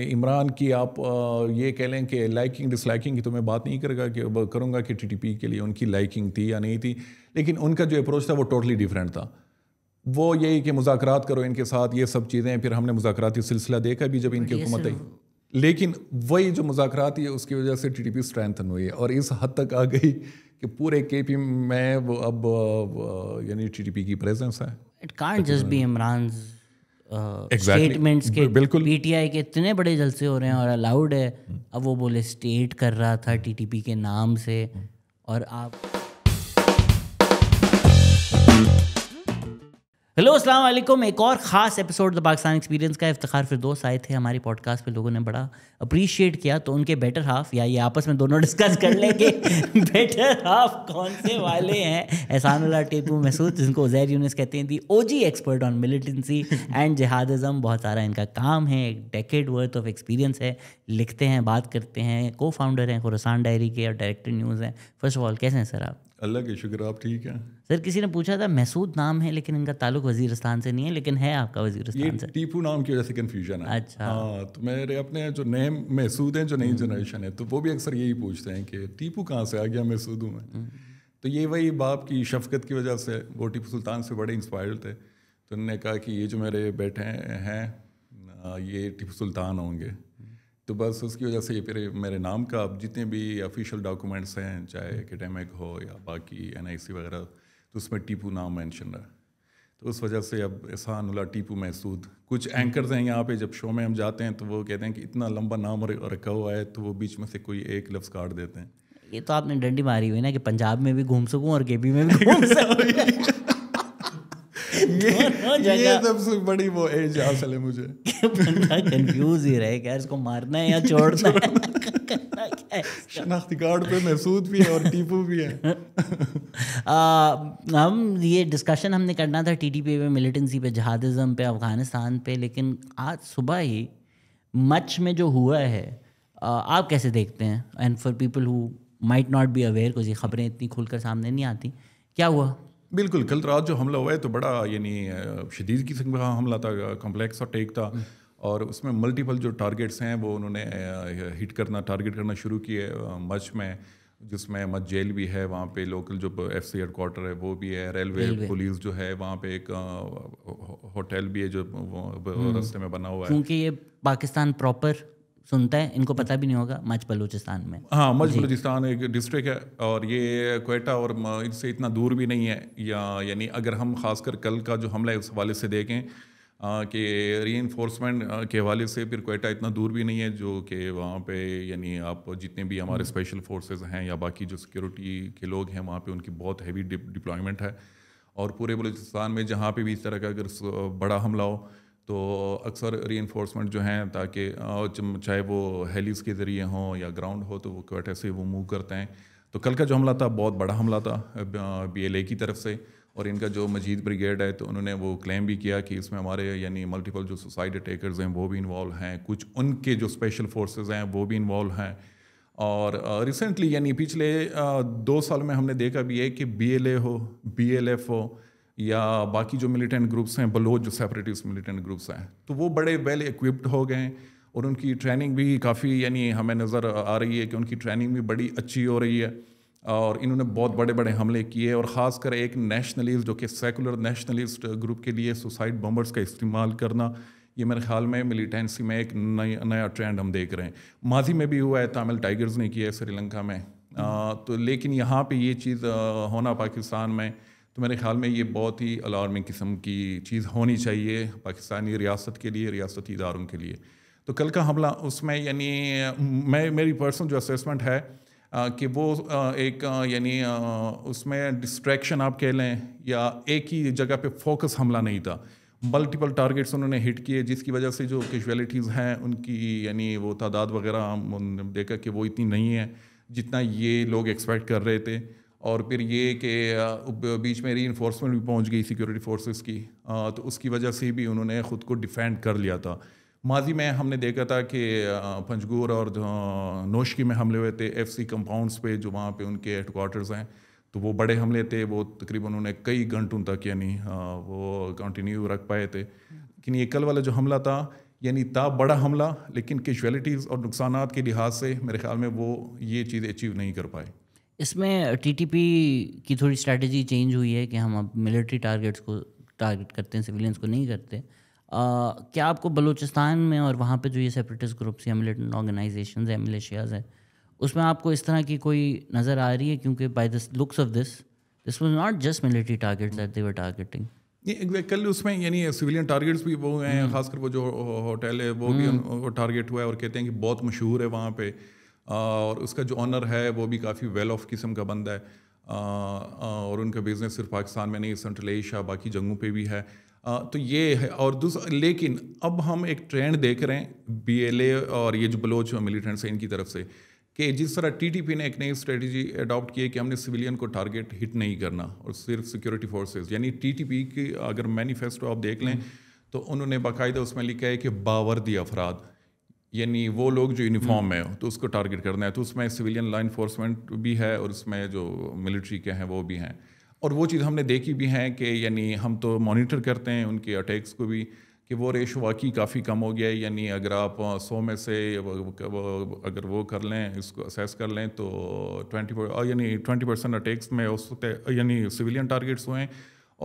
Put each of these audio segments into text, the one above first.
इमरान की आप ये कह लें कि लाइकिंग डिसलाइकिंग की तो मैं बात नहीं करेगा कि करूँगा कि टी के लिए उनकी लाइकिंग थी या नहीं थी लेकिन उनका जो अप्रोच था वो टोटली डिफरेंट था वो यही कि मुजाकर करो इनके साथ ये सब चीज़ें फिर हमने मुजाकराती सिलसिला देखा भी जब इनकी हुकूमत आई लेकिन वही जो मुजाकर है उसकी वजह से टी टी पी स्ट्रेंथन हुई है और इस हद तक आ गई कि पूरे के पी में वो अब यानी टी टी पी की प्रेजेंस है it can't just be Imran statements exactly. के बिल्कुल पीटीआई के इतने बड़े जलसे हो रहे हैं और अलाउड है हम्म। अब वो बोले स्टेट कर रहा था टीटीपी के नाम से हम्म। और आप हेलो अस्सलाम वालेकुम एक और ख़ास एपिसोड द पाकिस्तान एक्सपीरियंस का इफ्तार फिर दोस्त आए थे हमारी पॉडकास्ट पे लोगों ने बड़ा अप्रिशिएट किया तो उनके बेटर हाफ या ये आपस में दोनों डिस्कस कर लेंगे बेटर हाफ कौन से वाले हैं एहसानुल्ला टेपू महसूद जिनको उजैर यूनिस कहते हैं the OG expert on militancy and jihadism बहुत सारा इनका काम है एक डेकेड वर्थ ऑफ एक्सपीरियंस है लिखते हैं बात करते हैं को फाउंडर हैं खुरसान डायरी के और डायरेक्टर न्यूज़ हैं फर्स्ट ऑफ ऑल कैसे हैं सर आप अल्लाह के शुक्र आप ठीक हैं सर किसी ने पूछा था महसूद नाम है लेकिन इनका ताल्लुक वजीरस्तान से नहीं है लेकिन है आपका वजीरस्तान से टीपू नाम की वजह से कन्फ्यूजन है अच्छा हाँ तो मेरे अपने जो नए महसूद हैं जो नई जनरेशन हम्म। है तो वो भी अक्सर यही पूछते हैं कि टीपू कहाँ से आ गया महसूद हूँ मैं तो ये वही बाप की शफकत की वजह से वो टीपू सुल्तान से बड़े इंस्पायर्ड थे तो उन्होंने कहा कि ये जो मेरे बैठे हैं ये टीपू सुल्तान होंगे तो बस उसकी वजह से फिर मेरे नाम का अब जितने भी ऑफिशियल डॉक्यूमेंट्स हैं चाहे एकेडमिक हम्म। हो या बाकी एन वगैरह तो उसमें टीपू नाम मैंशन रहा तो उस वजह से अब एहसान उल्ला टीपू महसूद कुछ एंकर्स हम्म। हैं यहाँ पे जब शो में हम जाते हैं तो वो कहते हैं कि इतना लंबा नाम रखा हुआ है तो वो बीच में से कोई एक लफ्ज़ काट देते हैं ये तो आपने डंडी मारी हुई ना कि पंजाब में भी घूम सकूँ और केपी में भी घूम सकूँ ये, ये सबसे बड़ी वो एज आ मुझे बंदा कंफ्यूज ही रहे क्या इसको मारना है या छोड़ना है शनाख्ती कार्ड पे महसूद भी है और टीपू भी है आ, हम ये डिस्कशन हमने करना था टीटीपी पे मिलिटेंसी पे जहादिज़म पे अफ़गानिस्तान पे लेकिन आज सुबह ही मच में जो हुआ है आप कैसे देखते हैं and for people who might not be aware कुछ खबरें इतनी खुलकर सामने नहीं आती क्या हुआ बिल्कुल कल रात जो हमला हुआ है तो बड़ा यानी शदीद किस्म का हाँ, हमला था कॉम्प्लेक्स और टेक था हम्म। और उसमें मल्टीपल जो टारगेट्स हैं वो उन्होंने हिट करना टारगेट करना शुरू किए मच में जिसमें मच जेल भी है वहाँ पे लोकल जो एफ सी हेडकोार्टर है वो भी है रेलवे पुलिस जो है वहाँ पे एक होटल भी है जो हम्म। रास्ते में बना हुआ है क्योंकि ये पाकिस्तान प्रॉपर सुनते हैं इनको पता भी नहीं होगा मच बलूचिस्तान में हाँ मच बलूचिस्तान एक डिस्ट्रिक्ट है और ये कोयटा और इससे इतना दूर भी नहीं है या यानी अगर हम खासकर कल का जो हमला है उस हवाले से देखें कि री इन्फोर्समेंट के हवाले से फिर कोयटा इतना दूर भी नहीं है जो कि वहाँ पे यानी आप जितने भी हमारे स्पेशल हम्म। फोर्सेज हैं या बाकी जो सिक्योरिटी के लोग हैं वहाँ पे उनकी बहुत हैवी डिप्लॉयमेंट है और पूरे बलूचिस्तान में जहाँ पे भी इस तरह का अगर बड़ा हमला हो तो अक्सर री इन्फोर्समेंट जो हैं ताकि चाहे वो हेलीज के ज़रिए हों या ग्राउंड हो तो वो क्वेटा से वो मूव करते हैं तो कल का जो हमला था बहुत बड़ा हमला था बी एल ए की तरफ से और इनका जो मजीद ब्रिगेड है तो उन्होंने वो क्लेम भी किया कि इसमें हमारे यानी मल्टीपल जो सुसाइड अटेकर्स हैं वो भी इन्वॉल्व हैं कुछ उनके जो स्पेशल फोर्सेस हैं वो भी इन्वॉल्व हैं और रिसेंटली यानी पिछले दो साल में हमने देखा भी है कि बी एल ए हो बी एल एफ हो या बाकी जो मिलिटेंट ग्रुप्स हैं बलोच जो सेपरेटिव मिलिटेंट ग्रुप्स हैं तो वो बड़े वेल इक्विप्ड हो गए और उनकी ट्रेनिंग भी काफ़ी यानी हमें नज़र आ रही है कि उनकी ट्रेनिंग भी बड़ी अच्छी हो रही है और इन्होंने बहुत बड़े बड़े हमले किए और ख़ासकर एक नेशनलिस्ट जो कि सेकुलर नेशनलिस्ट ग्रुप के लिए सुसाइड बम्बर्स का इस्तेमाल करना ये मेरे ख्याल में मिलिटेंसी में एक नया नया ट्रेंड हम देख रहे हैं माजी में भी हुआ है तमिल टाइगर्स ने किया है श्रीलंका में आ, तो लेकिन यहाँ पे ये चीज़ होना पाकिस्तान में तो मेरे ख्याल में ये बहुत ही अलार्मिंग किस्म की चीज़ होनी चाहिए पाकिस्तानी रियासत के लिए रियासती इदारों के लिए तो कल का हमला उसमें यानी मैं मेरी पर्सनल जो असेसमेंट है आ, कि वो आ, एक यानी उसमें डिस्ट्रैक्शन आप कह लें या एक ही जगह पे फोकस हमला नहीं था मल्टीपल टारगेट्स उन्होंने हिट किए जिसकी वजह से जो कैजुअलिटीज़ हैं उनकी यानी वो तादाद वगैरह हम देखा कि वो इतनी नहीं है जितना ये लोग एक्सपेक्ट कर रहे थे और फिर ये कि बीच में री भी पहुँच गई सिक्योरिटी फोर्सेस की तो उसकी वजह से भी उन्होंने ख़ुद को डिफेंड कर लिया था माजी में हमने देखा था कि पंजगूर और नोशकी में हमले हुए थे एफ सी कंपाउंड्स पे जो वहाँ पे उनके हेड हैं तो वो बड़े हमले थे वो तकरीबन उन्होंने कई घंटों तक यानी वो कंटिन्यू रख पाए थे लेकिन ये कल वाला जो हमला था यानी था बड़ा हमला लेकिन कैजुअलिटीज़ और नुकसान के लिहाज से मेरे ख्याल में वो ये चीज़ अचीव नहीं कर पाए इसमें टीटीपी की थोड़ी स्ट्रेटजी चेंज हुई है कि हम अब मिलिट्री टारगेट्स को टारगेट करते हैं सिविलियंस को नहीं करते आ, क्या आपको बलूचिस्तान में और वहाँ पे जो ये सेपरेटिस्ट ग्रुप्स या मिलिटेंट ऑर्गेनाइजेशन है मिलेशियाज़ हैं उसमें आपको इस तरह की कोई नज़र आ रही है क्योंकि by this looks of this this was not just military targets that they were targeting कल उसमें यानी सिविलियन टारगेट्स भी वो हैं हम्म। खासकर वो जो होटल है वो भी टारगेट हम्म। हुआ है और कहते हैं कि बहुत मशहूर है वहाँ पे और उसका जो ऑनर है वो भी काफ़ी वेल ऑफ किस्म का बंदा है और उनका बिज़नेस सिर्फ पाकिस्तान में नहीं सेंट्रल एशिया बाकी जंगों पे भी है तो ये है और दूसरा लेकिन अब हम एक ट्रेंड देख रहे हैं बीएलए और ये जो बलोच मिलिटेंट्स हैं इनकी तरफ से कि जिस तरह टीटीपी ने एक नई स्ट्रेटजी अडॉप्ट की है कि हमने सिविलियन को टारगेट हिट नहीं करना और सिर्फ सिक्योरिटी फोर्सेज यानी टीटीपी की अगर मैनिफेस्टो आप देख लें हम्म। तो उन्होंने बाकायदा उसमें लिखा है कि बावर्दी अफराद यानी वो लोग जो यूनिफॉर्म में हो हम्म। तो उसको टारगेट करना है तो उसमें सिविलियन लॉ इन्फोर्समेंट भी है और उसमें जो मिलिट्री के हैं वो भी हैं और वो चीज़ हमने देखी भी हैं कि यानी हम तो मॉनिटर करते हैं उनके अटैक्स को भी कि वो रेशो वाकई काफ़ी कम हो गया है यानी अगर आप सौ में से अगर वो कर लें इसको असेस कर लें तो ट्वेंटी यानी ट्वेंटी परसेंट अटैक्स में उस यानी सिविलियन टारगेट्स हुए हैं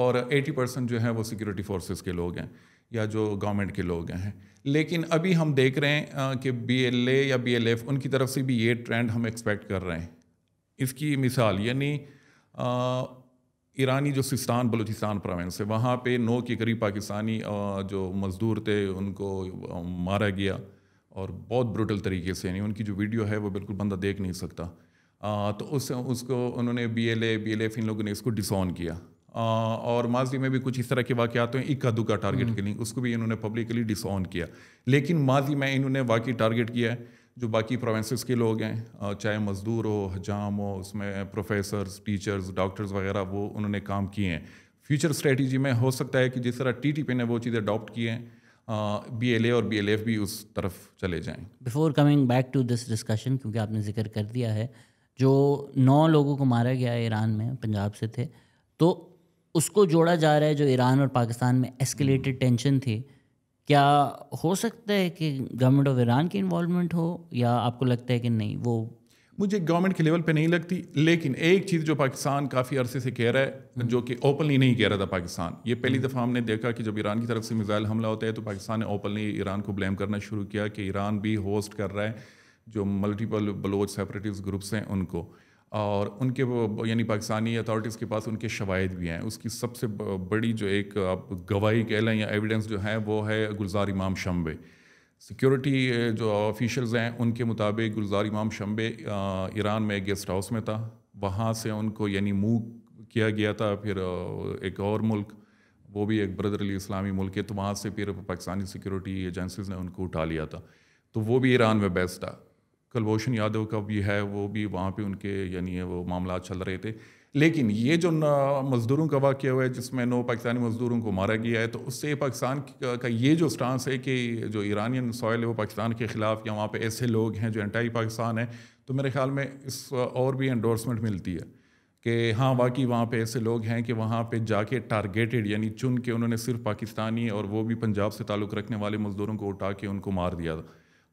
और एटी परसेंट जो है वो सिक्योरिटी फोर्सेस के लोग हैं या जो गवर्नमेंट के लोग हैं लेकिन अभी हम देख रहे हैं कि बी एल ए या बी एल एफ उनकी तरफ से भी ये ट्रेंड हम एक्सपेक्ट कर रहे हैं इसकी मिसाल यानी ईरानी जो सिस्तान बलूचिस्तान प्रोविंस है वहाँ पे नौ के करीब पाकिस्तानी जो मज़दूर थे उनको मारा गया और बहुत ब्रूटल तरीके से यानी उनकी जो वीडियो है वो बिल्कुल बंदा देख नहीं सकता आ, तो उस उसको उन्होंने B L A B L F इन लोगों ने इसको डिसऑन किया और माजी में भी कुछ इस तरह के आते हैं इक्का दुक्का टारगेट के लिए उसको भी इन्होंने पब्लिकली डिसऑन किया लेकिन माजी में इन्होंने वाकई टारगेट किया है जो बाकी प्रोवेंसेस के लोग हैं चाहे मज़दूर हो हजाम हो उसमें प्रोफेसर्स टीचर्स डॉक्टर्स वगैरह वो उन्होंने काम किए हैं फ्यूचर स्ट्रेटजी में हो सकता है कि जिस तरह टी टी पी ने वो चीज़ें अडॉप्ट किए हैं बी एल ए और बी एल एफ भी उस तरफ चले जाएँ before coming back to this discussion क्योंकि आपने जिक्र कर दिया है जो नौ लोगों को मारा गया ईरान में पंजाब से थे तो उसको जोड़ा जा रहा है जो ईरान और पाकिस्तान में एस्केलेटेड टेंशन hmm. थी क्या हो सकता है कि गवर्नमेंट ऑफ ईरान की इन्वॉलमेंट हो या आपको लगता है कि नहीं वो मुझे गवर्नमेंट के लेवल पे नहीं लगती लेकिन एक चीज़ जो पाकिस्तान काफ़ी अरसे से कह रहा है जो कि ओपनली नहीं कह रहा था पाकिस्तान ये पहली hmm. दफ़ा हमने देखा कि जब ईरान की तरफ से मिज़ाइल हमला होता है तो पाकिस्तान ने ओपनली ईरान को ब्लेम करना शुरू किया कि ईरान भी होस्ट कर रहा है जो मल्टीपल बलोच सेपरेटिव ग्रुप्स हैं उनको और उनके वो यानी पाकिस्तानी अथॉरिटीज़ के पास उनके शवायद भी हैं उसकी सबसे बड़ी जो एक आप गवाही कह लें या एविडेंस जो है वो है गुलजार इमाम शम्बे सिक्योरिटी जो ऑफिशल्स हैं उनके मुताबिक गुलजार इमाम शम्बे ईरान में गेस्ट हाउस में था वहाँ से उनको यानी मूव किया गया था फिर एक और मुल्क वो भी एक अली इस्लामी मुल्क है तो वहाँ से फिर पाकिस्तानी सिक्योरिटी एजेंसीज़ ने उनको उठा लिया था तो वो भी ईरान में बेस्ट था कुलभूषण यादव का भी है वो भी वहाँ पे उनके यानी वो मामला चल रहे थे लेकिन ये जो मज़दूरों का वाक्य हुआ है जिसमें नौ पाकिस्तानी मज़दूरों को मारा गया है तो उससे पाकिस्तान का ये जो स्टांस है कि जो ईरानियन सॉयल है वो पाकिस्तान के ख़िलाफ़ या वहाँ पे ऐसे लोग हैं जो एंटाई पाकिस्तान है तो मेरे ख्याल में इस और भी एंडोर्समेंट मिलती है कि हाँ वाकई वहाँ पे ऐसे लोग हैं कि वहाँ पे जाके टारगेटेड यानी चुन के उन्होंने सिर्फ पाकिस्तानी और वो भी पंजाब से ताल्लुक़ रखने वाले मज़दूरों को उठा के उनको मार दिया था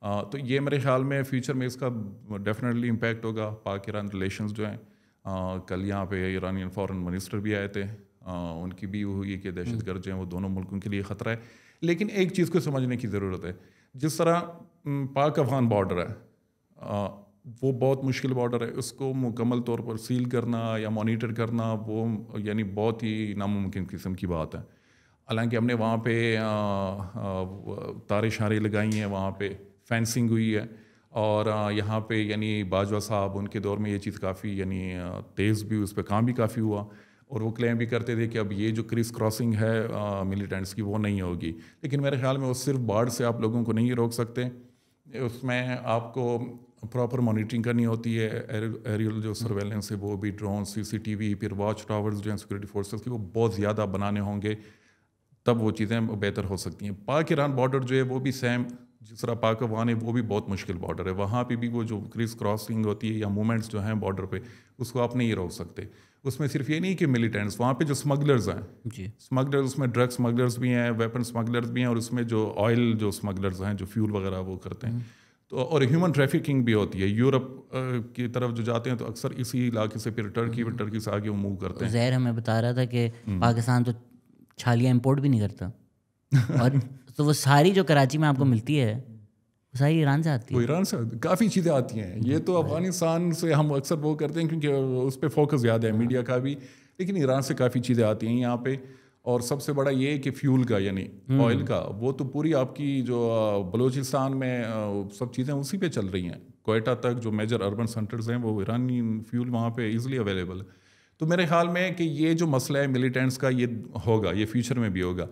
तो ये मेरे ख्याल में फ्यूचर में इसका डेफिनेटली इम्पेक्ट होगा पाक ईरान रिलेशन जो हैं कल यहाँ पे ईरानियन फॉरेन मिनिस्टर भी आए थे आ, उनकी भी हुई है कि दहशत हम्म। गर्द जो हैं वो दोनों मुल्कों के लिए ख़तरा है लेकिन एक चीज़ को समझने की ज़रूरत है जिस तरह पाक अफगान बॉर्डर है आ, वो बहुत मुश्किल बॉर्डर है उसको मुकम्मल तौर पर सील करना या मॉनिटर करना वो यानी बहुत ही नामुमकिन किस्म की बात है हालांकि हमने वहाँ पे तारे शारे लगाई हैं वहाँ पे फेंसिंग हुई है और यहाँ पे यानी बाजवा साहब उनके दौर में ये चीज़ काफ़ी यानी तेज़ भी उस पर काम भी काफ़ी हुआ और वो क्लेम भी करते थे कि अब ये जो क्रिस क्रॉसिंग है मिलिटेंट्स की वो नहीं होगी लेकिन मेरे ख्याल में वो सिर्फ बाढ़ से आप लोगों को नहीं रोक सकते उसमें आपको प्रॉपर मॉनिटरिंग करनी होती है एरियल जो सर्वेलेंस है वो भी ड्रोन सीसीटीवी फिर वॉच टावर्स जो हैं सिक्योरिटी फोर्सेस की वो बहुत ज़्यादा बनाने होंगे तब वो चीज़ें बेहतर हो सकती हैं पाक ईरान बॉर्डर जो है वो भी सेम पाक पाकवान है वो भी बहुत मुश्किल बॉर्डर है वहाँ पे भी वो जो क्रिस क्रॉसिंग होती है या मूवमेंट्स जो हैं बॉर्डर पे उसको आप नहीं रोक सकते उसमें सिर्फ ये नहीं कि मिलिटेंट्स वहाँ पे जो स्मगलर्स हैं जी स्मगलर्स उसमें ड्रग स्मगलर्स भी हैं वेपन स्मगलर्स भी हैं और उसमें जो ऑयल जो स्मगलर्स हैं जो फ्यूल वगैरह वो करते हैं तो और ह्यूमन ट्रैफिकिंग भी होती है यूरोप की तरफ जो जाते हैं तो अक्सर इसी इलाके से फिर टर्की हम्म। टर्की से आगे वो मूव करते हैं जहर हमें बता रहा था कि हम्म। पाकिस्तान तो छालियाँ इम्पोर्ट भी नहीं करता और तो वो सारी जो कराची में आपको मिलती है वो सारी ईरान से आती है ईरान से काफ़ी चीज़ें आती हैं ये तो अच्छा। अफगानिस्तान से हम अक्सर वो करते हैं क्योंकि उस पर फोकस ज़्यादा है मीडिया हाँ। का भी लेकिन ईरान से काफ़ी चीज़ें आती हैं यहाँ पे और सबसे बड़ा ये है कि फ्यूल का यानी ऑयल हम्म। का वो तो पूरी आपकी जो बलूचिस्तान में सब चीज़ें उसी पे चल रही हैं कोयटा तक जो मेजर अर्बन सेंटर्स हैं वो ईरानी फ्यूल वहाँ पे इजीली अवेलेबल है तो मेरे ख्याल में कि ये जो मसला है मिलिटेंट्स का ये होगा ये फ्यूचर में भी होगा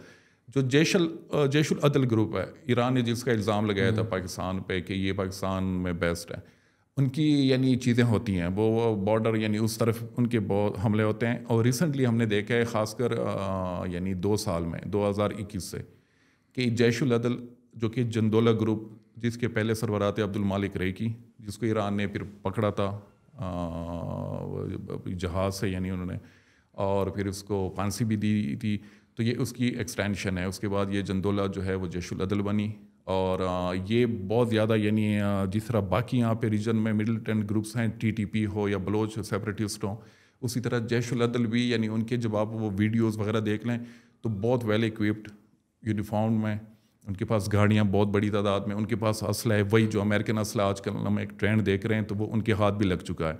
जो जैशल जैशुल अदल ग्रुप है ईरान ने जिसका इल्ज़ाम लगाया था हम्म। पाकिस्तान पे कि ये पाकिस्तान में बेस्ट है उनकी यानी चीज़ें होती हैं वो बॉर्डर यानी उस तरफ उनके बहुत हमले होते हैं और रिसेंटली हमने देखा है ख़ासकर यानी दो साल में 2021 से कि जैशुल अदल जो कि जंदोला ग्रुप जिसके पहले सरवरात अब्दुल मालिक की जिसको ईरान ने फिर पकड़ा था जहाज़ से यानी उन्होंने और फिर उसको फांसी भी दी थी तो ये उसकी एक्सटेंशन है उसके बाद ये जंदोला जो है वो अदल बनी और ये बहुत ज़्यादा यानी जिस तरह बाकी यहाँ पे रीजन में मिडिल टेंट ग्रुप्स हैं टीटीपी हो या बलोच सेपरेटिस्ट हो उसी तरह अदल भी यानी उनके जब आप वो वीडियोस वगैरह देख लें तो बहुत वेल इक्विप्ड यूनिफॉर्म में उनके पास गाड़ियाँ बहुत बड़ी तादाद में उनके पास असला है वही जो अमेरिकन असला आजकल हम एक ट्रेंड देख रहे हैं तो वो उनके हाथ भी लग चुका है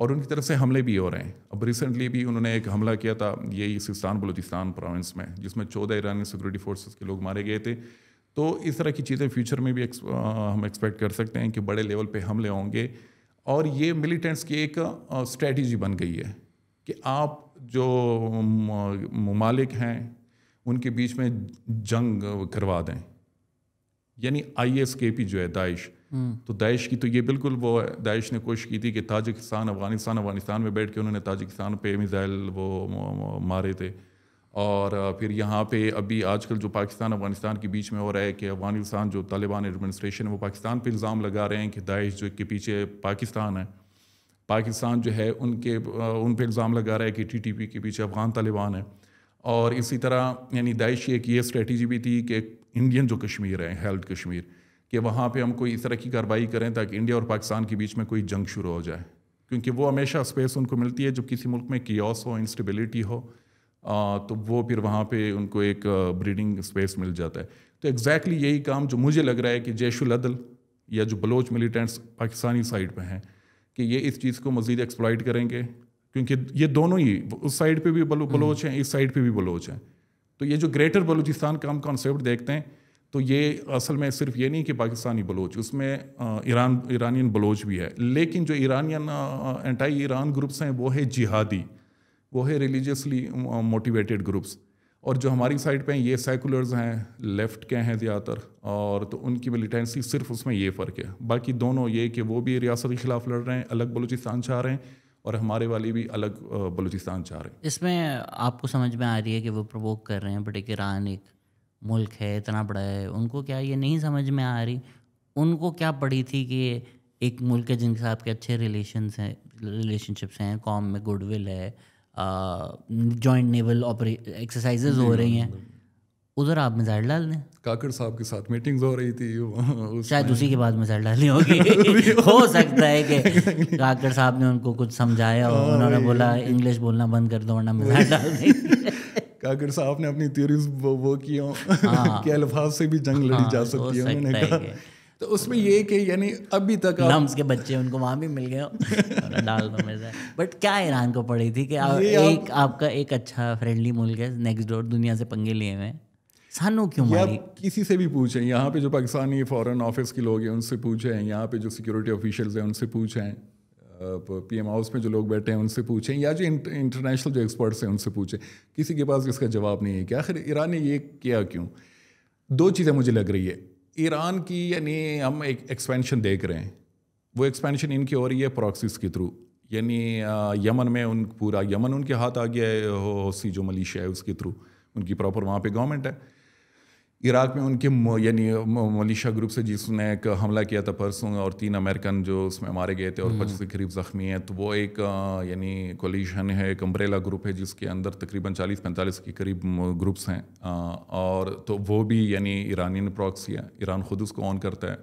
और उनकी तरफ से हमले भी हो रहे हैं अब रिसेंटली भी उन्होंने एक हमला किया था यही सिस्तान बलूचिस्तान प्रोविंस में जिसमें चौदह ईरानी सिक्योरिटी फोर्सेस के लोग मारे गए थे तो इस तरह की चीज़ें फ्यूचर में भी एक, आ, हम एक्सपेक्ट कर सकते हैं कि बड़े लेवल पे हमले होंगे और ये मिलिटेंट्स की एक स्ट्रेटजी बन गई है कि आप जो ममालिक हैं उनके बीच में जंग करवा दें यानी आई एस के पी जो है दाइश हम्म। तो दाइश की तो ये बिल्कुल वो दाइश ने कोशिश की थी कि ताजिकिस्तान अफगानिस्तान अफगानिस्तान में बैठ के उन्होंने ताजिकिस्तान पे मिज़ाइल वो मारे थे और फिर यहाँ पे अभी आजकल जो पाकिस्तान अफगानिस्तान के बीच में हो रहा है कि अफगानिस्तान जो तालिबान एडमिनिस्ट्रेशन है वो पाकिस्तान पर इल्ज़ाम लगा रहे हैं कि दाइश जो के पीछे पाकिस्तान है पाकिस्तान जो है उनके उन पर इल्ज़ाम लगा रहा है कि टी पी के पीछे अफगान तालिबान है और इसी तरह यानी दाइश की एक ये स्ट्रेटी भी थी कि इंडियन जो कश्मीर है हेल्ड कश्मीर कि वहाँ पे हम कोई इस तरह की कार्रवाई करें ताकि इंडिया और पाकिस्तान के बीच में कोई जंग शुरू हो जाए क्योंकि वो हमेशा स्पेस उनको मिलती है जब किसी मुल्क में कियोस हो इंस्टेबिलिटी हो आ, तो वो फिर वहाँ पे उनको एक ब्रीडिंग स्पेस मिल जाता है तो एग्जैक्टली exactly यही काम जो मुझे लग रहा है कि जैशुल अदल या जो बलोच मिलिटेंट्स पाकिस्तानी साइड पर हैं कि ये इस चीज़ को मज़ीद एक्सप्लाइट करेंगे क्योंकि ये दोनों ही उस साइड पे भी बलोच हम्म। हैं इस साइड पे भी बलोच हैं तो ये जो ग्रेटर बलूचिस्तान का हम कॉन्सेप्ट देखते हैं तो ये असल में सिर्फ ये नहीं कि पाकिस्तानी बलोच उसमें ईरान ईरानियन बलोच भी है लेकिन जो ईरानियन एंटाई ईरान ग्रुप्स हैं वो है जिहादी वो है रिलीजियसली मोटिवेटेड ग्रुप्स और जो हमारी साइड पे हैं ये सेकुलर्स हैं लेफ़्ट के हैं ज़्यादातर और तो उनकी मिलिटेंसी सिर्फ उसमें ये फ़र्क है बाकी दोनों ये कि वो भी रियासत के ख़िलाफ़ लड़ रहे हैं अलग बलूचिस्तान चाह रहे हैं और हमारे वाले भी अलग बलूचिस्तान चाह रहे हैं इसमें आपको समझ में आ रही है कि वो प्रवोक कर रहे हैं बट एक ईरान एक मुल्क है इतना बड़ा है उनको क्या ये नहीं समझ में आ रही उनको क्या पड़ी थी कि एक मुल्क है जिनके साथ के अच्छे रिलेशन हैं रिलेशनशिप्स हैं कॉम में गुडविल है जॉइंट नेवल ऑपरे एक्सरसाइज हो रही हैं उधर आप मिजाइल डाल दें काकर साहब के साथ मीटिंग्स हो रही थी शायद उसी के बाद मिसाइल डालनी होगी हो सकता है कि काकड़ साहब ने उनको कुछ समझाया और उन्होंने बोला इंग्लिश बोलना बंद कर दो वरना मिजाइल डाल देंगे काकर साहब ने अपनी थ्योरीज वो, वो की हो हाँ। के अल्फाज से भी जंग लड़ी जा हाँ, सकती है उन्होंने कहा तो उसमें ये कि यानी अभी तक लम्स के बच्चे उनको वहाँ भी मिल गए डाल दो में बट क्या ईरान को पड़ी थी कि आप एक आप... आपका एक अच्छा फ्रेंडली मुल्क है नेक्स्ट डोर दुनिया से पंगे लिए हुए सानू क्यों मारी किसी से भी पूछें यहाँ पे जो पाकिस्तानी फॉरेन ऑफिस के लोग हैं उनसे पूछें यहाँ पे जो सिक्योरिटी ऑफिशियल्स हैं उनसे पूछें पी एम हाउस में जो लोग बैठे हैं उनसे पूछें या जो इंटरनेशनल जो एक्सपर्ट्स हैं उनसे पूछें किसी के पास इसका जवाब नहीं है कि आखिर ईरान ने ये किया क्यों दो चीज़ें मुझे लग रही है ईरान की यानी हम एक एक्सपेंशन देख रहे हैं वो एक्सपेंशन इनकी हो रही है प्रॉक्सिस के थ्रू यानी यमन में उन पूरा यमन उनके हाथ आ गया है होसी जो मलेशिया है उसके थ्रू उनकी प्रॉपर वहाँ पे गवर्नमेंट है इराक में उनके यानी मलिशा ग्रुप से जिसने एक हमला किया था परसों और तीन अमेरिकन जो उसमें मारे गए थे और हम्म। पच्चीस के करीब जख्मी हैं तो वो एक यानी कोलिशन है एक अम्बरेला ग्रुप है जिसके अंदर तकरीबन चालीस पैंतालीस के करीब ग्रुप्स हैं और तो वो भी यानी ईरानी प्रॉक्सी है ईरान खुद उसको ऑन करता है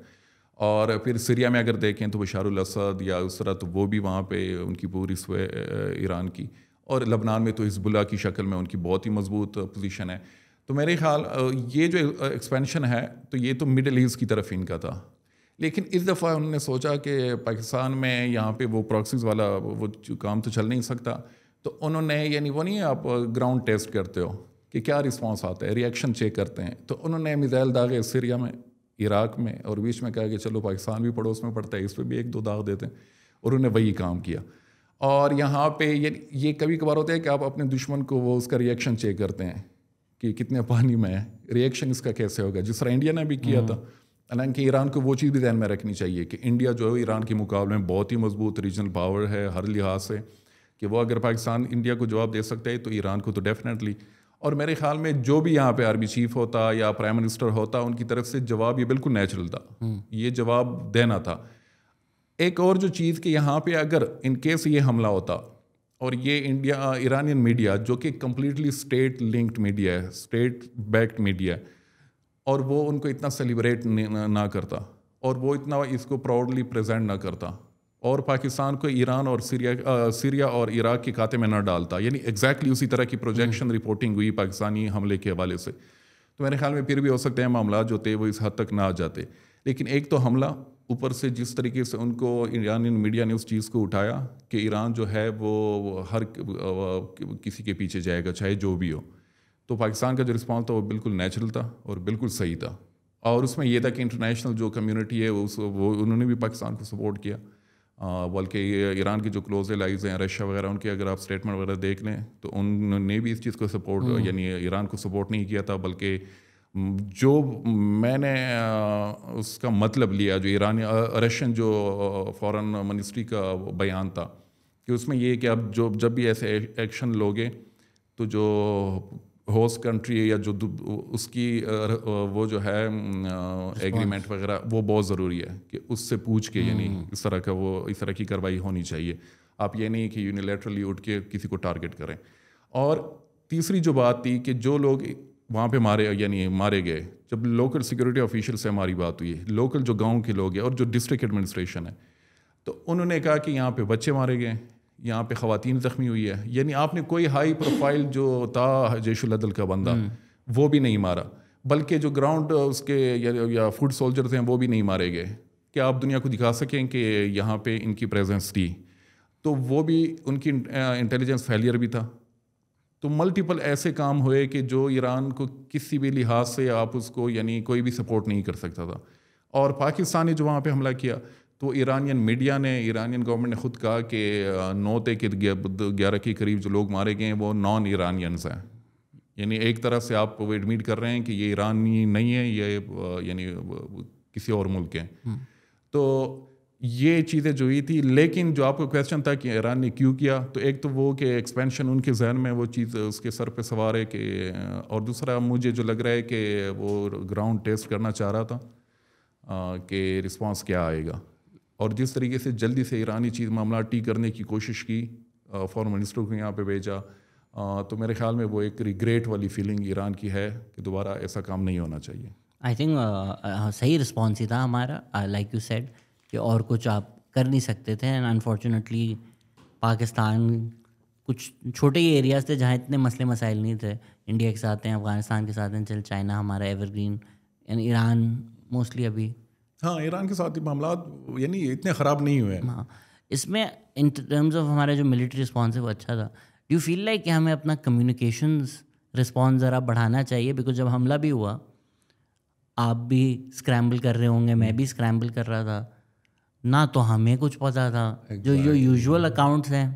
और फिर सीरिया में अगर देखें तो बशारुल असद या उस तरह तो वो भी वहाँ पर उनकी पूरी ईरान की और लबनान में तो हिजबुल्ला की शक्ल में उनकी बहुत ही मजबूत पोजीशन है तो मेरे ख्याल ये जो एक्सपेंशन है तो ये तो मिडल ईस्ट की तरफ इनका था लेकिन इस दफ़ा उन्होंने सोचा कि पाकिस्तान में यहाँ पे वो प्रॉक्सीज वाला वो काम तो चल नहीं सकता तो उन्होंने यानी वो नहीं आप ग्राउंड टेस्ट करते हो कि क्या रिस्पांस आता है रिएक्शन चेक करते हैं तो उन्होंने मिज़ाइल दागे सीरिया में इराक में और बीच में कहा कि चलो पाकिस्तान भी पड़ोस में पड़ता है इस पर भी एक दो दाग देते हैं और उन्होंने वही काम किया और यहाँ पे ये ये कभी कभार होता है कि आप अपने दुश्मन को वो उसका रिएक्शन चेक करते हैं कि कितने पानी में है रिएक्शन इसका कैसे होगा जिस तरह इंडिया ने भी किया हम्म। था हालांकि ईरान को वो चीज़ भी ध्यान में रखनी चाहिए कि इंडिया जो है ईरान के मुकाबले में बहुत ही मजबूत रीजनल पावर है हर लिहाज से कि वो अगर पाकिस्तान इंडिया को जवाब दे सकता है तो ईरान को तो डेफिनेटली और मेरे ख्याल में जो भी यहाँ पे आर्मी चीफ होता या प्राइम मिनिस्टर होता उनकी तरफ से जवाब ये बिल्कुल नेचुरल था हम्म। ये जवाब देना था एक और जो चीज़ कि यहाँ पे अगर इनकेस ये हमला होता और ये इंडिया ईरानियन मीडिया जो कि कम्प्लीटली स्टेट लिंक्ड मीडिया है स्टेट बैक्ड मीडिया है और वो उनको इतना सेलिब्रेट ना करता और वो इतना इसको प्राउडली प्रेजेंट ना करता और पाकिस्तान को ईरान और सीरिया uh, सीरिया और इराक के खाते में ना डालता यानी एग्जैक्टली उसी तरह की प्रोजेक्शन हम्म। रिपोर्टिंग हुई पाकिस्तानी हमले के हवाले से तो मेरे ख्याल में फिर भी हो सकते हैं मामला जो थे वो इस हद तक ना आ जाते लेकिन एक तो हमला ऊपर से जिस तरीके से उनको ईरानी मीडिया ने उस चीज़ को उठाया कि ईरान जो है वो हर किसी के पीछे जाएगा चाहे जो भी हो तो पाकिस्तान का जो रिस्पॉन्स था वो बिल्कुल नेचुरल था और बिल्कुल सही था और उसमें यह था कि इंटरनेशनल जो कम्युनिटी है उस वो उन्होंने भी पाकिस्तान को सपोर्ट किया बल्कि ईरान के जो क्लोज एलाइज हैं रशिया वगैरह उनके अगर आप स्टेटमेंट वगैरह देख लें तो उन्होंने भी इस चीज़ को सपोर्ट हम्म। यानी ईरान को सपोर्ट नहीं किया था बल्कि जो मैंने उसका मतलब लिया जो ईरानी रशियन जो फॉरेन मिनिस्ट्री का बयान था कि उसमें ये कि अब जो जब भी ऐसे एक्शन लोगे तो जो होस्ट कंट्री या जो उसकी वो जो है एग्रीमेंट वगैरह वो बहुत ज़रूरी है कि उससे पूछ के यानी हम्म। इस तरह का वो इस तरह की कार्रवाई होनी चाहिए आप ये नहीं कि यूनिलेटरली उठ के किसी को टारगेट करें और तीसरी जो बात थी कि जो लोग वहाँ पे मारे यानी मारे गए जब लोकल सिक्योरिटी ऑफिशियल से हमारी बात हुई लोकल जो गांव के लोग हैं और जो डिस्ट्रिक्ट एडमिनिस्ट्रेशन है तो उन्होंने कहा कि यहाँ पे बच्चे मारे गए यहाँ पे खातन ज़ख्मी हुई है यानी आपने कोई हाई प्रोफाइल जो था अदल का बंदा हम्म। वो भी नहीं मारा बल्कि जो ग्राउंड उसके या, या फूड सोल्जर्स हैं वो भी नहीं मारे गए क्या आप दुनिया को दिखा सकें कि यहाँ पे इनकी प्रेजेंस थी तो वो भी उनकी इंटेलिजेंस फेलियर भी था तो मल्टीपल ऐसे काम हुए कि जो ईरान को किसी भी लिहाज से आप उसको यानी कोई भी सपोर्ट नहीं कर सकता था और पाकिस्तान ने जो वहाँ पर हमला किया तो ईरानियन मीडिया ने ईरानियन गवर्नमेंट ने खुद कहा कि नौते के ग्यारह के करीब जो लोग मारे गए हैं वो नॉन ईरानियंस हैं यानी एक तरह से आप वो एडमिट कर रहे हैं कि ये ईरानी नहीं है ये यानी किसी और मुल्क के हैं हम्म। तो ये चीज़ें जो हुई थी लेकिन जो आपको क्वेश्चन था कि ईरान ने क्यों किया तो एक तो वो कि एक्सपेंशन उनके जहन में वो चीज़ उसके सर पे सवार है कि और दूसरा मुझे जो लग रहा है कि वो ग्राउंड टेस्ट करना चाह रहा था कि रिस्पांस क्या आएगा और जिस तरीके से जल्दी से ईरानी चीज़ मामला टी करने की कोशिश की फॉरन मिनिस्टर को यहाँ पर भेजा तो मेरे ख्याल में वो एक रिग्रेट वाली फीलिंग ईरान की है कि दोबारा ऐसा काम नहीं होना चाहिए आई थिंक uh, uh, सही रिस्पॉन्स ही था हमारा लाइक यू सेड कि और कुछ आप कर नहीं सकते थे एंड अनफॉर्चुनेटली पाकिस्तान कुछ छोटे ही एरियाज थे जहाँ इतने मसले मसाइल नहीं थे इंडिया के साथ हैं अफगानिस्तान के साथ हैं चल चाइना हमारा एवरग्रीन एंड ईरान मोस्टली अभी हाँ ईरान के साथ ही मामला यानी इतने ख़राब नहीं हुए हाँ इसमें इन टर्म्स ऑफ हमारा जो मिलिट्री रिस्पॉन्स है वो अच्छा था यू फील लाइक कि हमें अपना कम्युनिकेशन रिस्पॉन्स ज़रा बढ़ाना चाहिए बिकॉज जब हमला भी हुआ आप भी स्क्रैम्बल कर रहे होंगे मैं हम्म। भी स्क्रैम्बल कर रहा था ना तो हमें कुछ पता था exactly. जो जो यूजुअल अकाउंट्स हैं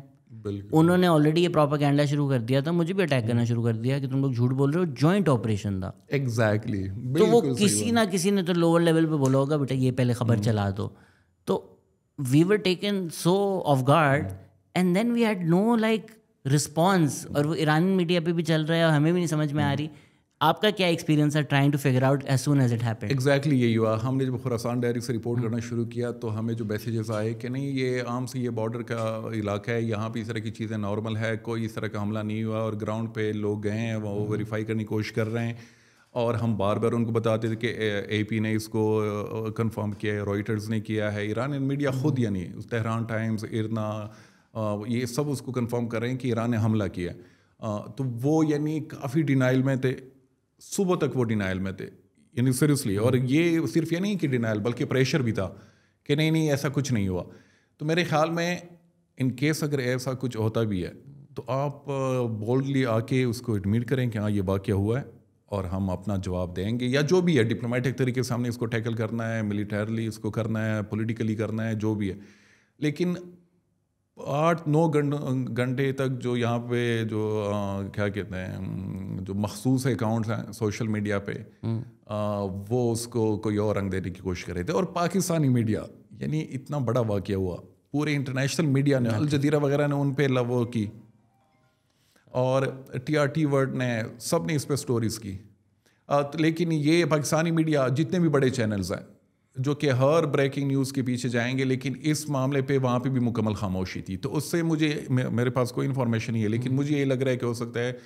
उन्होंने ऑलरेडी ये प्रोपागेंडा शुरू कर दिया था मुझे भी अटैक करना हम्म। शुरू कर दिया कि तुम लोग झूठ बोल रहे हो जॉइंट ऑपरेशन था एग्जैक्टली exactly. तो वो किसी ना किसी ने तो लोअर लेवल पे बोला होगा बेटा ये पहले खबर हम्म। चला दो तो we were taken so off guard and then we had no like response और वो ईरानी मीडिया पे भी चल रहा है और हमें भी नहीं समझ में आ हम्म। रही आपका क्या एक्सपीरियंस है trying to figure out as soon as it happen exactly यही हुआ हमने जब खुरासान डायरी से रिपोर्ट करना शुरू किया तो हमें जो मैसेजेस आए कि नहीं ये आम से ये बॉर्डर का इलाका है यहाँ पे इस तरह की चीज़ें नॉर्मल है कोई इस तरह का हमला नहीं हुआ और ग्राउंड पे लोग गए हैं वो वेरीफाई हम्म। करने की कोशिश कर रहे हैं और हम बार बार उनको बताते थे कि ए पी ने इसको कन्फर्म किया है रॉयटर्स ने किया है ईरान मीडिया हम्म। खुद यानी तहरान टाइम्स इरना ये सब उसको कन्फर्म कर रहे हैं कि ईरान ने हमला किया तो वो यानी काफ़ी डिनाइल में थे सुबह तक वो डिनाइल में थे यानी सीरियसली और ये सिर्फ ये नहीं कि डिनाइल बल्कि प्रेशर भी था कि नहीं नहीं ऐसा कुछ नहीं हुआ तो मेरे ख्याल में इन केस अगर ऐसा कुछ होता भी है तो आप बोल्डली आके उसको एडमिट करें कि हाँ ये वाक्य हुआ है और हम अपना जवाब देंगे या जो भी है डिप्लोमेटिक तरीके से हमने इसको टैकल करना है मिलिटरली इसको करना है पोलिटिकली करना है जो भी है लेकिन आठ नौ घंटे तक जो यहाँ पे जो आ, क्या कहते हैं जो मखसूस अकाउंट्स हैं सोशल मीडिया पे हम्म। आ, वो उसको कोई और रंग देने की कोशिश कर रहे थे और पाकिस्तानी मीडिया यानी इतना बड़ा वाक्य हुआ पूरे इंटरनेशनल मीडिया ने अल जदीरा वगैरह ने उन पर लव की और टी आर टी वर्ड ने सब ने इस पर स्टोरीज की आ, तो लेकिन ये पाकिस्तानी मीडिया जितने भी बड़े चैनल्स हैं जो कि हर ब्रेकिंग न्यूज़ के पीछे जाएंगे लेकिन इस मामले पे वहाँ पे भी मुकम्मल खामोशी थी तो उससे मुझे मेरे पास कोई इन्फॉर्मेशन नहीं है लेकिन मुझे ये लग रहा है कि हो सकता है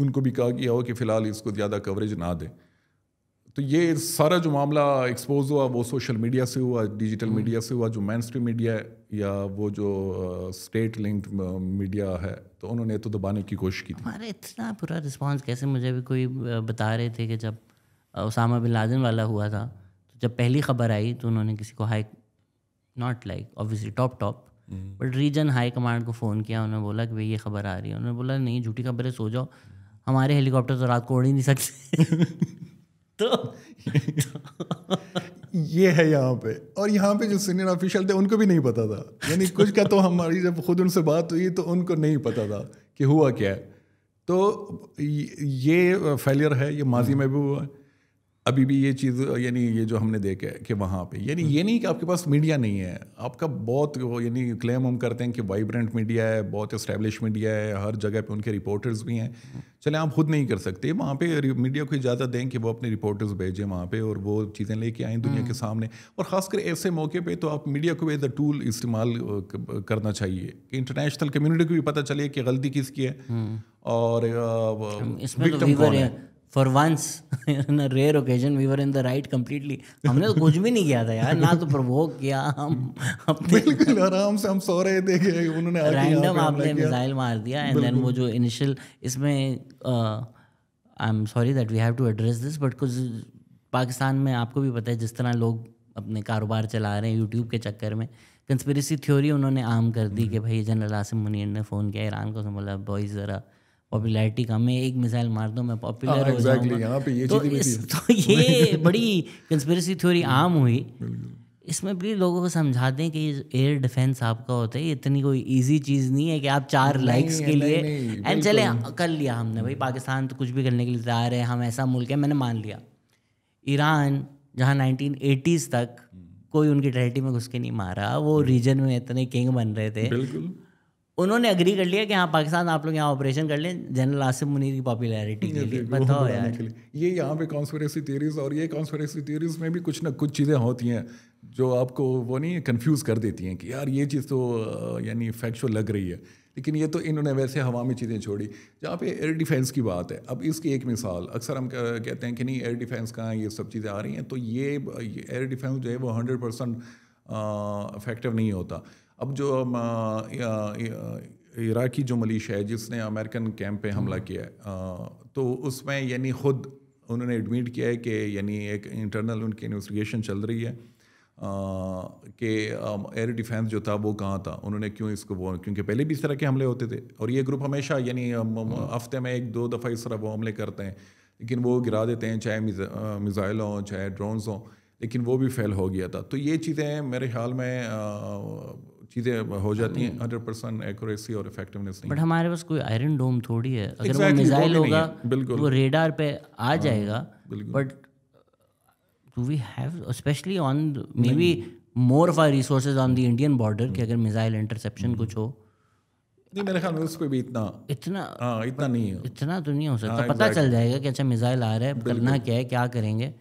उनको भी कहा गया हो कि फ़िलहाल इसको ज़्यादा कवरेज ना दें तो ये सारा जो मामला एक्सपोज हुआ वो सोशल मीडिया से हुआ डिजिटल मीडिया हम्म। से हुआ जो मेन स्ट्रीम मीडिया या वो जो स्टेट लिंक्ड मीडिया है तो उन्होंने तो दबाने की कोशिश की थी हमारे इतना पूरा रिस्पॉन्स कैसे मुझे भी कोई बता रहे थे कि जब उसामा बिन लादेन वाला हुआ था जब पहली खबर आई तो उन्होंने किसी को high not like obviously top top but region high command को फ़ोन किया उन्होंने बोला कि भाई ये खबर आ रही है उन्होंने बोला नहीं झूठी खबर है सो जाओ हमारे हेलीकॉप्टर तो रात को उड़ ही नहीं सकते तो, तो। ये है यहाँ पे और यहाँ पे जो सीनियर ऑफिशियल थे उनको भी नहीं पता था यानी कुछ का तो हमारी जब खुद उनसे बात हुई तो उनको नहीं पता था कि हुआ क्या है तो ये फेलियर है ये माजी में भी हुआ है अभी भी ये चीज़ यानी ये जो हमने देखा है कि वहाँ पे यानी ये नहीं कि आपके पास मीडिया नहीं है आपका बहुत यानी क्लेम हम करते हैं कि वाइब्रेंट मीडिया है बहुत इस्टेब्लिश मीडिया है हर जगह पे उनके रिपोर्टर्स भी हैं चले आप खुद नहीं कर सकते वहाँ पे मीडिया को इजाज़त दें कि वो अपने रिपोर्टर्स भेजें वहाँ पे और वो चीज़ें लेके आएँ दुनिया के हम्म। सामने और ख़ासकर ऐसे मौके पर तो आप मीडिया को एज अ टूल इस्तेमाल करना चाहिए कि इंटरनेशनल कम्यूनिटी को भी पता चले कि गलती किसकी है हम्म। और इसमें तो for once in rare occasion we were in the right completely हमने तो कुछ भी नहीं किया था यार ना तो प्रवोक किया हम अपने आराम से हम सो रहे थे उन्होंने रैंडम आपने मिसाइल मार दिया एंड देन वो जो इनिशियल इसमें I am sorry that we have to address this but कुछ पाकिस्तान में आपको भी पता है जिस तरह लोग अपने कारोबार चला रहे हैं यूट्यूब के चक्कर में कंस्पिरसी थ्योरी उन्होंने आम कर दी कि भाई जनरल आसिम मुनीर ने फ़ोन किया ईरान को संभाला बॉय ज़रा पॉपुलैरिटी कम है एक मिसाइल मार दो मैं पॉपुलर हाँ, हो जाऊंगा यहाँ पे ये तो, इस, तो ये बड़ी कंस्पिरेसी थ्योरी आम हुई इसमें भी लोगों को समझा दें कि एयर डिफेंस आपका होता है इतनी कोई इजी चीज़ नहीं है कि आप चार लाइक्स के लिए एंड चले कर लिया हमने भाई पाकिस्तान तो कुछ भी करने के लिए तैयार है हम ऐसा मुल्क है मैंने मान लिया ईरान जहाँ नाइनटीन तक हम्म। कोई उनकी टेरिटरी में घुस के नहीं मारा वो रीजन में इतने किंग बन रहे थे बिल्कुल उन्होंने अग्री कर लिया कि हाँ पाकिस्तान आप लोग यहाँ ऑपरेशन कर लें जनरल आसिफ मुनीर की पॉपुलैरिटी के लिए बताओ यार ये यहाँ पे कॉन्स्परेसी थियरीज और ये कॉन्स्परेसी थियरीज में भी कुछ ना कुछ चीज़ें होती हैं जो आपको वो नहीं कन्फ्यूज़ कर देती हैं कि यार ये चीज़ तो यानी फैक्चुअल लग रही है लेकिन ये तो इन्होंने वैसे हवा में चीज़ें छोड़ी जहाँ पे एयर डिफेंस की बात है अब इसकी एक मिसाल अक्सर हम कहते हैं कि नहीं एयर डिफेंस का ये सब चीज़ें आ रही हैं तो ये एयर डिफेंस जो है वो हंड्रेड परसेंट इफेक्टिव नहीं होता अब जो इराकी जो मलिश है जिसने अमेरिकन कैंप पे हमला हम्म। किया है तो उसमें यानी ख़ुद उन्होंने एडमिट किया है कि यानी एक इंटरनल उनकी इन्वेस्टिगेशन चल रही है कि एयर डिफेंस जो था वो कहाँ था उन्होंने क्यों इसको वो क्योंकि पहले भी इस तरह के हमले होते थे और ये ग्रुप हमेशा यानी हम्म। हफ्ते में एक दो दफ़ा इस तरह वो हमले करते हैं लेकिन वो गिरा देते हैं चाहे मिज़ाइल हों चाहे ड्रोन्स हों लेकिन वो भी फेल हो गया था तो ये चीज़ें मेरे ख्याल में चीज़ें हो जाती हैं हंड्रेड परसेंट एक्यूरेसी और इफेक्टिवनेस नहीं बट हमारे पास कोई आयरन डोम थोड़ी है अगर exactly, वो मिसाइल होगा बिल्कुल वो रेडार पे आ हाँ, जाएगा but do we have specially on maybe more of our resources on the Indian border कि अगर मिसाइल हम्म। इंटरसेप्शन कुछ हो नहीं मेरे ख्याल में उसको भी इतना इतना आ, हाँ, इतना नहीं है इतना तो नहीं हो सकता हाँ, पता चल जाएगा कि अच्छा मिसाइल आ रहा है करना क्या है क्या करेंगे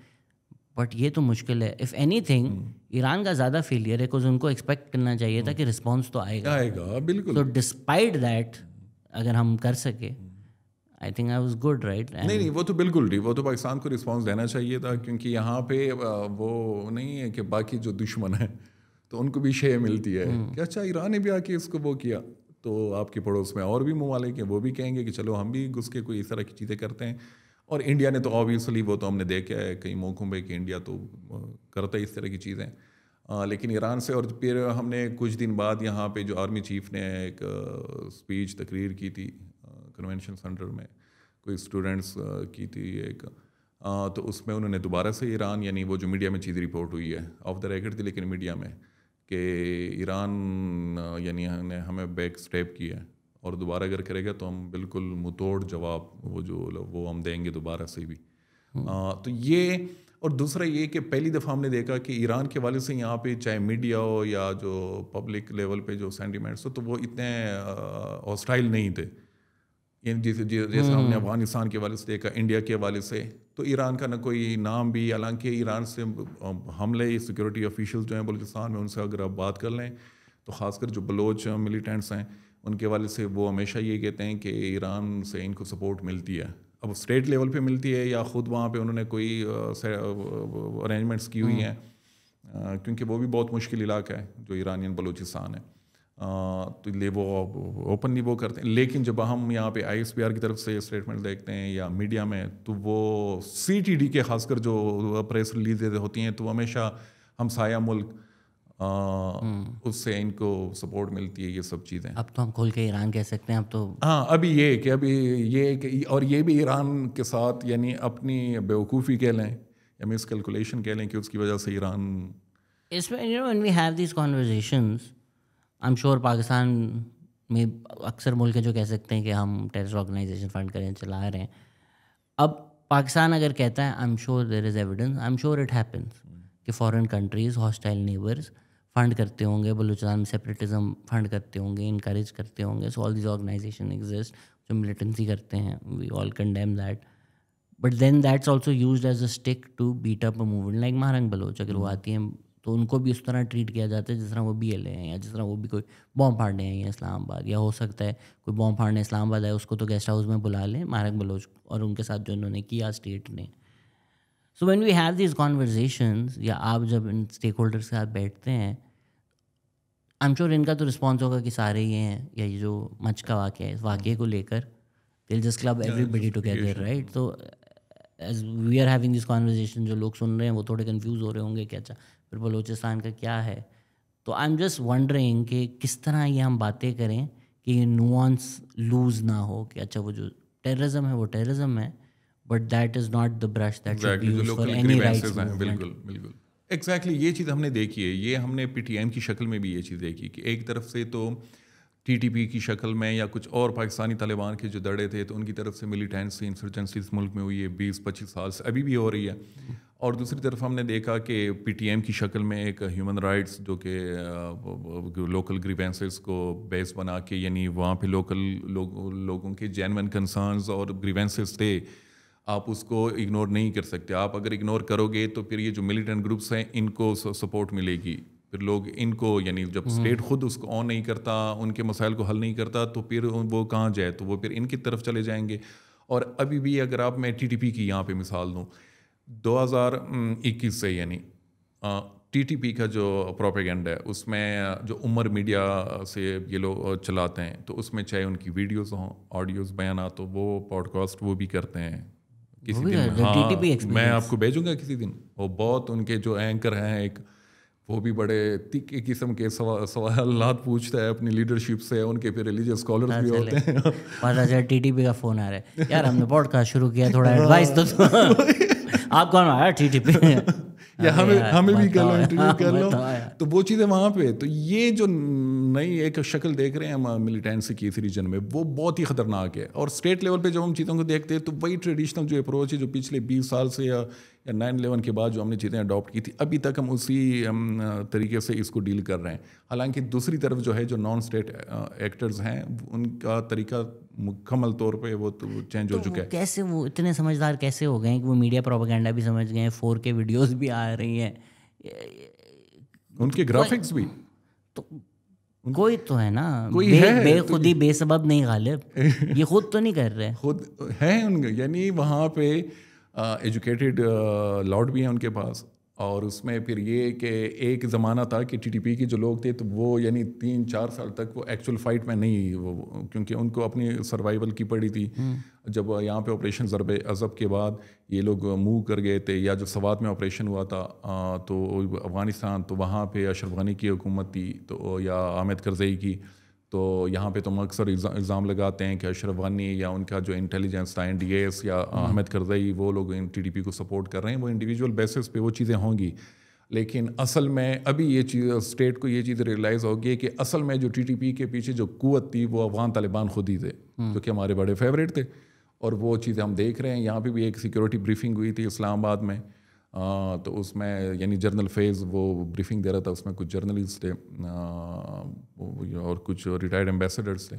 बट ये तो मुश्किल है इफ़ एनी थिंग ईरान का ज़्यादा फेलियर है कुछ उनको एक्सपेक्ट करना चाहिए था hmm. कि रिस्पॉन्स तो आएगा आएगा बिल्कुल तो डिस्पाइट दैट अगर हम कर सके I think I was good right नहीं नहीं वो तो बिल्कुल नहीं वो तो पाकिस्तान को रिस्पॉन्स देना चाहिए था क्योंकि यहाँ पे वो नहीं है कि बाकी जो दुश्मन है तो उनको भी शेय मिलती है hmm. कि अच्छा ईरान ने भी आके इसको वो किया तो आपके पड़ोस में और भी ममालिक हैं वो भी कहेंगे कि चलो हम भी घुस के कोई इस तरह की चीज़ें करते हैं और इंडिया ने तो ऑब्वियसली वो तो हमने देखा है कई मौक़ों पर कि इंडिया तो करता है इस तरह की चीज़ें लेकिन ईरान से और फिर हमने कुछ दिन बाद यहाँ पे जो आर्मी चीफ ने एक स्पीच तकरीर की थी कन्वेंशन सेंटर में कोई स्टूडेंट्स की थी एक आ, तो उसमें उन्होंने दोबारा से ईरान यानी वो जो मीडिया में चीज़ रिपोर्ट हुई है ऑफ द रेकर्ड थी लेकिन मीडिया में कि ईरान यानी ने हमें बैक स्टेप किया और दोबारा अगर करेगा तो हम बिल्कुल मुतोड़ जवाब वो जो वो हम देंगे दोबारा से भी हम्म। आ, तो ये और दूसरा ये कि पहली दफ़ा हमने देखा कि ईरान के वाले से यहाँ पे चाहे मीडिया हो या जो पब्लिक लेवल पे जो सेंटीमेंट्स हो तो वो इतने हॉस्टाइल नहीं थे जैसे जैसे हमने हम्म। अफगानिस्तान के वाले से देखा इंडिया के वाले से तो ईरान का ना कोई नाम भी हालांकि ईरान से हमले सिक्योरिटी ऑफिशल जो हैं बलूचिस्तान में उनसे अगर आप बात कर लें तो ख़ासकर जो बलोच मिलीटेंट्स हैं उनके वाले से वो हमेशा ये कहते हैं कि ईरान से इनको सपोर्ट मिलती है अब स्टेट लेवल पे मिलती है या ख़ुद वहाँ पे उन्होंने कोई अरेंजमेंट्स की हुई हम्म। हैं क्योंकि वो भी बहुत मुश्किल इलाका है जो ईरानियन बलूचिस्तान है आ, तो ले वो ओपनली वो करते हैं लेकिन जब हम यहाँ पे आई की तरफ से स्टेटमेंट देखते हैं या मीडिया में तो वो सी के खासकर जो प्रेस रिलीज होती हैं तो हमेशा हम साया मुल्क उससे इनको सपोर्ट मिलती है ये सब चीज़ें अब तो हम खोल के ईरान कह सकते हैं अब तो हाँ अभी ये कि अभी ये कि और ये भी ईरान के साथ यानी अपनी बेवकूफ़ी कह लें या मिस कैलकुलेशन कह लें कि उसकी वजह से ईरान इसमें you know we have this I am sure Pakistan में अक्सर मुल्क जो कह सकते हैं कि हम टेरिस ऑर्गेनाइजेशन फंड करें चला रहे हैं अब पाकिस्तान अगर कहता है I am sure there is evidence I am sure it happens कि foreign countries hostile neighbours fund करते होंगे बलूचिस्तान सेपरेटिज्म फंड करते होंगे इनक्रेज करते होंगे so all this organisation exist जो मिलिटेंसी करते हैं we all condemn that but then that's also use as a stick to beat up a movement like Mahrang Baloch अगर वो hmm. आती हैं तो उनको भी उस तरह ट्रीट किया जाता है जिस तरह वो बी एल ए हैं या जिस तरह वो भी कोई बॉम्ब फाड़ने आई हैं इस्लामाबाद या हो सकता है कोई बॉम्ब फाड़ने इस्लामाबाद आए उसको तो गेस्ट हाउस में बुला लें महारंग बलोच और उनके साथ जो इन्होंने किया स्टेट ने so when we have this conversation या आप जब इन स्टेक होल्डर के साथ बैठते हैं आई एम श्योर इनका तो रिस्पॉन्स होगा कि सारे ये हैं या ये जो मच का वाक्य है इस वाक्य को लेकर दिल just club everybody together right तो as we are having this conversation जो लोग सुन रहे हैं वो थोड़े कन्फ्यूज़ हो रहे होंगे कि अच्छा फिर बलोचिस्तान का क्या है तो आई एम जस्ट वंडरिंग कि किस तरह ये हम बातें करें कि ये नुआंस लूज ना हो कि अच्छा वो जो टेररिज्म है वो टेररिज्म है but that is not the brush that for any बिल्कुल बिल्कुल एग्जैक्टली exactly, ये चीज़ हमने देखी है ये हमने पीटीएम की शक्ल में भी ये चीज़ देखी कि एक तरफ से तो टीटीपी की शक्ल में या कुछ और पाकिस्तानी तालिबान के जो दड़े थे तो उनकी तरफ से मिलीटेंसी इंसर्जेंसी इस मुल्क में हुई है बीस पच्चीस साल से अभी भी हो रही है और दूसरी तरफ हमने देखा कि पीटीएम की शक्ल में एक ह्यूमन राइट्स जो कि लोकल ग्रीवेंसेस को बेस बना के यानी वहाँ पे लोकल लोगों के जैन कंसर्नस और ग्रीवेंसेस थे आप उसको इग्नोर नहीं कर सकते आप अगर इग्नोर करोगे तो फिर ये जो मिलिटेंट ग्रुप्स हैं इनको सपोर्ट मिलेगी फिर लोग इनको यानी जब स्टेट हम्म। खुद उसको ऑन नहीं करता उनके मसाइल को हल नहीं करता तो फिर वो कहाँ जाए तो वो फिर इनकी तरफ चले जाएंगे और अभी भी अगर आप मैं टी पी की यहाँ पे मिसाल दूँ इक्कीस से यानी टी पी का जो प्रोपेगेंड है उसमें जो उमर मीडिया से ये लोग चलाते हैं तो उसमें चाहे उनकी वीडियोज़ हों ऑडियोज़ बयान तो वो पॉडकास्ट वो भी करते हैं किसी दिन हाँ, मैं आपको भेजूंगा किसी दिन वो बहुत उनके जो एंकर हैं एक वो भी बड़े तीखे किस्म के सवाल पूछता है अपनी लीडरशिप से उनके फिर रिलीजियस स्कॉलर भी होते हैं पता चला टीटीपी का फोन आ रहा है यार हमने पॉडकास्ट शुरू किया थोड़ा एडवाइस तो दो आप कौन आया टीटीपी या हमें हमें भी कर लो इंटरव्यू हाँ, कर लो तो वो चीज़ें वहाँ पे तो ये जो नई एक शक्ल देख रहे हैं हम मिलिटेंट्स की इस रीजन में वो बहुत ही ख़तरनाक है और स्टेट लेवल पे जब हम चीज़ों को देखते हैं तो वही ट्रेडिशनल जो अप्रोच है जो पिछले बीस साल से या नाइन इलेवन के बाद जो हमने चीज़ें अडॉप्ट की थी अभी तक हम उसी तरीके से इसको डील कर रहे हैं हालांकि दूसरी तरफ जो है जो नॉन स्टेट एक्टर्स हैं उनका तरीका मुकम्मल तौर पे वो तो चेंज तो हो चुका है कैसे वो इतने समझदार कैसे हो गए कि वो मीडिया प्रोपागेंडा भी समझ गए फोर के वीडियोज़ भी आ रही हैं उनके ग्राफिक्स भी तो कोई तो है ना कोई बे, है बेखुदी तो बेसब नहीं गालिब ये खुद तो नहीं कर रहे खुद है उनके यानी वहाँ पे एजुकेटेड लॉर्ड भी हैं उनके पास और उसमें फिर ये कि एक ज़माना था कि टीटीपी के जो लोग थे तो वो यानी तीन चार साल तक वो एक्चुअल फाइट में नहीं वो क्योंकि उनको अपनी सर्वाइवल की पड़ी थी हम्म। जब यहाँ पे ऑपरेशन ज़रब अज़ब के बाद ये लोग मूव कर गए थे या जब सवात में ऑपरेशन हुआ था तो अफ़गानिस्तान तो वहाँ पे अशरफ गनी की हुकूमत थी तो या आमिद करजई की तो यहाँ पे तो हम अक्सर एग्ज़ाम लगाते हैं कि अशरफ वानी या उनका जो इंटेलिजेंस था एन डी एस या अहमद हम्म। करजई वो लोग इन टी पी को सपोर्ट कर रहे हैं वो इंडिविजुअल बेसिस पे वो चीज़ें होंगी लेकिन असल में अभी ये चीज़ स्टेट को ये चीज़ रियलाइज़ होगी कि असल में जो टी टी पी के पीछे जो कुत थी वो अफगान तालिबान खुद ही थे हम्म। जो कि हमारे बड़े फेवरेट थे और वो चीज़ें हम देख रहे हैं यहाँ पर भी एक सिक्योरिटी ब्रीफिंग हुई थी इस्लामाबाद में हाँ, तो उसमें यानी जर्नल फेज वो ब्रीफिंग दे रहा था उसमें कुछ जर्नलिस्ट थे और कुछ रिटायर्ड एम्बेसडर्स थे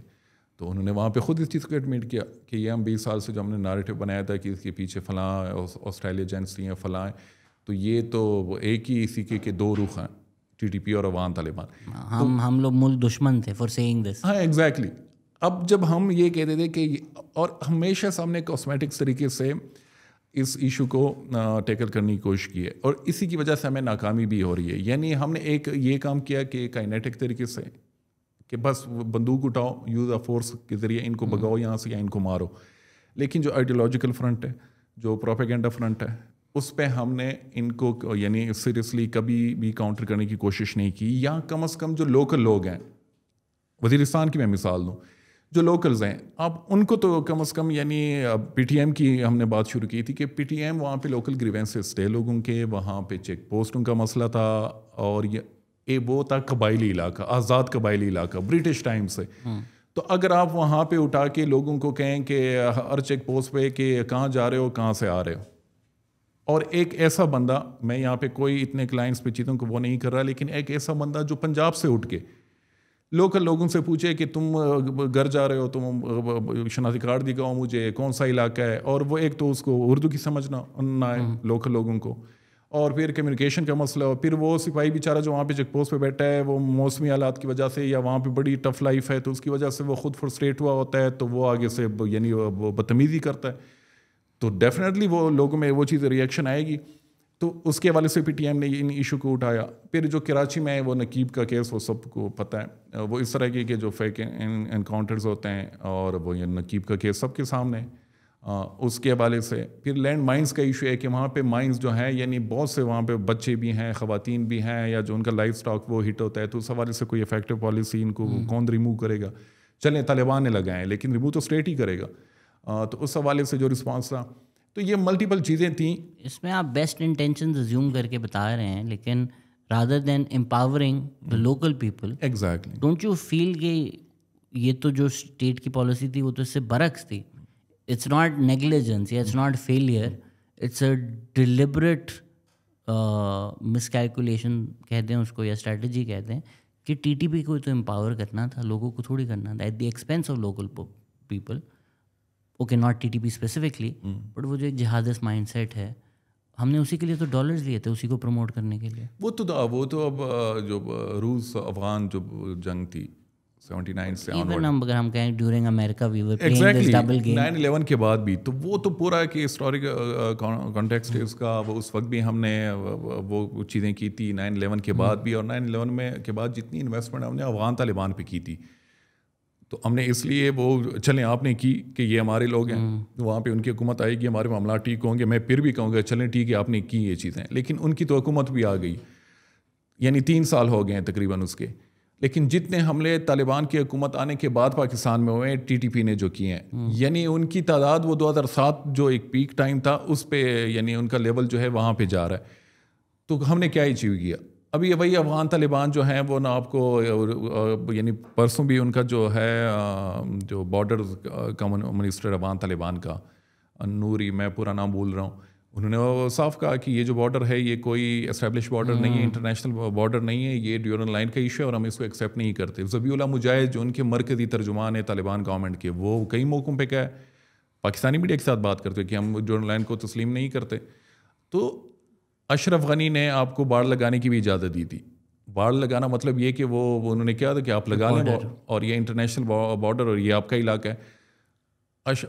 तो उन्होंने वहाँ पे ख़ुद इस चीज़ को एडमिट किया कि ये हम बीस साल से जो हमने नारेटिव बनाया था कि इसके पीछे फ़लाँ ऑस्ट्रेलिया जेंट्स हैं फलाएँ तो ये तो एक ही इसी के दो रुख हैं पी और अवान तालिबान हाँ, हम तो, हम लोग मूल दुश्मन थे फॉर सेइंग दिस हाँ एग्जैक्टली exactly. अब जब हम ये कहते थे कि और हमेशा सामने कॉस्मेटिक्स तरीके से इस इशू को टैकल करने की कोशिश की है और इसी की वजह से हमें नाकामी भी हो रही है यानी हमने एक ये काम किया कि काइनेटिक तरीके से कि बस बंदूक उठाओ यूज़ ऑफ फोर्स के ज़रिए इनको हम्म। भगाओ यहाँ से या इनको मारो लेकिन जो आइडियोलॉजिकल फ्रंट है जो प्रोपेगेंडा फ्रंट है उस पर हमने इनको यानी सीरियसली कभी भी काउंटर करने की कोशिश नहीं की या कम अज़ कम जो लोकल लोग हैं वजीरस्तान की मैं मिसाल दूँ जो लोकल्स हैं आप उनको तो कम अज़ कम यानी पीटीएम की हमने बात शुरू की थी कि पीटीएम वहाँ पे लोकल ग्रीवेंसेस थे लोगों के वहाँ पे चेक पोस्ट उनका मसला था और ये ए वो था कबायली इलाका आज़ाद कबायली इलाका ब्रिटिश टाइम से हम्म। तो अगर आप वहाँ पे उठा के लोगों को कहें कि हर चेक पोस्ट पे कि कहाँ जा रहे हो कहाँ से आ रहे हो और एक ऐसा बंदा मैं यहाँ पे कोई इतने क्लाइंट्स पे चीतों को वो नहीं कर रहा लेकिन एक ऐसा बंदा जो पंजाब से उठ के लोकल लोगों से पूछे कि तुम घर जा रहे हो तुम शनाती कार्ड दिखाओ मुझे कौन सा इलाका है और वो एक तो उसको उर्दू की समझना ना आए हम्म। लोकल लोगों को और फिर कम्युनिकेशन का मसला हो फिर वो सिपाही बेचारा जो वहाँ पे चेक पोस्ट पर बैठा है वो मौसमी हालात की वजह से या वहाँ पे बड़ी टफ लाइफ है तो उसकी वजह से वो खुद फ्रस्ट्रेट हुआ होता है तो वो आगे से यानी बदतमीज़ी करता है तो डेफिनेटली वो लोगों में वो चीज़ रिएक्शन आएगी तो उसके हवाले से पी ने इन इशू को उठाया फिर जो कराची में है वो नकीब का केस वो सबको पता है वो इस तरह की जो फेक इनकाउंटर्स होते हैं और वो ये नकीब का केस सबके सामने आ, उसके हवाले से फिर लैंड माइंस का इशू है कि वहाँ पे माइंस जो हैं यानी बहुत से वहाँ पे बच्चे भी हैं ख़वान भी हैं या जो उनका लाइफ स्टॉक वो हिट होता है तो उस हवाले से कोई इफेक्टिव पॉलिसी इनको हम्म। कौन रिमूव करेगा चलें तालिबान ने लगाएं लेकिन रिमूव तो स्टेट ही करेगा तो उस हवाले से जो रिस्पॉन्स था तो ये मल्टीपल चीज़ें थी इसमें आप बेस्ट इंटेंशन रिज्यूम करके बता रहे हैं लेकिन rather than empowering the local people exactly don't you feel कि ये तो जो स्टेट की पॉलिसी थी वो तो इससे बरक्स थी इट्स नॉट नेग्लिजेंस या it's not failure it's a deliberate miscalculation कहते हैं उसको या स्ट्रेटी कहते हैं कि टीटीपी को तो एम्पावर करना था लोगों को थोड़ी करना था at the expense of local people okay not T T P specifically but वो जो एक जहादस माइंड सेट है हमने उसी के लिए तो डॉलर्स लिए थे उसी को प्रमोट करने के लिए वो तो वो तो अब जो रूस अफगान जो जंग थी 79 से ऑनवर्ड हम अगर हम कहें during America we were playing this double game के बाद भी तो वो तो पूरा कि हिस्टोरिक कॉन्टेक्स्ट है उसका वो उस वक्त भी हमने वो चीज़ें की थी 911 के बाद hmm. भी और 911 में के बाद जितनी इन्वेस्टमेंट हमने अफगान तालिबान पे की थी तो हमने इसलिए वो चलें आपने की कि ये हमारे लोग हैं तो वहाँ पे उनकी हुकूमत आएगी हमारे मामला ठीक होंगे मैं फिर भी कहूँगा चलें ठीक है आपने की ये चीज़ें लेकिन उनकी तो हुकूमत भी आ गई यानी तीन साल हो गए हैं तकरीबन उसके लेकिन जितने हमले तालिबान की हुकूमत आने के बाद पाकिस्तान में हुए टी टी पी ने जो किए हैं हम्म। यानी उनकी तादाद वो दो हज़ार सात जो एक पीक टाइम था उस पर यानी उनका लेवल जो है वहाँ पर जा रहा है तो हमने क्या अचीव किया अब ये वही अफगान तालिबान जो हैं वो ना आपको यानी परसों भी उनका जो है जो बॉर्डर का मिनिस्टर अफगान तालिबान का नूरी मैं पूरा नाम बोल रहा हूँ उन्होंने साफ कहा कि ये जो बॉर्डर है ये कोई इस्टेब्लिश हम्म। बॉर्डर नहीं है इंटरनेशनल बॉर्डर नहीं है ये ड्यूरल लाइन का इशू है और हम इसको एक्सेप्ट नहीं करते जबीला मुजाहिद जो उनके मरकजी तर्जुमान है तालिबान गवर्नमेंट के वो कई मौक़ों पर क्या है पाकिस्तानी मीडिया के साथ बात करते कि हम ड्यूरल लाइन को तस्लीम नहीं करते तो अशरफ गनी ने आपको बाढ़ लगाने की भी इजाज़त दी थी बाढ़ लगाना मतलब ये कि वो उन्होंने क्या था कि आप लगा लें और ये इंटरनेशनल बॉर्डर और ये आपका इलाका है अश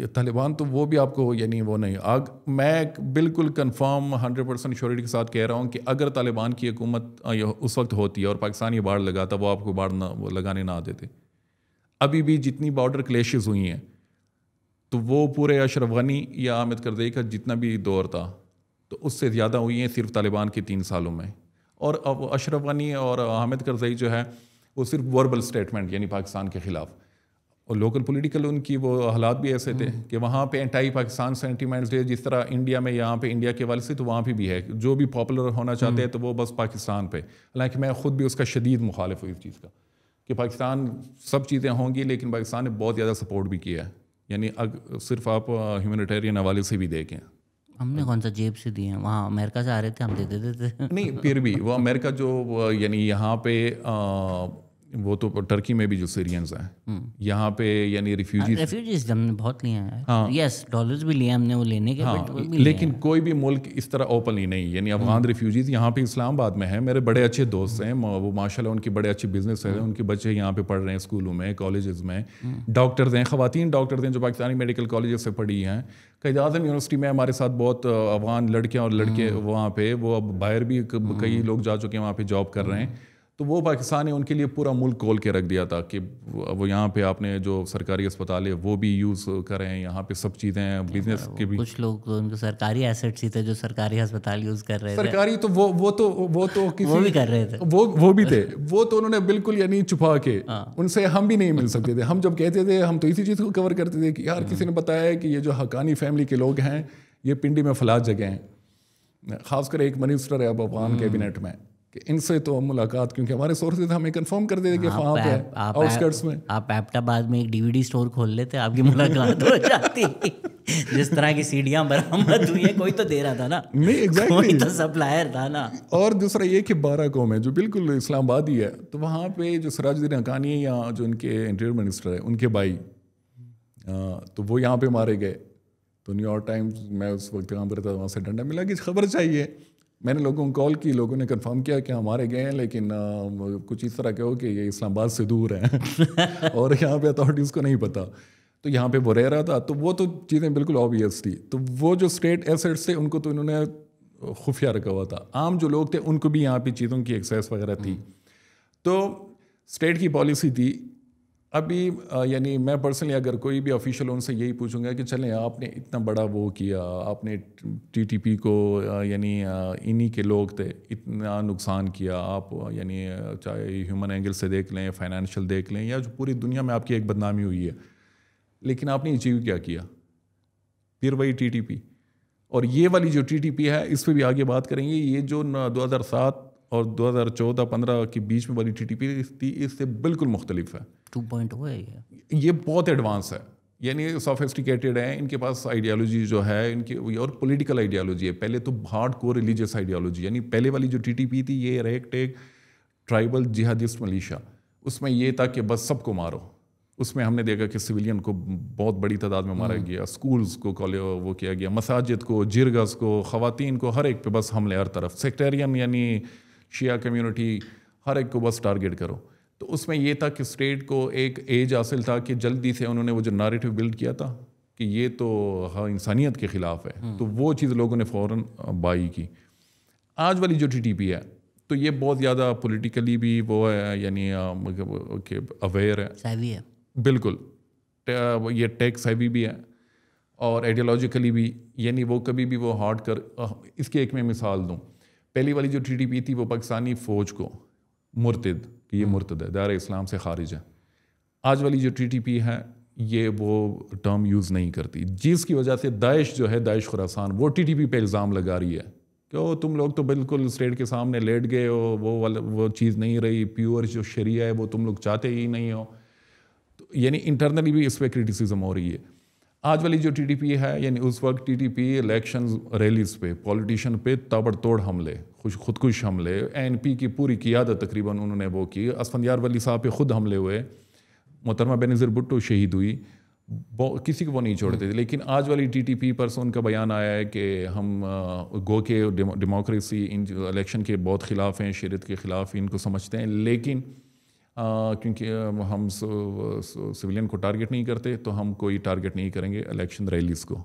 ये तालिबान तो वो भी आपको यानी वो नहीं आग मैं बिल्कुल कंफर्म हंड्रेड परसेंट श्योरिटी के साथ कह रहा हूँ कि अगर तालिबान की हुकूमत उस वक्त होती है और पाकिस्तान ये बाढ़ लगाता वो आपको बाढ़ ना वो लगाने ना देते अभी भी जितनी बॉर्डर क्लेशेज हुई हैं तो वो पूरे अशरफ गनी या आमिद करदई का जितना भी दौर था तो उससे ज़्यादा हुई हैं सिर्फ तालिबान के तीन सालों में और अब अशरफ गनी और हामिद करजई जो है वो सिर्फ वर्बल स्टेटमेंट यानी पाकिस्तान के ख़िलाफ़ और लोकल पॉलिटिकल उनकी वो हालात भी ऐसे थे हम्म। कि वहाँ पे एंटाई पाकिस्तान सेंटीमेंट्स थे जिस तरह इंडिया में यहाँ पे इंडिया के वाले से तो वहाँ भी भी है जो भी पॉपुलर होना चाहते हम्म। हैं तो वो बस पाकिस्तान पे हालांकि मैं ख़ुद भी उसका शदीद मुखालिफ हूँ इस चीज़ का कि पाकिस्तान सब चीज़ें होंगी लेकिन पाकिस्तान ने बहुत ज़्यादा सपोर्ट भी किया है यानी अग सिर्फ आप ह्यूमनिटेरियन हवाले से भी देखें हमने हाँ। कौन सा जेब से दिए हैं वहाँ अमेरिका से आ रहे थे हम दे देते थे नहीं फिर भी वो अमेरिका जो यानी यहाँ पे वो तो टर्की में भी जो सीरियंस हैं हम्म। यहाँ पे यानी रिफ्यूजीज हाँ, रिफ्यूजीज तो हमने बहुत लिए हैं हाँ यस डॉलर्स भी लिए हमने वो लेने के हाँ, बट वो भी लेकिन लिए कोई भी मुल्क इस तरह ओपनली नहीं यानी हम्म। अफगान रिफ्यूजीज यहाँ पे इस्लामाबाद में है मेरे बड़े अच्छे दोस्त हैं वो माशा उनकी बड़े अच्छे बिजनेस है हम्म। उनके बच्चे यहाँ पे पढ़ रहे हैं स्कूलों में कॉलेज में डॉक्टर्स हैं खातन डॉक्टर्स हैं जो पाकिस्तानी मेडिकल कॉलेज से पढ़ी हैं कई आजम यूनिवर्सिटी में हमारे साथ बहुत अफगान लड़कियाँ और लड़के वहाँ पे वो अब बाहर भी कई लोग जा चुके हैं वहाँ पे जॉब कर रहे हैं तो वो पाकिस्तान ने उनके लिए पूरा मुल्क खोल के रख दिया था कि वो यहाँ पे आपने जो सरकारी अस्पताल है वो भी यूज़ करें यहाँ पे सब चीज़ें हैं बिजनेस के भी कुछ लोग तो उनको सरकारी एसेट्स ही थे जो सरकारी अस्पताल यूज़ कर रहे थे सरकारी तो वो वो तो वो तो किसी वो भी कर रहे थे वो वो भी थे वो तो उन्होंने बिल्कुल यानी छुपा के हाँ। उनसे हम भी नहीं मिल सकते थे हम जब कहते थे हम तो इसी चीज़ को कवर करते थे कि यार हाँ। किसी ने बताया कि ये जो हकानी फैमिली के लोग हैं ये पिंडी में फला जगह हैं खासकर एक मिनिस्टर है अब अफगान कैबिनेट हम्म। में कि इनसे तो हम मुलाकात क्योंकि हमारे सोर्सेज हमें कंफर्म कर देते हाँ, कि वहाँ आउटस्कर्ट्स में आप एपटाबाद में एक डीवीडी स्टोर खोल लेते आपकी मुलाकात हो जाती जिस तरह की सीढ़ियां बरामद हुई है कोई तो दे रहा था ना नहीं एग्जैक्टली exactly. तो सप्लायर था ना और दूसरा ये कि बारह कौम है जो बिल्कुल इस्लामाबाद ही है तो वहाँ पे जो सराजुद्दीन हकानी या जो उनके इंटीरियर मिनिस्टर है उनके भाई तो वो यहाँ पे मारे गए तो न्यूयॉर्क टाइम्स मैं उस वक्त काम करता था वहाँ से डंडा मिला कि खबर चाहिए मैंने लोगों को कॉल की लोगों ने कंफर्म किया कि हमारे गए हैं लेकिन आ, कुछ इस तरह के हो कि ये इस्लामाबाद से दूर हैं और यहाँ पे अथॉरिटीज़ को नहीं पता तो यहाँ पे वो रह रहा था तो वो तो चीज़ें बिल्कुल ऑबियस थी तो वो जो स्टेट एसेट्स थे उनको तो इन्होंने खुफिया रखा हुआ था आम जो लोग थे उनको भी यहाँ पे चीज़ों की एक्सेस वगैरह थी हम्म। तो स्टेट की पॉलिसी थी अभी यानी मैं पर्सनली अगर कोई भी ऑफिशियल उनसे यही पूछूंगा कि चलें आपने इतना बड़ा वो किया आपने टीटीपी को यानी इन्हीं के लोग थे इतना नुकसान किया आप यानी चाहे ह्यूमन एंगल से देख लें फाइनेंशियल देख लें या जो पूरी दुनिया में आपकी एक बदनामी हुई है लेकिन आपने अचीव क्या किया फिर वही टीटीपी और ये वाली जो टीटीपी है इस पर भी आगे बात करेंगे ये जो दो और 2014-15 के बीच में वाली टीटीपी थी इससे बिल्कुल मुख्तलिफ है टू पॉइंट है ये बहुत एडवांस है यानी सोफेस्टिकेटेड है इनके पास आइडियालॉजी जो है इनके और पॉलिटिकल आइडियालॉजी है पहले तो हार्ड कोर रिलीजियस आइडियालॉजी यानी पहले वाली जो टी थी ये रेक टेक ट्राइबल जिहादिस्ट मलिशा उसमें ये था कि बस सबको मारो उसमें हमने देखा कि सिविलियन को बहुत बड़ी तादाद में मारा हम्म। गया स्कूल्स को कॉले वो किया गया मसाजिद को जिरगस को ख़वान को हर एक पे बस हमले हर तरफ सेक्टेरियन यानी शिया कम्यूनिटी हर एक को बस टारगेट करो तो उसमें ये था कि स्टेट को एक एज हासिल था कि जल्दी से उन्होंने वो जो नारेटिव बिल्ड किया था कि ये तो हाँ इंसानियत के ख़िलाफ़ है हम्म। तो वो चीज़ लोगों ने फ़ौर बाई की आज वाली जो टी है तो ये बहुत ज़्यादा पोलिटिकली भी वो है यानी अवेयर मतलब है।, है बिल्कुल ये टैक्स हैवी भी है और आइडियोलॉजिकली भी यानी वो कभी भी वो हार्ड कर इसकी एक मैं मिसाल दूँ पहली वाली जो टी थी वो पाकिस्तानी फ़ौज को मुर्तद कि ये हम्म। मुर्तद है दायरा इस्लाम से खारिज है आज वाली जो टी टी पी है ये वो टर्म यूज़ नहीं करती जिसकी वजह से दाइश जो है दाइश खुरासान वो टी टी पी पर इल्ज़ाम लगा रही है कि ओ तुम लोग तो बिल्कुल स्टेट के सामने लेट गए हो वो वाल वो चीज़ नहीं रही प्योर जो शरिया है वो तुम लोग चाहते ही नहीं हो तो यानी इंटरनली भी इस पर क्रिटिसिज्म हो रही है आज वाली जो टीडीपी है यानी उस वक्त टीडीपी इलेक्शन रैलीज पे पॉलिटिशियन पे ताबड़तोड़ हमले खुश खुदकुश हमले एनपी की पूरी क्यादत तकरीबन उन्होंने वो की असफंदियार वली साहब पे खुद हमले हुए मोहतरमा बेनज़ीर भुट्टो शहीद हुई किसी को वो नहीं छोड़ते थे लेकिन आज वाली टीटीपी पर से उनका बयान आया है कि हम गो के डेमोक्रेसी इन इलेक्शन के बहुत खिलाफ हैं शरीत के ख़िलाफ़ इनको समझते हैं लेकिन क्योंकि हम सिविलियन को टारगेट नहीं करते तो हम कोई टारगेट नहीं करेंगे इलेक्शन रैलीज़ को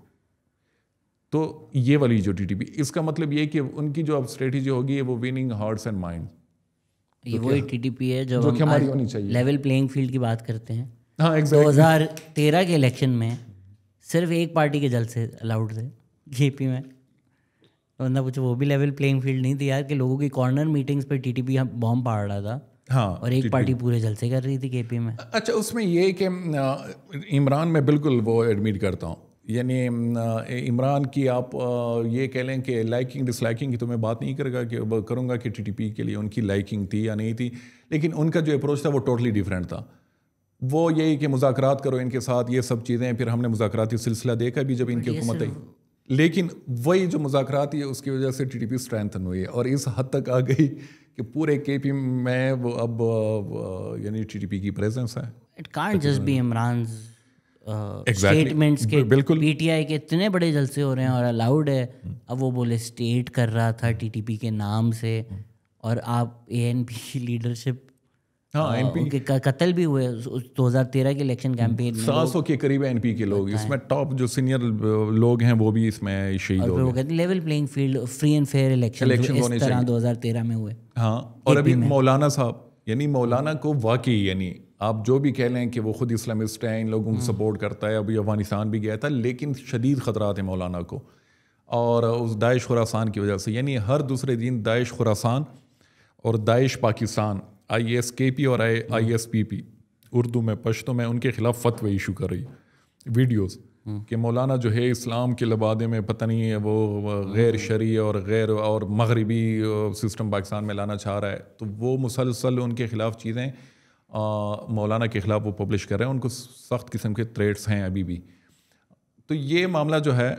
तो ये वाली जो टीटीपी इसका मतलब ये कि उनकी जो अब स्ट्रेटेजी होगी वो विनिंग हार्ट्स एंड माइंड ये टी तो टीटीपी है जो, जो हम हमारी होनी चाहिए लेवल प्लेइंग फील्ड की बात करते हैं हाँ एग्जैक्टली दो हज़ार तेरह के इलेक्शन में सिर्फ एक पार्टी के जल से अलाउड थे जेपी में तो बंदा पूछो वो भी लेवल प्लेइंग फील्ड नहीं थी यार कि लोगों की कॉर्नर मीटिंग्स पर टी टी पी बॉम्ब पाड़ रहा था हाँ और एक पार्टी पूरे जलसे कर रही थी केपी में अच्छा उसमें ये कि इमरान मैं बिल्कुल वो एडमिट करता हूँ यानी इमरान की आप ये कह लें कि लाइकिंग डिसलाइकिंग की तो मैं बात नहीं करेगा कि करूँगा कि टीटीपी के लिए उनकी लाइकिंग थी या नहीं थी लेकिन उनका जो अप्रोच था वो टोटली डिफरेंट था वो यही कि मुजाकर करो इनके साथ ये सब चीज़ें फिर हमने मुजाकराती सिलसिला देखा भी जब इनकी हुकूमत आई लेकिन वही जो मुजाकरात है उसकी वजह से टी टी पी स्ट्रेंथन हुई है और इस हद तक आ गई कि पूरे के पी में वो अब यानी टी टी पी की प्रेजेंस है it can't just be Imran statements के बिल्कुल पीटीआई के इतने बड़े जलसे हो रहे हैं और अलाउड है अब वो बोले स्टेट कर रहा था टीटीपी के नाम से और आप एएनपी की लीडरशिप हाँ, हाँ कत्ल भी हुए उस 2013 के इलेक्शन कैंपेन सात सौ के करीब एनपी के लोग इसमें टॉप जो सीनियर लोग हैं वो भी इसमें शहीद हो गए level playing field free and fair election election में हुए हाँ और अभी मौलाना साहब यानी मौलाना को वाकई यानी आप जो भी कह लें कि वो खुद इस्लामिस्ट हैं इन लोगों को सपोर्ट हम्म। करता है अभी अफगानिस्तान भी गया था लेकिन शदीद ख़तरा थे मौलाना को और उस दाइश खुरासान की वजह से यानी हर दूसरे दिन दाइश खुरासान और दाइश Pakistan I S K P और I I S P P Urdu में पश्तों में उनके खिलाफ फतवे इशू कर रही वीडियोस हम्म। कि मौलाना जो है इस्लाम के लबादे में पता नहीं है वो गैर हम्म। शरी और गैर और मगरबी सिस्टम पाकिस्तान में लाना चाह रहा है तो वो मुसलसल उनके ख़िलाफ़ चीज़ें मौलाना के ख़िलाफ़ वो पब्लिश कर रहे हैं उनको सख्त किस्म के थ्रेट्स हैं अभी भी तो ये मामला जो है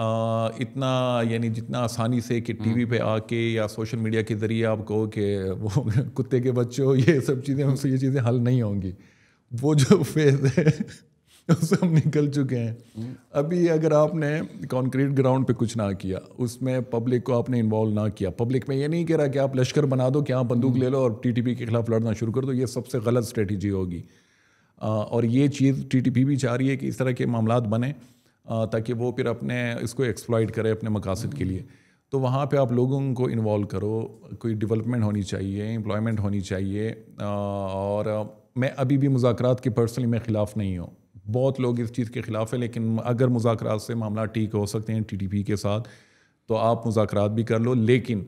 इतना यानी जितना आसानी से कि टीवी हम्म। पे आके या सोशल मीडिया के ज़रिए आप कहो कि वो कुत्ते के बच्चों ये सब चीज़ें हमसे ये चीज़ें हल नहीं होंगी वो जो फेज है उससे हम निकल चुके हैं हम्म। अभी अगर आपने कंक्रीट ग्राउंड पे कुछ ना किया उसमें पब्लिक को आपने इन्वॉल्व ना किया पब्लिक में ये नहीं कह रहा कि आप लश्कर बना दो कि आप हाँ, बंदूक हम्म। ले लो और टीटीपी के खिलाफ लड़ना शुरू कर दो ये सबसे गलत स्ट्रेटजी होगी और ये चीज़ टीटीपी भी चाह रही है कि इस तरह के मामला बने ताकि वो फिर अपने इसको एक्सप्लॉयड करे अपने मकासद के लिए तो वहाँ पे आप लोगों को इन्वॉल्व करो कोई डेवलपमेंट होनी चाहिए एम्प्लॉयमेंट होनी चाहिए और मैं अभी भी मुजाकर के पर्सनली मैं ख़िलाफ़ नहीं हूँ बहुत लोग इस चीज़ के ख़िलाफ़ है लेकिन अगर मुजाकर से मामला ठीक हो सकते हैं टी के साथ तो आप मुजाकर भी कर लो लेकिन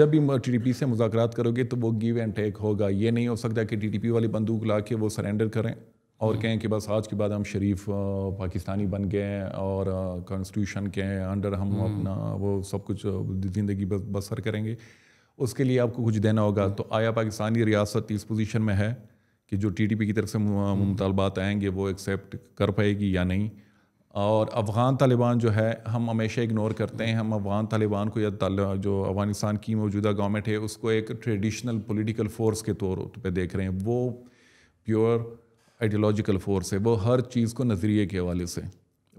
जब भी टी से मुजाकर करोगे तो वो गिव एंड टेक होगा ये नहीं हो सकता कि टी वाली बंदूक ला के वो सरेंडर करें और हम्म। कहें कि बस आज के बाद हम शरीफ पाकिस्तानी बन गए और कॉन्स्टिट्यूशन के अंडर हम हम्म। अपना वो सब कुछ ज़िंदगी बसर करेंगे उसके लिए आपको कुछ देना होगा तो आया पाकिस्तानी रियासत इस पोजीशन में है कि जो टीटीपी की तरफ से मुतालबात हम्म। आएंगे वो एक्सेप्ट कर पाएगी या नहीं और अफ़गान तालिबान जो है हम हमेशा इग्नोर करते हैं हम अफ़गान तालिबान को या जो अफ़गानिस्तान की मौजूदा गवर्नमेंट है उसको एक ट्रेडिशनल पॉलिटिकल फोर्स के तौर पे देख रहे हैं वो प्योर आइडियोलॉजिकल फोर्स है वो हर चीज़ को नज़रिए के हवाले से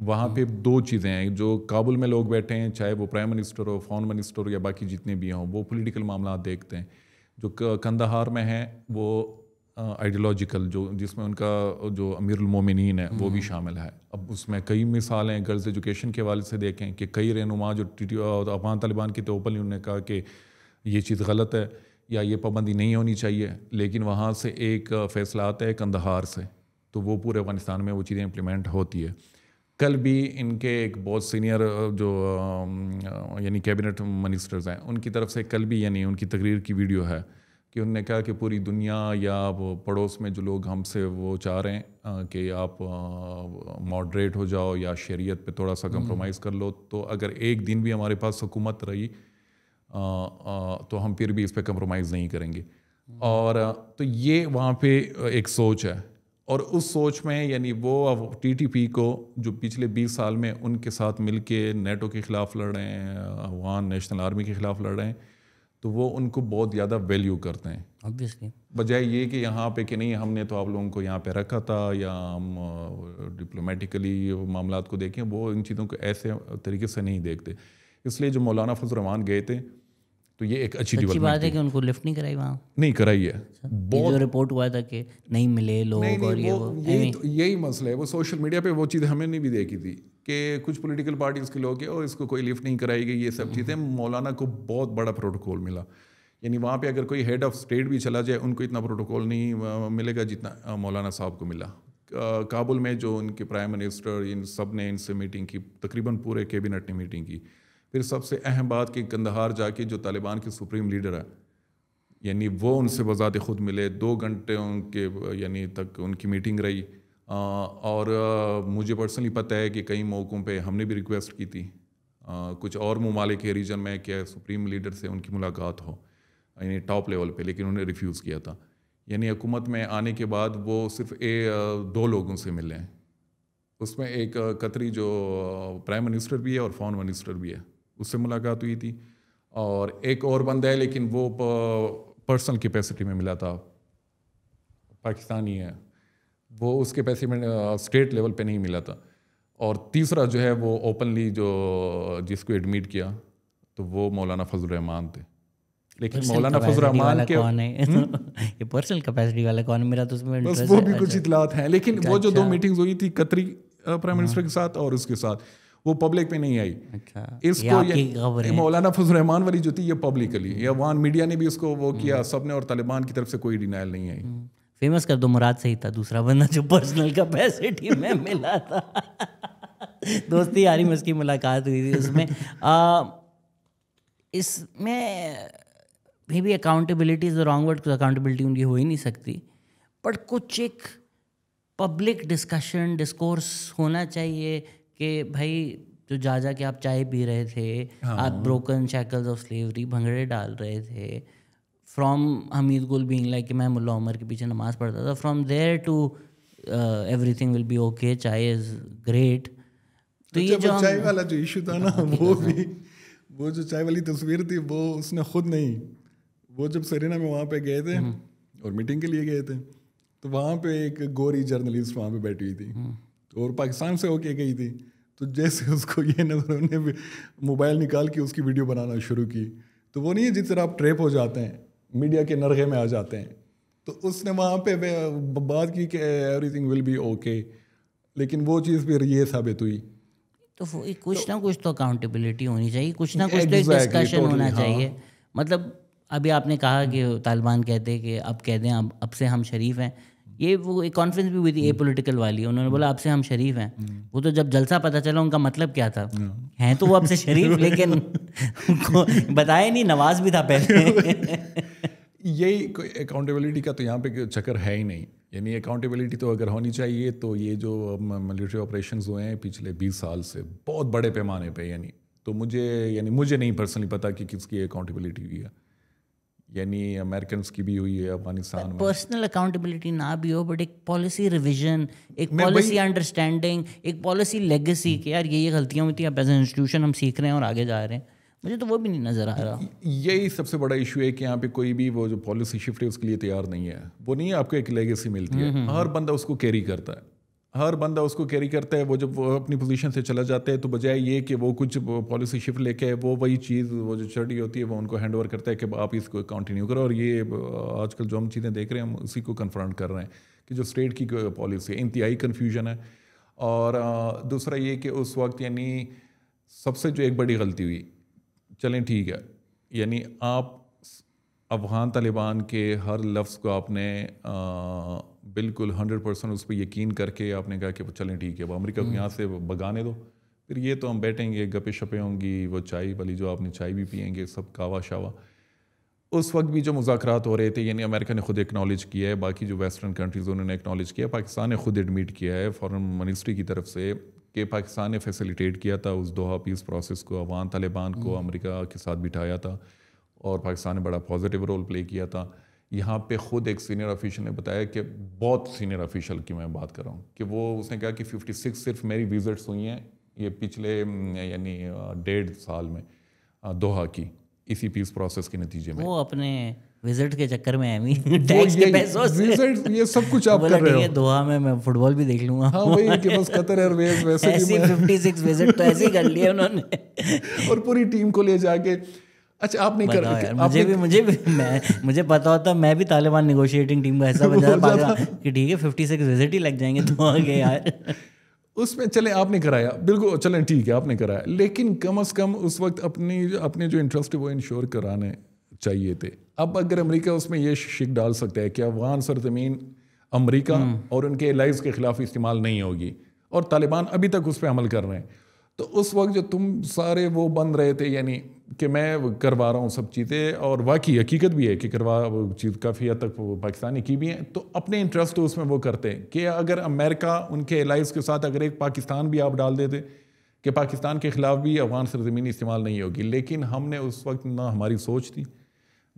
वहाँ पे दो चीज़ें हैं जो काबुल में लोग बैठे हैं चाहे वो प्राइम मिनिस्टर हो फॉरन मिनिस्टर हो या बाकी जितने भी हों वो पॉलिटिकल मामला देखते हैं जो कंदहार में हैं वो आइडियोलॉजिकल जो जिसमें उनका जो अमीरमिन है वो भी हम्म। शामिल है अब उसमें कई मिसालें गर्ल्स एजुकेशन के हवाले से देखें कि कई रहनुमा जो अफगान तालिबान की तो ओपनली उन्होंने कहा कि ये चीज़ गलत है या ये पाबंदी नहीं होनी चाहिए लेकिन वहाँ से एक फैसला आता है कंदहार से तो वो पूरे अफगानिस्तान में वो चीज़ें इम्प्लीमेंट होती है कल भी इनके एक बहुत सीनियर जो यानी कैबिनेट मिनिस्टर्स हैं उनकी तरफ से कल भी यानी उनकी तकरीर की वीडियो है कि उनने कहा कि पूरी दुनिया या पड़ोस में जो लोग हमसे वो चाह रहे हैं कि आप मॉडरेट हो जाओ या शरीयत पे थोड़ा सा कंप्रोमाइज़ हम्म। कर लो तो अगर एक दिन भी हमारे पास हुकूमत रही तो हम फिर भी इस पर कंप्रोमाइज़ नहीं करेंगे और तो ये वहाँ पे एक सोच है और उस सोच में यानी वो अब टीटीपी को जो पिछले 20 साल में उनके साथ मिलके नेटो के ख़िलाफ़ लड़ रहे हैं अफगान नेशनल आर्मी के ख़िलाफ़ लड़ रहे हैं तो वो उनको बहुत ज़्यादा वैल्यू करते हैं बजाय ये कि यहाँ पे कि नहीं हमने तो आप लोगों को यहाँ पे रखा था या हम डिप्लोमेटिकली मामला को देखें वो इन चीज़ों को ऐसे तरीके से नहीं देखते इसलिए जो मौलाना फजल रहमान गए थे तो ये एक अच्छी अच्छी बात है कि उनको लिफ्ट नहीं कराई वहाँ नहीं कराई है अच्छा। बहुत जो रिपोर्ट हुआ था कि नहीं मिले लोग नहीं, नहीं, और ये वो, यही तो, यही मसला है वो सोशल मीडिया पे वो चीज़ हमें नहीं भी देखी थी कि कुछ पॉलिटिकल पार्टीज़ के लोग और इसको कोई लिफ्ट नहीं कराई गई ये सब हम्म। चीज़ें मौलाना को बहुत बड़ा प्रोटोकॉल मिला यानी वहाँ पे अगर कोई हेड ऑफ स्टेट भी चला जाए उनको इतना प्रोटोकॉल नहीं मिलेगा जितना मौलाना साहब को मिला काबुल में जो उनके प्राइम मिनिस्टर इन सब ने इनसे मीटिंग की तकरीबन पूरे कैबिनेट ने मीटिंग की फिर सबसे अहम बात कि कंदहार जाके जो तालिबान के सुप्रीम लीडर है यानी वो उनसे बजात खुद मिले दो घंटे उनके यानी तक उनकी मीटिंग रही आ, और मुझे पर्सनली पता है कि कई मौक़ों पे हमने भी रिक्वेस्ट की थी आ, कुछ और ममालिक रीजन में क्या सुप्रीम लीडर से उनकी मुलाकात हो यानी टॉप लेवल पे लेकिन उन्हें रिफ्यूज़ किया था यानी हुकूमत में आने के बाद वो सिर्फ ए दो लोगों से मिले हैं उसमें एक कतरी जो प्राइम मिनिस्टर भी है और फॉरन मिनिस्टर भी है उससे मुलाकात हुई थी और एक और बंदा है लेकिन वो पर्सनल कैपेसिटी में मिला था पाकिस्तानी है वो उसके पैसे में स्टेट लेवल पे नहीं मिला था और तीसरा जो है वो ओपनली जो जिसको एडमिट किया तो वो मौलाना फजल रहमान थे लेकिन मौलाना फजल रहमान के कौन है हम्म? ये पर्सनल कैपेसिटी वाला कौन मेरा तो उसमें बस वो भी कुछ अच्छा। इतलात हैं लेकिन वो जो दो मीटिंग्स अच्छा। हुई थी कतरी प्राइम हाँ। मिनिस्टर के साथ और उसके साथ वो पब्लिक पे नहीं आई अच्छा इसको मौलाना फजल रहमान वाली जो थी ये पब्लिकली या अफगान मीडिया ने भी उसको वो हम्म। किया सबने और तालिबान की तरफ से कोई डिनाइल नहीं आई फेमस हम्म। कर दो मुराद सही था दूसरा बंदा जो पर्सनल कैपेसिटी में मिला था दोस्ती यारी में उसकी मुलाकात हुई थी उसमें इसमें मे भी accountability is the wrong word accountability उनकी हो ही नहीं सकती बट कुछ एक पब्लिक डिस्कशन डिस्कोर्स होना चाहिए कि भाई जो जा जा के आप चाय पी रहे थे हाँ। आप ब्रोकन शैकल्स ऑफ स्लेवरी भंगड़े डाल रहे थे फ्रॉम हमीद गुल बींग लाइक कि मैं मुल्ला उमर के पीछे नमाज पढ़ता था from there to everything will be okay chai is great तो अच्छा, ये जो चाय वाला जो इशू था ना हाँ, वो हाँ। भी वो जो चाय वाली तस्वीर थी वो उसने खुद नहीं वो जब सरीना में वहाँ पे गए थे हम्म। और मीटिंग के लिए गए थे तो वहाँ पे एक गोरी जर्नलिस्ट वहाँ पे बैठी हुई थी हम्म। तो और पाकिस्तान से होके गई थी तो जैसे उसको ये नज़र उन्हें मोबाइल निकाल के उसकी वीडियो बनाना शुरू की तो वो नहीं है जिस तरह आप ट्रेप हो जाते हैं मीडिया के नरगे में आ जाते हैं तो उसने वहाँ पे बात की कि everything will be okay लेकिन वो चीज़ फिर ये साबित हुई तो कुछ तो, ना कुछ तो अकाउंटेबिलिटी होनी चाहिए कुछ ना कुछ तो डिस्कशन होना हाँ। चाहिए मतलब अभी आपने कहा कि तालिबान कहते हैं कि अब कह दें अब अब से हम शरीफ हैं ये वो एक कॉन्फ्रेंस भी हुई थी ए पोलिटिकल हम्म। वाली उन्होंने बोला आपसे हम शरीफ हैं हम्म। वो तो जब जलसा पता चला उनका मतलब क्या था हाँ। हैं तो वो आपसे शरीफ लेकिन उनको बताया नहीं नवाज भी था पहले यही अकाउंटेबिलिटी का तो यहाँ पे चक्कर है ही नहीं यानी अकाउंटेबिलिटी तो अगर होनी चाहिए तो ये जो मिलिट्री ऑपरेशन हुए हैं पिछले बीस साल से बहुत बड़े पैमाने पर यानी तो मुझे यानी मुझे नहीं पर्सनली पता कि किसकी अकाउंटेबिलिटी हुई है यानी अमेरिकन की भी हुई है अफगानिस्तान में पर्सनल अकाउंटेबिलिटी ना भी हो बट एक पॉलिसी रिविजन एक पॉलिसी अंडरस्टैंडिंग एक पॉलिसी लेगेसी के यार ये ये गलतियाँ हुई थी आप एज ए इंस्टीट्यूशन हम सीख रहे हैं और आगे जा रहे हैं मुझे तो वो भी नहीं नज़र आ रहा यही सबसे बड़ा इशू है कि यहाँ पे कोई भी वो जो पॉलिसी शिफ्ट है उसके लिए तैयार नहीं है वो नहीं है आपको एक लेगेसी मिलती है हम्म, हम्म, हम्म। हर बंदा उसको कैरी करता है हर बंदा उसको कैरी करता है वो जब वो अपनी पोजीशन से चला जाता है तो बजाय ये कि वो कुछ पॉलिसी शिफ्ट लेके वो वही चीज़ वो जो चढ़ी होती है वो उनको हैंड ओवर करता है कि आप इसको कंटिन्यू करो और ये आजकल जो हम चीज़ें देख रहे हैं हम उसी को कन्फ्रंट कर रहे हैं कि जो स्टेट की पॉलिसी है इंतहाई कन्फ्यूजन है और दूसरा ये कि उस वक्त यानी सबसे जो एक बड़ी गलती हुई चलें ठीक है यानी आप अफगान तालिबान के हर लफ्ज़ को आपने बिल्कुल हंड्रेड परसेंट उस पर यकीन करके आपने कहा कि चलें ठीक है अब अमेरिका को हम्म। यहाँ से भगाने दो फिर ये तो हम बैठेंगे गपे शपे होंगी वो चाय वाली जो आपने चाय भी पियेंगे सब कावा शावा उस वक्त भी जो मुजाकर हो रहे थे यानी अमेरिका ने खुद एक्नॉलेज किया है बाकी जो वेस्टर्न कंट्रीज़ उन्होंने एक्नॉलेज किया पाकिस्तान ने खुद एडमिट किया है फॉरेन मिनिस्ट्री की तरफ से कि पाकिस्तान ने फैसिलिटेट किया था उस दोहा पीस प्रोसेस को अफगान तालिबान को हम्म। अमेरिका के साथ बिठाया था और पाकिस्तान ने बड़ा पॉजिटिव रोल प्ले किया था यहाँ पे ख़ुद एक सीनियर ऑफिशियल ने बताया कि बहुत सीनियर ऑफिशियल की मैं बात कर रहा हूँ कि वो उसने कहा कि 56 सिर्फ मेरी विज़िट्स हुई हैं ये पिछले यानी डेढ़ साल में दोहा की इसी पीस प्रोसेस के नतीजे में वो अपने विजिट के चक्कर में आई टैक्स के पैसों से विजिट ये सब कुछ आप कर रहे हो दोहा में मैं फुटबॉल भी देख लूंगा हाँ वही कि बस कतर एयरवेज वैसे ऐसी 56 विजिट तो ऐसे ही कर लिए उन्होंने और पूरी टीम को ले जाके अच्छा आप नहीं कर आप मुझे भी मुझे भी मैं मुझे पता होता मैं भी तालिबान निगोशिएटिंग टीम का ऐसा बजा कि ठीक है फिफ्टी सिक्स विजिट ही लग जाएंगे तो आगे यार उसमें चलें आपने कराया बिल्कुल चलें ठीक है आपने कराया लेकिन कम अज़ कम उस वक्त अपनी अपने जो इंटरेस्ट है वो इंश्योर कराने चाहिए थे अब अगर अमेरिका उसमें ये शिक डाल सकता है कि अफगान सरजमीन अमेरिका हम्म। और उनके लाइव के ख़िलाफ़ इस्तेमाल नहीं होगी और तालिबान अभी तक उस पर अमल कर रहे हैं तो उस वक्त जो तुम सारे वो बन रहे थे यानी कि मैं करवा रहा हूँ सब चीज़ें और वाकई हकीकत भी है कि करवा चीज़ काफ़ी हद तक पाकिस्तानी की भी हैं तो अपने इंटरेस्ट तो उसमें वो करते हैं कि अगर अमेरिका उनके एलाइज के साथ अगर एक पाकिस्तान भी आप डाल देते कि पाकिस्तान के ख़िलाफ़ भी अफगान सरजमीनी इस्तेमाल नहीं होगी लेकिन हमने उस वक्त ना हमारी सोच थी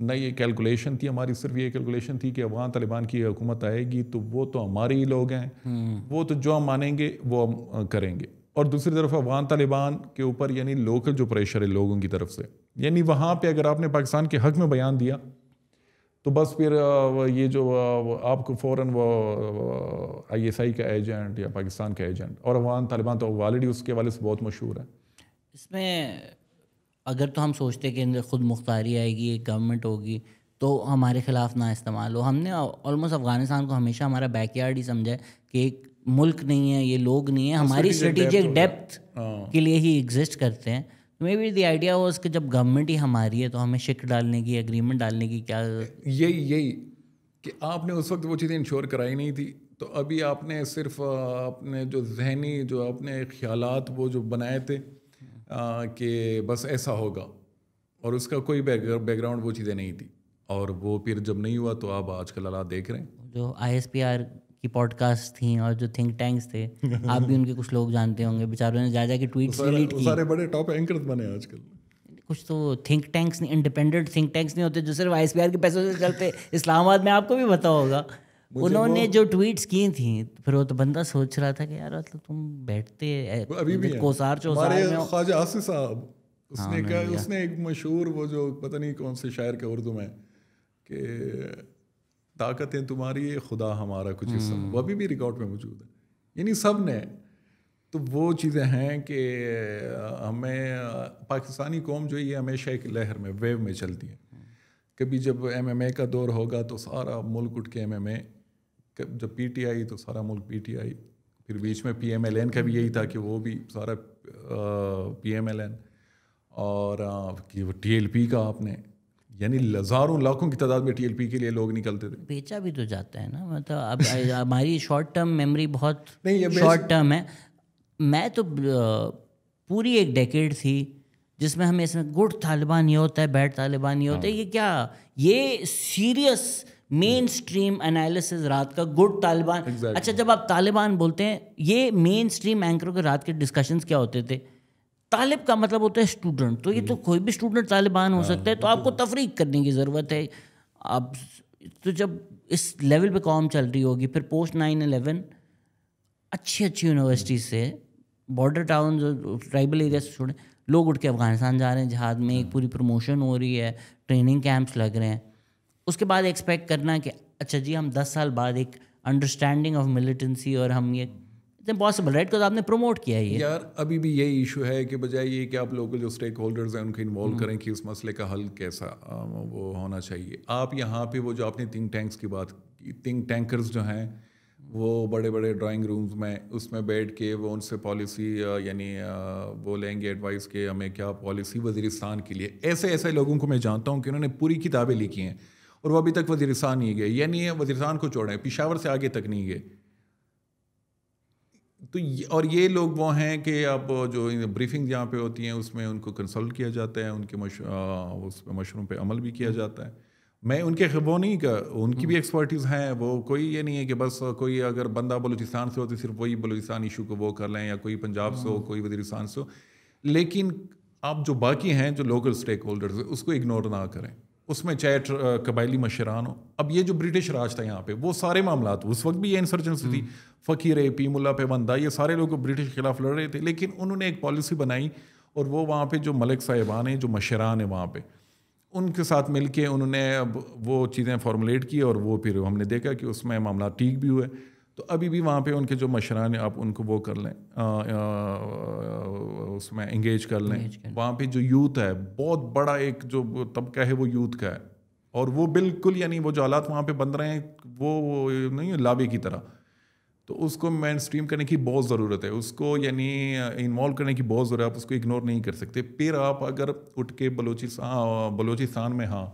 ना ये कैलकुलेशन थी हमारी सिर्फ ये कैलकुलेशन थी कि अफगान तालिबान की हुकूमत आएगी तो वो तो हमारे ही लोग हैं हम्म। वो तो जो हम मानेंगे वो हम करेंगे और दूसरी तरफ अफगान तालिबान के ऊपर यानी लोकल जो प्रेशर है लोगों की तरफ से यानी वहाँ पे अगर आपने पाकिस्तान के हक में बयान दिया तो बस फिर ये जो आपको फ़ौर वो आई एस आई का एजेंट या पाकिस्तान का एजेंट और अफगान तालिबान तो वालडी उसके हवाले से बहुत मशहूर है इसमें अगर तो हम सोचते कि अंदर ख़ुद मुख्तारी आएगी एक गवर्नमेंट होगी तो हमारे ख़िलाफ़ ना इस्तेमाल हो हमने ऑलमोस्ट अफ़गानिस्तान को हमेशा हमारा बैकयार्ड ही समझा है कि एक मुल्क नहीं है ये लोग नहीं है हमारी स्ट्रेटेजिक डेप्थ हाँ। के लिए ही एग्जिस्ट करते हैं मे बी द आइडिया वो कि जब गवर्नमेंट ही हमारी है तो हमें शिक डालने की एग्रीमेंट डालने की क्या यही यही कि आपने उस वक्त वो चीज़ें इंश्योर कराई नहीं थी तो अभी आपने सिर्फ अपने जो जहनी जो अपने ख्याल वो जो बनाए थे कि बस ऐसा होगा और उसका कोई बैकग्राउंड वो चीज़ें नहीं थी और वो फिर जब नहीं हुआ तो आप आजकल हालात देख रहे हैं जो आई एस पी आर की पॉडकास्ट थी और जो थिंक टैंक्स थे आप भी उनके कुछ लोग जानते होंगे बेचारों ने जा के ट्वीट डिलीट किए सारे बड़े टॉप एंकर बने आजकल कुछ तो थिंक टैंक्स नहीं इंडिपेंडेंट थिंक टैंक्स नहीं होते जो सिर्फ आई के पैसों से चलते इस्लामाबाद में आपको भी पता होगा उन्होंने जो ट्वीट्स की थी फिर वो तो बंदा सोच रहा था कि यार मतलब तुम बैठते अभी भी कोसार चौसार ख्वाजा आसिफ साहब उसने कहा उसने एक मशहूर वो जो पता नहीं कौन से शायर के उर्दू में कि ताकतें तुम्हारी है खुदा हमारा कुछ हिस्सा हम्म। वो अभी भी रिकॉर्ड में मौजूद है यानी सब ने तो वो चीज़ें हैं कि हमें पाकिस्तानी कौम जो है हमेशा एक लहर में वेव में चलती है हम्म। कभी जब एमएमए का दौर होगा तो सारा मुल्क उठ के एमएमए जब पीटीआई तो सारा मुल्क पीटीआई फिर बीच में पीएमएलएन का भी यही था कि वो भी सारा पीएमएलएन और टी एल पी का आपने यानी हजारों लाखों की तादाद में टीएलपी के लिए लोग निकलते थे बेचा भी तो जाता है ना मतलब अब हमारी शॉर्ट टर्म मेमोरी बहुत शॉर्ट टर्म है मैं तो पूरी एक डेकेड थी जिसमें हमें इसमें गुड तालिबान ये होता है बैड तालिबान ये होता है हाँ। ये क्या ये सीरियस मेन स्ट्रीम एनालिसिस रात का गुड तालिबान exactly. अच्छा जब आप तालिबान बोलते हैं ये मेन स्ट्रीम एंकरों के रात के डिस्कशंस क्या होते थे तालिब का मतलब होता है स्टूडेंट तो ये तो कोई भी स्टूडेंट तालिबान हो हाँ। सकता है तो आपको तफरीक करने की ज़रूरत है आप तो जब इस लेवल पे कॉम चल रही होगी फिर पोस्ट नाइन अलेवन अच्छी अच्छी यूनिवर्सिटी से बॉर्डर टाउन ट्राइबल एरिया से छोड़े लोग उठ के अफगानिस्तान जा रहे हैं जहाज में एक हाँ। पूरी प्रमोशन हो रही है ट्रेनिंग कैंप्स लग रहे हैं उसके बाद एक्सपेक्ट करना कि अच्छा जी हम दस साल बाद एक अंडरस्टैंडिंग ऑफ मिलिटेंसी और हम ये इम्पॉसिबल राइट बिकॉज आपने प्रमोट किया है ये यार अभी भी यही इशू है कि बजाय ये कि आप लोकल जो स्टेक होल्डर्स हैं उनको इन्वॉल्व हम्म। करें कि उस मसले का हल कैसा वो होना चाहिए आप यहाँ पे वो जो आपने थिंक टैंक्स की बात की थिंक टैंकर्स जो हैं वो बड़े बड़े ड्राइंग रूम्स में उसमें बैठ के वो उनसे पॉलिसी यानी वो लेंगे एडवाइस के हमें क्या पॉलिसी वजीरिस्तान के लिए ऐसे ऐसे लोगों को मैं जानता हूँ कि उन्होंने पूरी किताबें लिखी हैं और वो अभी तक वजीरिस्तान नहीं गए यानी वजीरिस्तान को छोड़ें पिशावर से आगे तक नहीं गए तो ये, और ये लोग वो हैं कि अब जो ब्रीफिंग जहाँ पे होती हैं उसमें उनको कंसल्ट किया जाता है उनके उस मशरूम पे अमल भी किया हम्म। जाता है मैं उनके वो नहीं का उनकी भी एक्सपर्टीज़ हम्म। हैं वो कोई ये नहीं है कि बस कोई अगर बंदा बलूचिस्तान से हो तो सिर्फ वही बलूचिस्तान इशू को वो कर लें या कोई पंजाब से हो हम्म। कोई वजीरस्तान से हो लेकिन आप जो बाकी हैं जो लोकल स्टेक होल्डर्स उसको इग्नोर ना करें उसमें चाहे कबायली मशरान हो अब ये जो ब्रिटिश राज था यहाँ पे वो सारे मामला उस वक्त भी ये इंसर्जेंसी थी हम्म। फ़कीर ए पी मुला पे बंदा ये सारे लोग ब्रिटिश के खिलाफ लड़ रहे थे लेकिन उन्होंने एक पॉलिसी बनाई और वो वहाँ पे जो मलिक साहिबान हैं जो मशरान हैं वहाँ पे उनके साथ मिल के उन्होंने अब वो चीज़ें फॉर्मुलेट की और वो फिर हमने देखा कि उसमें मामला ठीक भी हुए तो अभी भी वहाँ पे उनके जो मशरान आप उनको वो कर लें उसमें इंगेज कर लें वहाँ पे जो यूथ है बहुत बड़ा एक जो तबका है वो यूथ का है और वो बिल्कुल यानी वो जो हालात वहाँ पे बन रहे हैं वो, नहीं लावे की तरह तो उसको मैन स्ट्रीम करने की बहुत ज़रूरत है उसको यानी इन्वॉल्व करने की बहुत ज़रूरत है आप उसको इग्नोर नहीं कर सकते फिर आप अगर उठ के बलोचिस्तान बलोचिस्तान में हाँ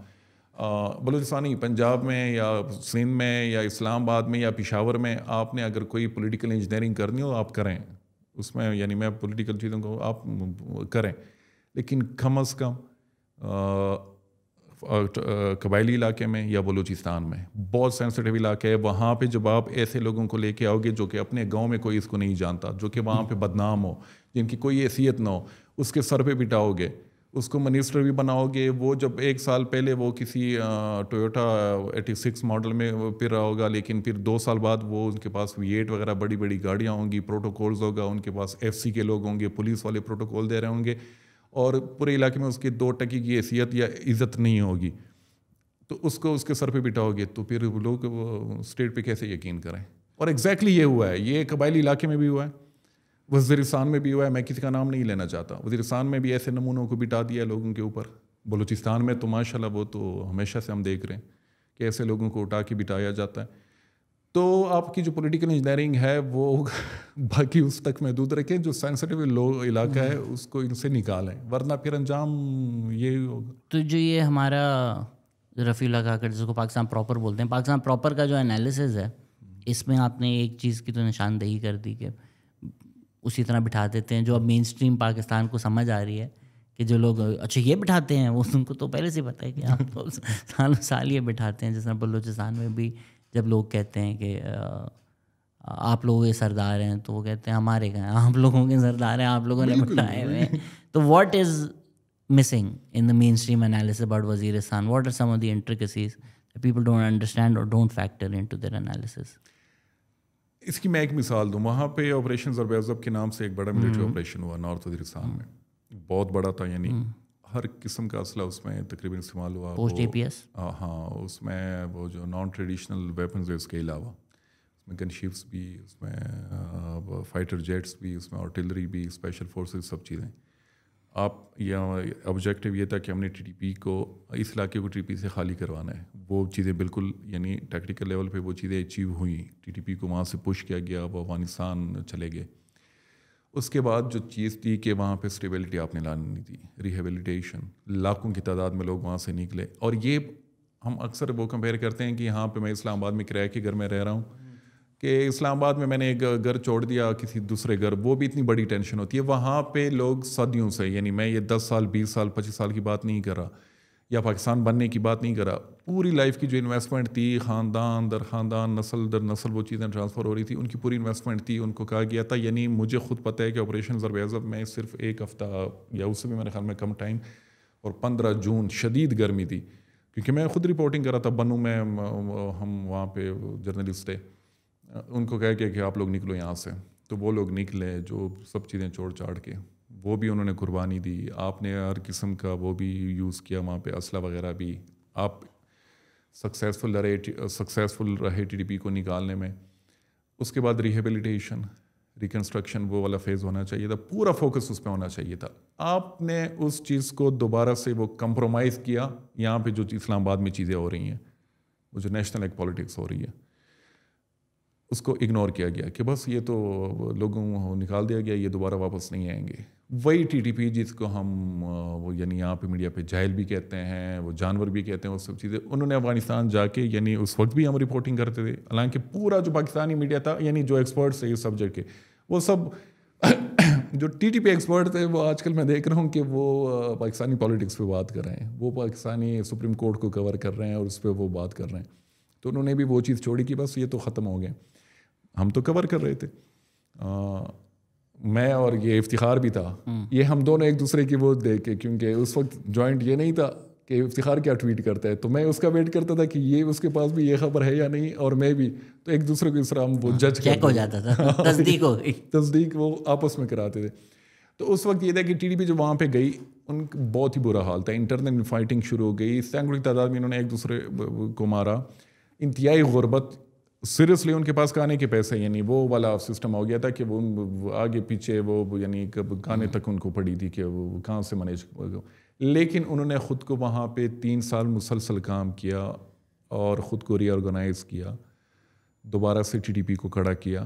बलूचिस्तानी पंजाब में या सिंध में या इस्लामाबाद में या पिशावर में आपने अगर कोई पॉलिटिकल इंजीनियरिंग करनी हो आप करें उसमें यानी मैं पॉलिटिकल चीज़ों को आप करें लेकिन कम अज़ कम कबायली इलाके में या बलूचिस्तान में बहुत सेंसिटिव इलाके है वहाँ पे जब आप ऐसे लोगों को लेके आओगे जो कि अपने गांव में कोई इसको नहीं जानता जो कि वहाँ पे बदनाम हो जिनकी कोई हैसियत ना हो उसके सर पे बिटाओगे उसको मिनिस्टर भी बनाओगे वो जब एक साल पहले वो किसी टोयोटा 86 मॉडल में फिर रहा होगा लेकिन फिर दो साल बाद वो उनके पास वी एट वगैरह बड़ी बड़ी गाड़ियाँ होंगी प्रोटोकॉल्स होगा उनके पास एफ के लोग होंगे पुलिस वाले प्रोटोकॉल दे रहे होंगे और पूरे इलाके में उसकी दो टकी की हैसियत या इज़्ज़त नहीं होगी तो उसको उसके सर पर बिठाओगे तो फिर लोग स्टेट पर कैसे यकीन करें और एग्जैक्टली exactly ये हुआ है ये कबायली इलाके में भी हुआ है वजीरस्तान में भी हुआ है मैं किसी का नाम नहीं लेना चाहता वजीरस्तान में भी ऐसे नमूनों को बिटा दिया है लोगों के ऊपर बलूचिस्तान में तो माशाल्लाह वो तो हमेशा से हम देख रहे हैं कि ऐसे लोगों को उठा के बिटाया जाता है तो आपकी जो पॉलिटिकल इंजीनियरिंग है वो बाकी उस तक महदूद रखें जो सेंसिटिव लो इलाका है हम्म। उसको इनसे निकालें वरना फिर अंजाम ये होगा तो जो ये हमारा रफ़ी लगाकर जिसको पाकिस्तान प्रॉपर बोलते हैं पाकिस्तान प्रॉपर का जो एनालिसिस है हम्म। इसमें आपने एक चीज़ की तो निशानदेही कर दी कि उसी तरह बिठा देते हैं जो अब मेन स्ट्रीम पाकिस्तान को समझ आ रही है कि जो लोग अच्छा ये बिठाते हैं वो उनको तो पहले से पता है कि आप तो सालों साल ये बिठाते हैं जिस तरह बलूचिस्तान में भी जब लोग कहते हैं कि आप लोगों के सरदार हैं तो वो कहते हैं हमारे का हैं आप लोगों के सरदार हैं आप लोगों ने बिठाए हुए हैं तो what is missing in the mainstream analysis about Waziristan what are some of the people don't understand और don't factor in to their analysis इसकी मैं एक मिसाल दूँ वहाँ पे ऑपरेशन ज़रबेज़ब के नाम से एक बड़ा मिलिट्री हम्म। ऑपरेशन हुआ नॉर्थ वजरिस्तान में बहुत बड़ा था यानी हम्म। हर किस्म का असला उसमें तकरीबन इस्तेमाल हुआ हाँ उसमें वो जो नॉन ट्रेडिशनल वेपन है उसके अलावा उसमें गनशिप्स भी उसमें फाइटर जेट्स भी उसमें आर्टिलरी भी स्पेशल फोर्सेस सब चीज़ें आप ऑब्जेक्टिव ये, था कि हमने टीटीपी को इस इलाके को टीटीपी से खाली करवाना है वो चीज़ें बिल्कुल यानी टेक्निकल लेवल पे वो चीज़ें अचीव हुई टीटीपी को वहाँ से पुश किया गया अब अफगानिस्तान चले गए उसके बाद जो चीज़ थी कि वहाँ पे स्टेबिलिटी आपने लानी थी रिहेबिलिटेशन लाखों की तादाद में लोग वहाँ से निकले और ये हम अक्सर वो कंपेयर करते हैं कि यहाँ पे मैं इस्लामाबाद में किराए के घर में रह रहा हूँ कि इस्लामाबाद में मैंने एक घर छोड़ दिया किसी दूसरे घर वो भी इतनी बड़ी टेंशन होती है वहाँ पे लोग सदियों से यानी मैं ये दस साल बीस साल पच्चीस साल की बात नहीं कर रहा या पाकिस्तान बनने की बात नहीं कर रहा पूरी लाइफ की जो इन्वेस्टमेंट थी ख़ानदान दर ख़ानदान नस्ल दर नस्ल वो चीज़ें ट्रांसफ़र हो रही थी उनकी पूरी इन्वेस्टमेंट थी उनको कहा गया था यानी मुझे खुद पता है कि ऑपरेशन ज़रब अज़ब में सिर्फ एक हफ़्ता या उससे भी मेरे ख्याल में कम टाइम और पंद्रह जून शदीद गर्मी थी क्योंकि मैं खुद रिपोर्टिंग करा था बनू में हम वहाँ पर जर्नलिस्ट है उनको कह के कि आप लोग निकलो यहाँ से तो वो लोग निकले जो सब चीज़ें छोड़ छाड़ के वो भी उन्होंने कुर्बानी दी आपने हर किस्म का वो भी यूज़ किया वहाँ पे असला वगैरह भी आप सक्सेसफुल रहे सक्सेसफुल रहे टी को निकालने में उसके बाद रिहेबिलिटेशन रिकन्स्ट्रक्शन वो वाला फेज़ होना चाहिए था पूरा फोकस उस पर होना चाहिए था आपने उस चीज़ को दोबारा से वो कंप्रोमाइज़ किया यहाँ पे जो इस्लामाबाद में चीज़ें हो रही हैं वो जो नेशनल एक पॉलिटिक्स हो रही है उसको इग्नोर किया गया कि बस ये तो लोगों को निकाल दिया गया ये दोबारा वापस नहीं आएंगे वही टीटीपी जिसको हम वो यानी यहाँ पे मीडिया पे जाहिल भी कहते हैं वो जानवर भी कहते हैं वो सब चीज़ें उन्होंने अफगानिस्तान जाके यानी उस वक्त भी हम रिपोर्टिंग करते थे हालांकि पूरा जो पाकिस्तानी मीडिया था यानी जो एक्सपर्ट्स थे इस सब्जेक्ट के वो सब जो टी टी पी एक्सपर्ट थे वो आजकल मैं देख रहा हूँ कि वो पाकिस्तानी पॉलिटिक्स पे बात कर रहे हैं वो पाकिस्तानी सुप्रीम कोर्ट को कवर कर रहे हैं और उस पर वो बात कर रहे हैं तो उन्होंने भी वो चीज़ छोड़ी कि बस ये तो ख़त्म हो गए हम तो कवर कर रहे थे आ, मैं और ये इफ्तिखार भी था हम्म। ये हम दोनों एक दूसरे की वो देखे क्योंकि उस वक्त जॉइंट ये नहीं था कि इफ्तिखार क्या ट्वीट करता है तो मैं उसका वेट करता था कि ये उसके पास भी ये खबर है या नहीं और मैं भी तो एक दूसरे को इस तरह हम वो जज हाँ, चेक हो जाता था तस्दीक हो गई तस्दीक वो आपस में कराते थे तो उस वक्त ये था कि टी जो वहाँ पर गई उन बहुत ही बुरा हाल था इंटरनल फाइटिंग शुरू हो गई सैकड़ों की तादाद में इन्होंने एक दूसरे को मारा इंतहाई गुरबत सीरियसली उनके पास गाने के पैसे यानी वो वाला सिस्टम हो गया था कि वो आगे पीछे वो यानी कब गाने हम्म। तक उनको पड़ी थी कि वो कहाँ से मैनेज लेकिन उन्होंने ख़ुद को वहाँ पे तीन साल मुसलसल काम किया और ख़ुद को रीऑर्गेनाइज़ किया दोबारा से टी को खड़ा किया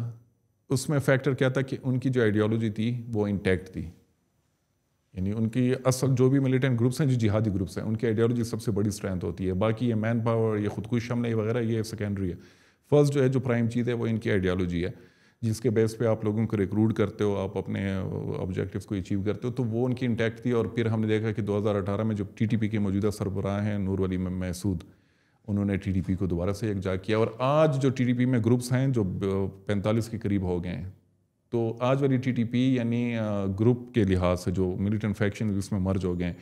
उसमें फैक्टर क्या था कि उनकी जो आइडियोलॉजी थी वो इंटैक्ट थी यानी उनकी असल जो भी मिलिटेंट ग्रुप्स हैं जो जिहादी ग्रुप्स हैं उनकी आइडियोलॉजी सबसे बड़ी स्ट्रेंथ होती है बाकी ये मैन पावर ये खुदकुश हमले वगैरह ये सेकेंडरी है फर्स्ट जो है जो प्राइम चीज़ है वो इनकी आइडियालॉजी है जिसके बेस पे आप लोगों को रिक्रूट करते हो आप अपने ऑब्जेक्टिव्स को अचीव करते हो तो वो उनकी इंटैक्ट थी और फिर हमने देखा कि 2018 में जो टीटीपी के मौजूदा सरबराह हैं नूर वली महसूद उन्होंने टीडीपी को दोबारा से एकजा किया और आज जो टीडीपी में ग्रुप्स हैं जो पैंतालीस के करीब हो गए हैं तो आज वाली टीडीपी यानी ग्रुप के लिहाज से जो मिलिटेंट फैक्शन उसमें मर्ज हो गए हैं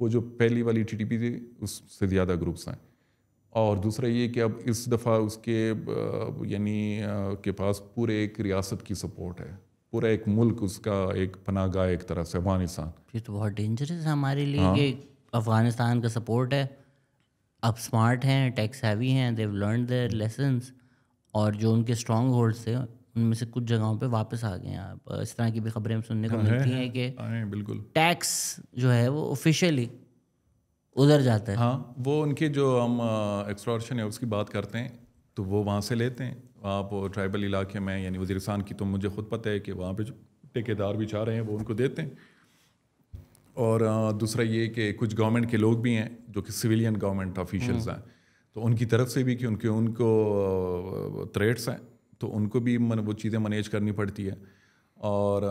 वो जो पहली वाली टीडीपी थी उससे ज़्यादा ग्रुप्स हैं और दूसरा ये कि अब इस दफ़ा उसके यानी के पास पूरे एक रियासत की सपोर्ट है पूरा एक मुल्क उसका एक पनागा एक तरह से अफगानिस्तान फिर तो बहुत डेंजरस है हमारे लिए हाँ। अफगानिस्तान का सपोर्ट है अब स्मार्ट हैं टैक्स हैवी हैं देव लर्न देर लेसन और जो उनके स्ट्रॉन्ग होल्ड्स थे उनमें से कुछ जगहों पे वापस आ गए हैं आप इस तरह की भी खबरें सुनने को मिलती हैं कि बिल्कुल टैक्स जो है वो ऑफिशियली उधर जाता है हाँ वो उनके जो हम एक्सप्लोरेशन है उसकी बात करते हैं तो वो वहाँ से लेते हैं आप ट्राइबल इलाके में यानी वजीरस्तान की तो मुझे खुद पता है कि वहाँ पे जो ठेकेदार भी चाह रहे हैं वो उनको देते हैं और दूसरा ये कि कुछ गवर्नमेंट के लोग भी हैं जो कि सिविलियन गवर्नमेंट ऑफिशल्स हैं तो उनकी तरफ से भी कि उनके उनको थ्रेट्स हैं तो उनको भी मन वो चीज़ें मैनेज करनी पड़ती है और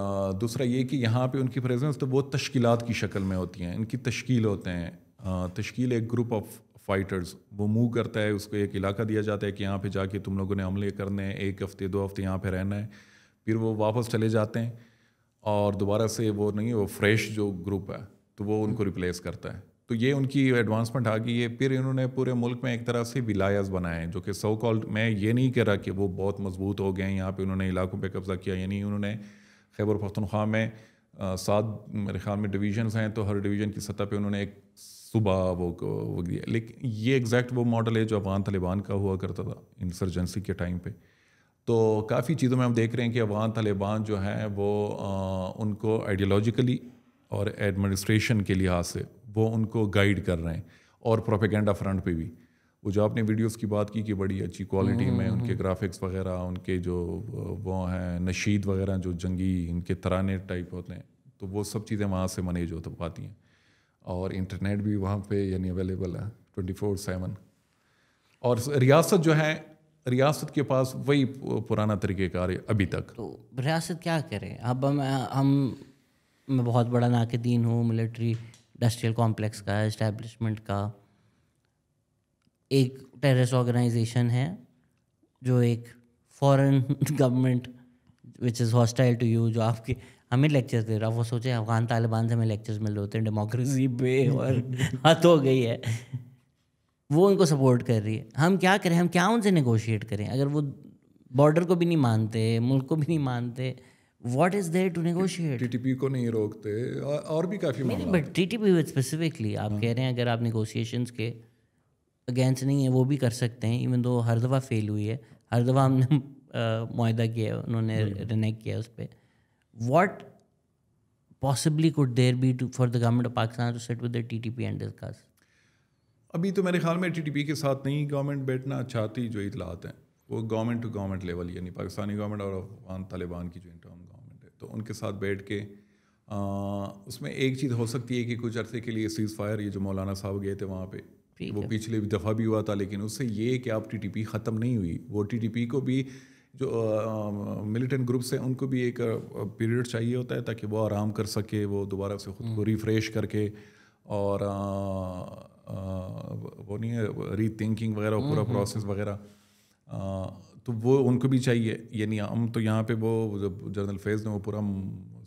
दूसरा ये कि यहाँ पे उनकी प्रेजेंस तो बहुत तश्कीलात की शक्ल में होती हैं इनकी तश्कील होते हैं तश्कील एक ग्रुप ऑफ फाइटर्स वो मूव करता है उसको एक इलाका दिया जाता है कि यहाँ पे जाके तुम लोगों ने हमले करने हैं एक हफ्ते दो हफ्ते यहाँ पे रहना है फिर वो वापस चले जाते हैं और दोबारा से वो नहीं वो फ्रेश जो ग्रुप है तो वो उनको रिप्लेस करता है तो ये उनकी एडवांसमेंट आ गई है फिर इन्होंने पूरे मुल्क में एक तरह से विलायस बनाए हैं जो कि सो कॉल्ड मैं ये नहीं कह रहा कि वो बहुत मजबूत हो गए हैं यहाँ पे उन्होंने इलाकों पे कब्ज़ा किया यानी उन्होंने खैबर पख्तनख्वा में सात मेरे ख्याल में डिवीज़न्स हैं तो हर डिवीज़न की सतह पे उन्होंने एक सुबह वो वो लेकिन ये एग्जैक्ट वो मॉडल है जो अफगान तालिबान का हुआ करता था इंसर्जेंसी के टाइम पे तो काफ़ी चीज़ों में हम देख रहे हैं कि अफगान तालिबान जो हैं वो आ, उनको आइडियोलॉजिकली और एडमिनिस्ट्रेशन के लिहाज से वो उनको गाइड कर रहे हैं और प्रोपेगेंडा फ्रंट पे भी वो जो आपने वीडियोस की बात की कि बड़ी अच्छी क्वालिटी में हम्म। उनके ग्राफिक्स वगैरह उनके जो वो हैं नशीद वगैरह जो जंगी इनके तराने टाइप होते हैं तो वो सब चीज़ें वहाँ से मनेज हो पाती तो हैं और इंटरनेट भी वहाँ पे यानी अवेलेबल है ट्वेंटी फोर सेवन और रियासत जो है रियासत के पास वही पुराना तरीके है अभी तक तो रियासत क्या करे अब हम हम मैं बहुत बड़ा नाकदीन हूँ मिलिट्री इंडस्ट्रियल कॉम्प्लेक्स का इस्टेब्लिशमेंट का एक टेरिस ऑर्गेनाइजेशन है जो एक foreign government which is hostile to you जो आपके हमें लेक्चर्स दे रहा वो सोचे अफगान तालिबान से हमें लेक्चर्स मिल रहे होते हैं डेमोक्रेसी पे और हद हो गई है वो उनको सपोर्ट कर रही है हम क्या करें हम क्या उनसे नेगोशिएट करें अगर वो बॉर्डर को भी नहीं मानते मुल्क को भी नहीं मानते what is there to negotiate P को नहीं रोकते और, भी काफ़ी नहीं बट टी विद स्पेसिफिकली आप हाँ। कह रहे हैं अगर आप नगोशिएशन के अगेंस्ट नहीं है वो भी कर सकते हैं इवन दो हर दफ़ा फेल हुई है हर दफ़ा हमने मुहिदा किया है उन्होंने रिनेक हम्म। किया उस पर what possibly could there be to, for the government of Pakistan to sit with the TTP and discuss? अभी तो मेरे ख्याल में टीटीपी के साथ नहीं गवर्नमेंट बैठना चाहती जो इतलात हैं वो गवर्नमेंट टू गवर्नमेंट लेवल यानी पाकिस्तानी गवर्नमेंट और अफगान तालिबान की जो इंटर्म गवर्नमेंट है तो उनके साथ बैठ के आ, उसमें एक चीज़ हो सकती है कि कुछ अरसे के लिए सीज़ फायर ये जो मौलाना साहब गए थे वहाँ पे वो पिछले दफ़ा भी हुआ था लेकिन उससे ये कि आप टीटीपी ख़त्म नहीं हुई वो टीटीपी को भी जो मिलिटेंट ग्रुप्स हैं उनको भी एक पीरियड चाहिए होता है ताकि वो आराम कर सके वो दोबारा से खुद को रिफ्रेश हम्म। करके और आ, आ, वो नहीं है री थिंकिंग वगैरह पूरा प्रोसेस हम्म, हम्म। वगैरह तो वो उनको भी चाहिए यानी हम तो यहाँ पे वो जब जनरल फैज़ ने वो पूरा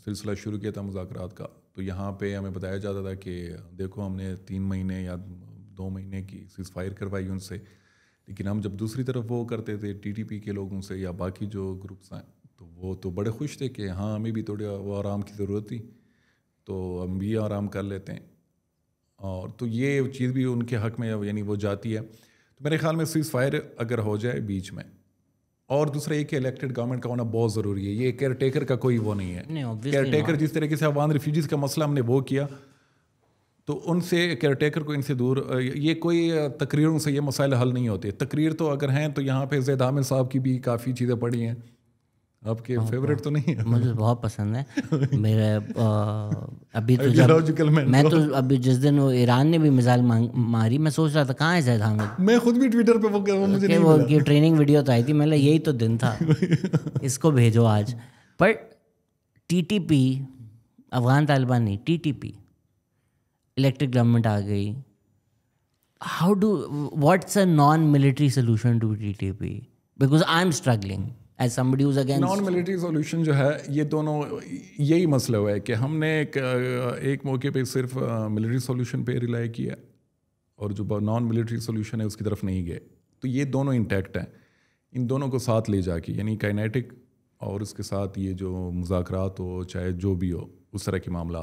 सिलसिला शुरू किया था मुजाकर का तो यहाँ पे हमें बताया जाता था कि देखो हमने तीन महीने या दो महीने की सीज़ फायर करवाई उनसे लेकिन हम जब दूसरी तरफ वो करते थे टीटीपी के लोगों से या बाकी जो ग्रुप्स हैं तो वो तो बड़े खुश थे कि हाँ हमें भी थोड़ी वो आराम की ज़रूरत थी तो हम भी आराम कर लेते हैं और तो ये चीज़ भी उनके हक में यानी वो जाती है तो मेरे ख्याल में सीज़ फायर अगर हो जाए बीच में और दूसरा ये कि इलेक्टेड गवर्नमेंट का होना बहुत ज़रूरी है ये केयर टेकर का कोई वो नहीं है केयर टेकर जिस तरीके से अफवान रिफ्यूजीज़ का मसला हमने वो किया तो उनसे केयरटेकर को इनसे दूर ये कोई तकरीरों से ये मसाइल हल नहीं होते तकरीर तो अगर हैं तो यहाँ पे जैद आमिर साहब की भी काफ़ी चीज़ें पड़ी हैं आपके फेवरेट हाँ, तो नहीं है मुझे बहुत पसंद है मेरे आ, अभी तो जब मैं तो, तो अभी जिस दिन वो ईरान ने भी मिसाइल मारी मैं सोच रहा था कहाँ है जैद हामिद मैं खुद भी ट्विटर पे वो मुझे वो उनकी ट्रेनिंग वीडियो तो आई थी मैंने यही तो दिन था इसको भेजो आज पर पी अफगान तालिबान नहीं पी इलेक्ट्रिक गवर्नमेंट आ गई how non what's a non-military T to TTP? Because I'm struggling as somebody who's against non military solution जो है ये दोनों यही मसला हुआ है कि हमने एक एक मौके पे सिर्फ मिलिट्री सोल्यूशन पे रिलाई किया और जो नॉन मिलिट्री सोल्यूशन है उसकी तरफ नहीं गए तो ये दोनों इंटैक्ट हैं इन दोनों को साथ ले जाके यानी काइनेटिक और उसके साथ ये जो मुजाकर हो चाहे जो भी हो उस तरह के मामला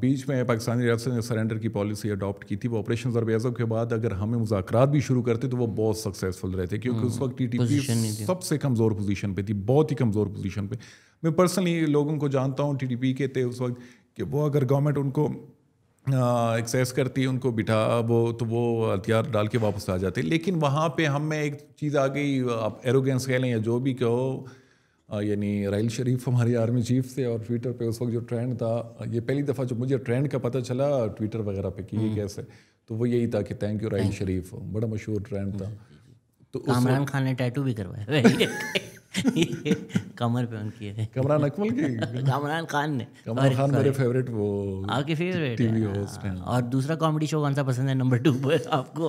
बीच में पाकिस्तानी रियासत ने सरेंडर की पॉलिसी अडॉप्ट की थी वो ऑपरेशन जरब के बाद अगर हमें मुजाकर भी शुरू करते तो वो बहुत सक्सेसफुल रहते क्योंकि उस हम्म, वक्त टी टी सबसे कमज़ोर पोजीशन पे थी बहुत ही कमज़ोर पोजीशन पे मैं पर्सनली लोगों को जानता हूँ टी के थे उस वक्त कि वो अगर गवर्नमेंट उनको एक्सेस करती उनको बिठा वो तो वो हथियार डाल के वापस आ जाते लेकिन वहाँ पर हमें एक चीज़ आ गई आप एरोगेंस कह लें या जो भी कहो यानी राहल शरीफ हमारे आर्मी चीफ थे और ट्विटर पे उस वक्त जो ट्रेंड था ये पहली दफ़ा जो मुझे ट्रेंड का पता चला ट्विटर वगैरह पे कि ये हम्म। कैसे तो वो यही था कि थैंक यू राहल शरीफ बड़ा मशहूर ट्रेंड था हम्म। तो इमरान खान ने टैटू भी करवाया कमर पे उनकी है कमरान अकमल की कमरान खान ने कमरान खान मेरे फेवरेट वो आपके फेवरेट टीवी होस्ट हैं हाँ, और दूसरा कॉमेडी शो कौन सा पसंद है नंबर टू पर आपको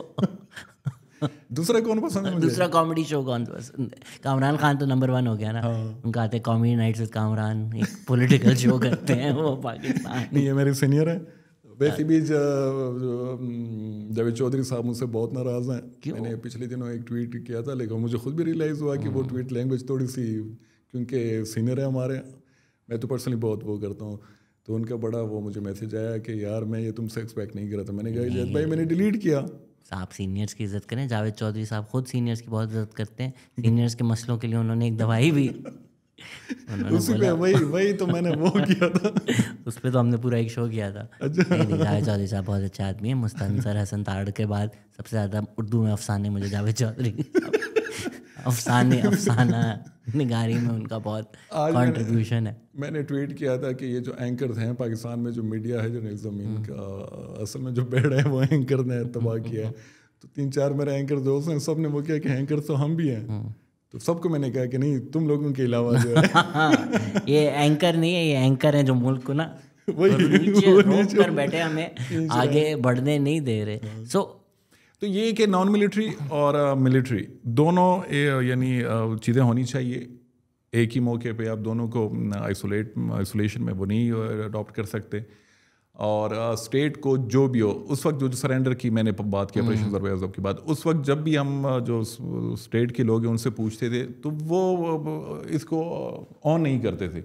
दूसरा कौन पसंद है दूसरा कॉमेडी शो कौन पसंद है कामरान खान तो नंबर वन हो गया ना हाँ। उनका आते कॉमेडी नाइट्स विद कामरान एक पॉलिटिकल शो करते हैं वो पाकिस्तान नहीं ये मेरे सीनियर है वैसे भी जावेद चौधरी साहब मुझसे बहुत नाराज हैं मैंने पिछले दिनों एक ट्वीट किया था लेकिन मुझे खुद भी रियलाइज़ हुआ कि वो ट्वीट हाँ। लैंग्वेज थोड़ी सी क्योंकि सीनियर है हमारे मैं तो पर्सनली बहुत वो करता हूँ तो उनका बड़ा वो मुझे मैसेज आया कि यार मैं ये तुमसे एक्सपेक्ट नहीं कर रहा था मैंने कहा भाई मैंने डिलीट किया तो आप सीनियर्स की इज्जत करें जावेद चौधरी साहब खुद सीनियर्स की बहुत इज्जत करते हैं सीनियर्स के मसलों के लिए उन्होंने एक दवाई भी उसी पे वही वही तो मैंने वो किया था उस पर तो हमने पूरा एक शो किया था जावेद अच्छा। चौधरी साहब बहुत अच्छा आदमी है मुस्तान सर हसन ताड़ के बाद सबसे ज़्यादा उर्दू में अफसाने मुझे जावेद चौधरी अफसाने अफसाना निगारी में उनका बहुत कंट्रीब्यूशन है मैंने ट्वीट किया था कि ये जो एंकर हैं पाकिस्तान में जो मीडिया है जो जमीन हम्म। का असल में जो बेड है वो एंकर ने तबाह किया है हम्म। तो तीन चार मेरे एंकर दोस्त हैं सब ने वो किया कि एंकर तो हम भी हैं हम्म। तो सबको मैंने कहा कि नहीं तुम लोगों के अलावा जो है ये एंकर नहीं है ये एंकर है जो मुल्क को ना वही नीचे पर बैठे हमें आगे बढ़ने नहीं दे रहे सो हाँ। तो ये कि नॉन मिलिट्री और मिलिट्री uh, दोनों यानी uh, चीज़ें होनी चाहिए एक ही मौके पे आप दोनों को आइसोलेट uh, आइसोलेशन में वो नहीं अडॉप्ट कर सकते और स्टेट को जो भी हो उस वक्त जो जो सरेंडर की मैंने बात की ऑपरेशन जरवे अजब की बात उस वक्त जब भी हम जो स्टेट के लोग हैं उनसे पूछते थे तो वो इसको ऑन नहीं करते थे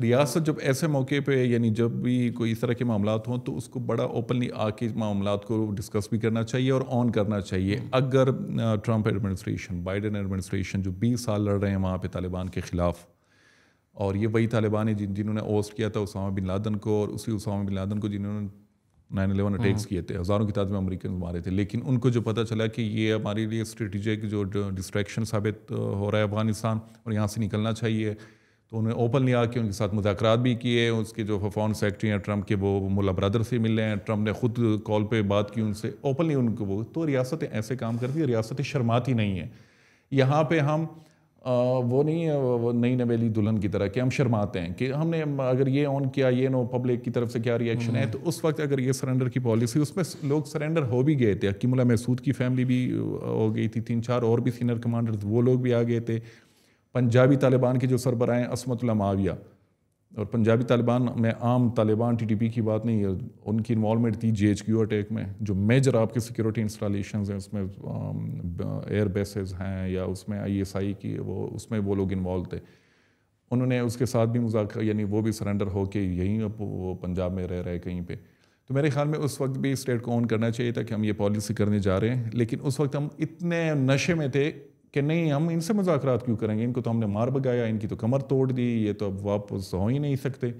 रियासत जब ऐसे मौके पे यानी जब भी कोई इस तरह के मामला हों तो उसको बड़ा ओपनली आके मामला को डिस्कस भी करना चाहिए और ऑन करना चाहिए हम्म। अगर ट्रंप एडमिनिस्ट्रेशन बाइडन एडमिनिस्ट्रेशन जो 20 साल लड़ रहे हैं वहाँ पे तालिबान के ख़िलाफ़ और ये वही तालिबान है जिन जिन्होंने ओस्ट किया था उसामा बिन लादन को और उसी उसामा बिन लादन को जिन्होंने नाइन अलेवन अटैक्स किए थे हज़ारों की तादाद में अमरीकन मारे थे लेकिन उनको जो पता चला कि ये हमारे लिए स्ट्रेटिजिक जो डिस्ट्रैक्शन साबित हो रहा है अफगानिस्तान और यहाँ से निकलना चाहिए तो उन्होंने ओपनली आके उनके साथ मुजाकर भी किए उसके जो फॉरन सेक्रेटरी हैं ट्रंप के वो मुला ब्रदर से मिले हैं ट्रंप ने खुद कॉल पर बात की उनसे ओपनली उनको वो तो रियासतें ऐसे काम करती है रियासतें शर्माती नहीं है यहाँ पर हम वो नहीं वो नई नवेली दुल्हन की तरह कि हम शर्माते हैं कि हमने अगर ये ऑन किया ये नो पब्लिक की तरफ से क्या रिएक्शन है हम्म। तो उस वक्त अगर ये सरेंडर की पॉलिसी उसमें लोग सरेंडर हो भी गए थे अकीमुला महसूद की फैमिली भी हो गई थी तीन चार और भी सीनियर कमांडर वो लोग भी आ गए थे पंजाबी तालिबान के जो सरबराह हैं असमतुल्ला माविया और पंजाबी तालिबान में आम तालिबान टीटीपी की बात नहीं है उनकी इन्वॉलमेंट थी जे अटैक में जो मेजर आपके सिक्योरिटी इंस्टॉलेशन हैं उसमें एयर um, बेसेज हैं या उसमें आईएसआई की वो उसमें वो लोग इन्वॉल्व थे उन्होंने उसके साथ भी मजाक यानी वो भी सरेंडर होके यहीं अब वो पंजाब में रह रहे कहीं पर तो मेरे ख्याल में उस वक्त भी स्टेट को ऑन करना चाहिए था कि हम ये पॉलिसी करने जा रहे हैं लेकिन उस वक्त हम इतने नशे में थे कि नहीं हम इनसे मजाकरात क्यों करेंगे इनको तो हमने मार भगाया इनकी तो कमर तोड़ दी ये तो अब वापस हो ही नहीं सकते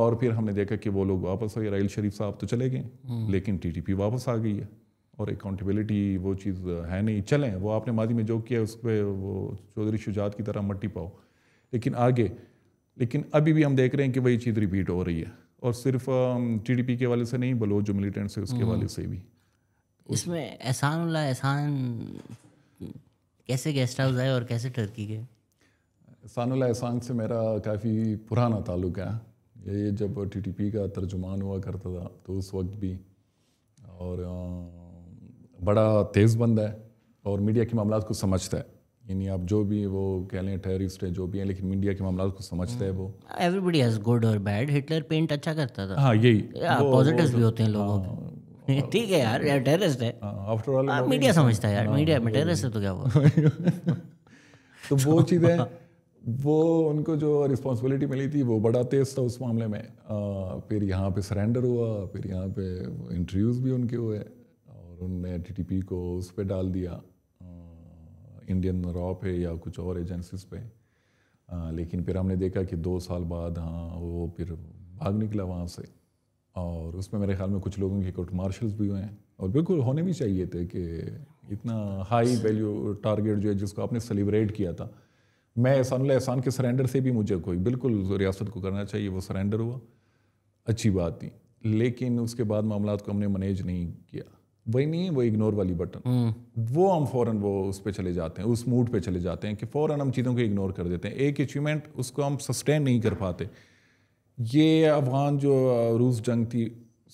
और फिर हमने देखा कि वो लोग वापस आए राइल शरीफ साहब तो चले गए हम्म। लेकिन टीटीपी वापस आ गई है और अकाउंटेबिलिटी वो चीज़ है नहीं चलें वो आपने माजी में जो किया उस पर वो चौधरी शुजात की तरह मट्टी पाओ लेकिन आगे लेकिन अभी भी हम देख रहे हैं कि वही चीज़ रिपीट हो रही है और सिर्फ टीडीपी के वाले से नहीं बलोच जो मिलिटेंट्स है उसके हम्म। वाले से भी उसमें एहसान एहसान कैसे गेस्ट हाउस आए और कैसे टर्की गए एहसान से मेरा काफ़ी पुराना ताल्लुक है ये जब टीटीपी का तर्जुमान हुआ करता था तो उस वक्त भी और बड़ा तेज़ बंद है और मीडिया के मामला को समझता है यानी आप जो भी वो कह लें टेररिस्ट है जो भी हैं लेकिन मीडिया के मामला को समझता है वो एवरीबडी हैज गुड और बैड हिटलर पेंट अच्छा करता था हाँ यही पॉजिटिव भी होते हैं लोगों हाँ, ठीक है यार यार टेररिस्ट है आफ्टर ऑल मीडिया समझता है यार मीडिया हाँ, हाँ, में टेररिस्ट है तो क्या वो तो वो चीज़ें वो उनको जो रिस्पॉन्सिबिलिटी मिली थी वो बड़ा तेज था उस मामले में फिर यहाँ पे सरेंडर हुआ फिर यहाँ पे इंटरव्यूज़ भी उनके हुए और उनने टी को उस पर डाल दिया इंडियन रॉ पे या कुछ और एजेंसीज पे आ, लेकिन फिर हमने देखा कि दो साल बाद हाँ वो फिर भाग निकला वहाँ से और उसमें मेरे ख्याल में कुछ लोगों के कोर्ट मार्शल्स भी हुए हैं और बिल्कुल होने भी चाहिए थे कि इतना हाई वैल्यू टारगेट जो है जिसको आपने सेलिब्रेट किया था मैं एहसान एहसान के सरेंडर से भी मुझे कोई बिल्कुल रियासत को करना चाहिए वो सरेंडर हुआ अच्छी बात थी लेकिन उसके बाद मामला को हमने मैनेज नहीं किया वही नहीं है वो इग्नोर वाली बटन हम्म। वो हम फ़ौरन वो उस पर चले जाते हैं उस मूड पे चले जाते हैं कि फ़ौरन हम चीज़ों को इग्नोर कर देते हैं एक अचीवमेंट उसको हम सस्टेन नहीं कर पाते ये अफगान जो रूस जंग थी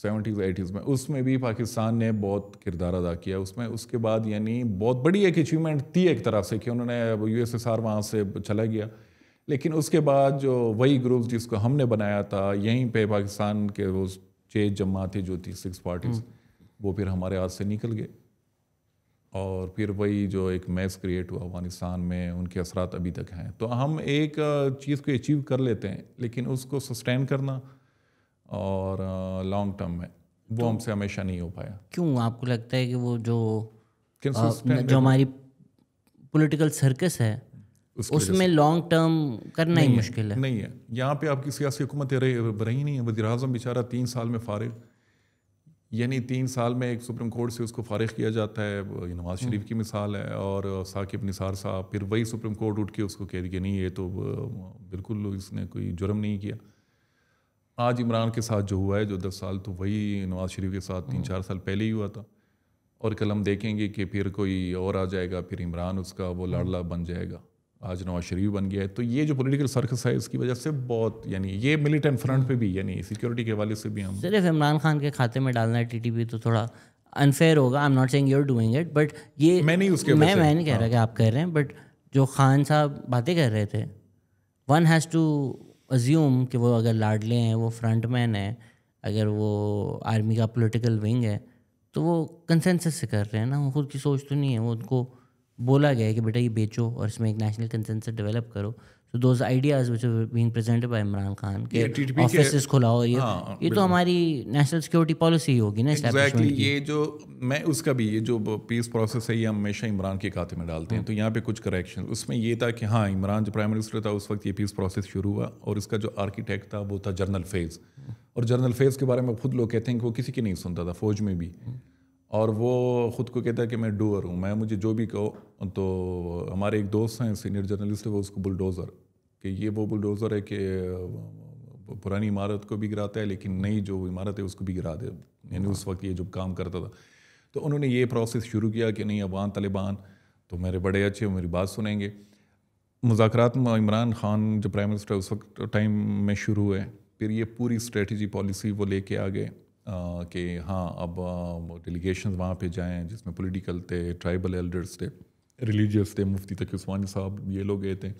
सेवेंटीज़ एटीज़ में उसमें भी पाकिस्तान ने बहुत किरदार अदा किया उसमें उसके बाद यानी बहुत बड़ी एक अचीवमेंट थी एक तरह से कि उन्होंने यू एस एस आर वहाँ से चला गया लेकिन उसके बाद जो वही ग्रुप जिसको हमने बनाया था यहीं पे पाकिस्तान के वो छः जमातें जो थी सिक्स पार्टीज़ हम्म। वो फिर हमारे हाथ से निकल गए और फिर वही जो एक मैस क्रिएट हुआ अफगानिस्तान में उनके असरात अभी तक हैं तो हम एक चीज़ को अचीव कर लेते हैं लेकिन उसको सस्टेन करना और लॉन्ग टर्म में वो तो हमसे हमेशा नहीं हो पाया क्यों आपको लगता है कि वो जो जो हमारी पॉलिटिकल सर्कस है उसमें लॉन्ग टर्म करना ही मुश्किल है नहीं है यहाँ पे आपकी सियासी हुकूमत रही नहीं है वजी अजम बेचारा तीन साल में फारिग यानी तीन साल में एक सुप्रीम कोर्ट से उसको फारिग किया जाता है नवाज शरीफ हम्म। की मिसाल है और साकिब निसार साहब फिर वही सुप्रीम कोर्ट उठ के उसको कह दिया नहीं ये तो बिल्कुल इसने कोई जुर्म नहीं किया आज इमरान के साथ जो हुआ है जो दस साल तो वही नवाज शरीफ के साथ तीन हम्म। चार साल पहले ही हुआ था और कल हम देखेंगे कि फिर कोई और आ जाएगा फिर इमरान उसका वो हम्म। लाडला बन जाएगा आज नवाज शरीफ बन गया है तो ये जो पॉलिटिकल सर्कस है इसकी वजह से बहुत यानी ये मिलिटेंट फ्रंट पे भी यानी सिक्योरिटी के हवाले से भी हम सिर्फ इमरान खान के खाते में डालना है टीटीपी तो थोड़ा अनफेयर होगा I am not saying you are doing it but ये मैं नहीं उसके मैं मैं नहीं कह रहा हाँ। कि आप कह रहे हैं बट जो खान साहब बातें कर रहे थे वन हैज़ टू अज्यूम कि वो अगर लाडले हैं वो फ्रंट मैन है अगर वो आर्मी का पोलिटिकल विंग है तो वो कंसेंसस से कर रहे हैं ना वो खुद की सोच तो नहीं है वो उनको बोला गया है कि बेटा ये बेचो और इसमें एक नेशनल कंसेंसस डेवलप करो तो those ideas which are being presented by Imran Khan के ऑफिसेस खुलाओ ये हाँ, ये तो हमारी नेशनल सिक्योरिटी पॉलिसी ही होगी ना एग्जैक्टली ये जो मैं उसका भी ये जो पीस प्रोसेस है ये हमेशा इमरान के खाते में डालते हैं हाँ। तो यहाँ पे कुछ करेक्शन उसमें ये था कि हाँ इमरान जो प्राइम मिनिस्टर था उस वक्त ये पीस प्रोसेस शुरू हुआ और इसका जो आर्किटेक्ट था वो था जर्नल फेज़ हाँ। और जर्नल फेज़ के बारे में खुद लोग कहते हैं कि वो किसी की नहीं सुनता था फौज में भी हाँ। और वो ख़ुद को कहता है कि मैं डूअर हूँ मैं मुझे जो भी कहो तो हमारे एक दोस्त हैं सीनियर जर्नलिस्ट है वो उसको बुलडोज़र कि ये वो बुलडोज़र है कि पुरानी इमारत को भी गिराता है लेकिन नई जो इमारत है उसको भी गिरा दे यानी उस वक्त ये जब काम करता था तो उन्होंने ये प्रोसेस शुरू किया कि नहीं अफगान तालिबान तो मेरे बड़े अच्छे मेरी बात सुनेंगे मुजात में इमरान खान जो प्राइम मिनिस्टर उस वक्त टाइम में शुरू हुए फिर ये पूरी स्ट्रेटजी पॉलिसी वो लेके आ गए कि हाँ अब डेलीगेशन वहाँ पे जाएँ जिसमें पॉलिटिकल थे ट्राइबल एल्डर्स थे रिलीजियस थे मुफ्ती तक उस्मानी साहब ये लोग गए थे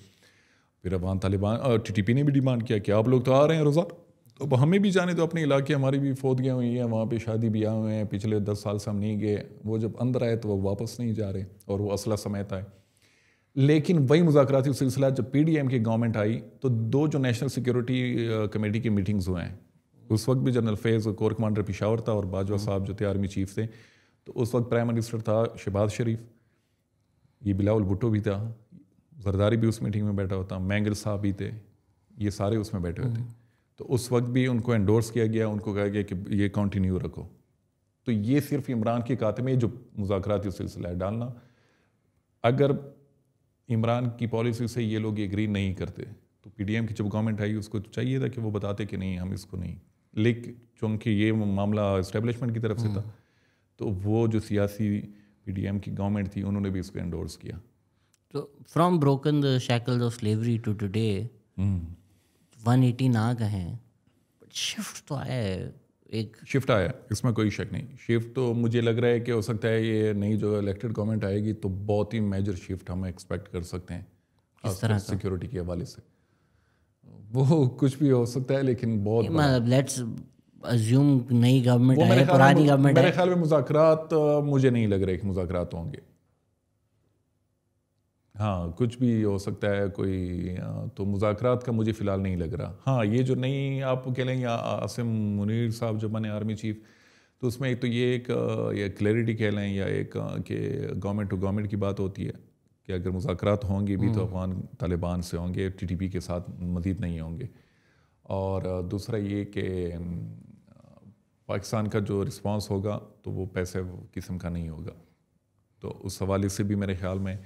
फिर Afghan Taliban T T P ने भी डिमांड किया कि आप लोग तो आ रहे हैं रोज़ा तो अब हमें भी जाने तो अपने इलाके हमारी भी फौत गए हुई हैं वहाँ पर शादी भी आए हुए हैं पिछले दस साल से हम नहीं गए वो जब अंदर आए तो वो वापस नहीं जा रहे और वो असला समेत आए लेकिन वही मुजाकराती सिलसिला जब पी डी एम की गवर्नमेंट आई तो दो जो नेशनल सिक्योरिटी कमेटी की मीटिंग्स हुए हैं उस वक्त भी general Faiz corps commander Peshawar था और बाजवा साहब जो थे आर्मी चीफ थे तो उस वक्त प्राइम मिनिस्टर था शहबाज शरीफ ये बिलावल भुट्टो भी था जरदारी भी उस मीटिंग में बैठा होता मैंगल साहब भी थे ये सारे उसमें बैठे हुए थे हम्म। तो उस वक्त भी उनको एंडोर्स किया गया उनको कहा गया कि ये कंटिन्यू रखो तो ये सिर्फ इमरान के काते में जो मुजाकती सिलसिला है डालना अगर इमरान की पॉलिसी से ये लोग एग्री नहीं करते तो पीडीएम की जब गवर्नमेंट आई उसको चाहिए था कि वो बताते कि नहीं हम इसको नहीं लेकिन चूँकि ये मामला इस्टेबलिशमेंट की तरफ से था हम्म। तो वो जो सियासी पी की गवर्नमेंट थी उन्होंने भी इसको एंडोर्स किया तो from broken the shackles of slavery to today 180 ना कहें शिफ्ट तो आया है एक शिफ्ट आया इसमें कोई शक नहीं शिफ्ट तो मुझे लग रहा है कि हो सकता है ये नई जो इलेक्टेड गवर्नमेंट आएगी तो बहुत ही मेजर शिफ्ट हम एक्सपेक्ट कर सकते हैं सिक्योरिटी के हवाले से वो कुछ भी हो सकता है लेकिन बहुत लेट्स मतलब अज्यूम नई गवर्नमेंट है पुरानी गवर्नमेंट मेरे ख्याल में मुजाकरात मुझे नहीं लग रहा कि मुजाकरात होंगे हाँ कुछ भी हो सकता है कोई तो मुजाकरात का मुझे फ़िलहाल नहीं लग रहा हाँ ये जो नई आप कह लें या आसिम मुनीर साहब जो बने आर्मी चीफ तो उसमें एक तो ये एक क्लैरिटी कह लें या एक कि गवर्नमेंट टू गवर्नमेंट की बात होती है कि अगर मुजाकर होंगे भी तो हम्म। अफगान तालिबान से होंगे टी टी पी के साथ मज़ीद नहीं होंगे और दूसरा ये कि पाकिस्तान का जो रिस्पांस होगा तो वो पैसे किस्म का नहीं होगा तो उस हवाले से भी मेरे ख्याल में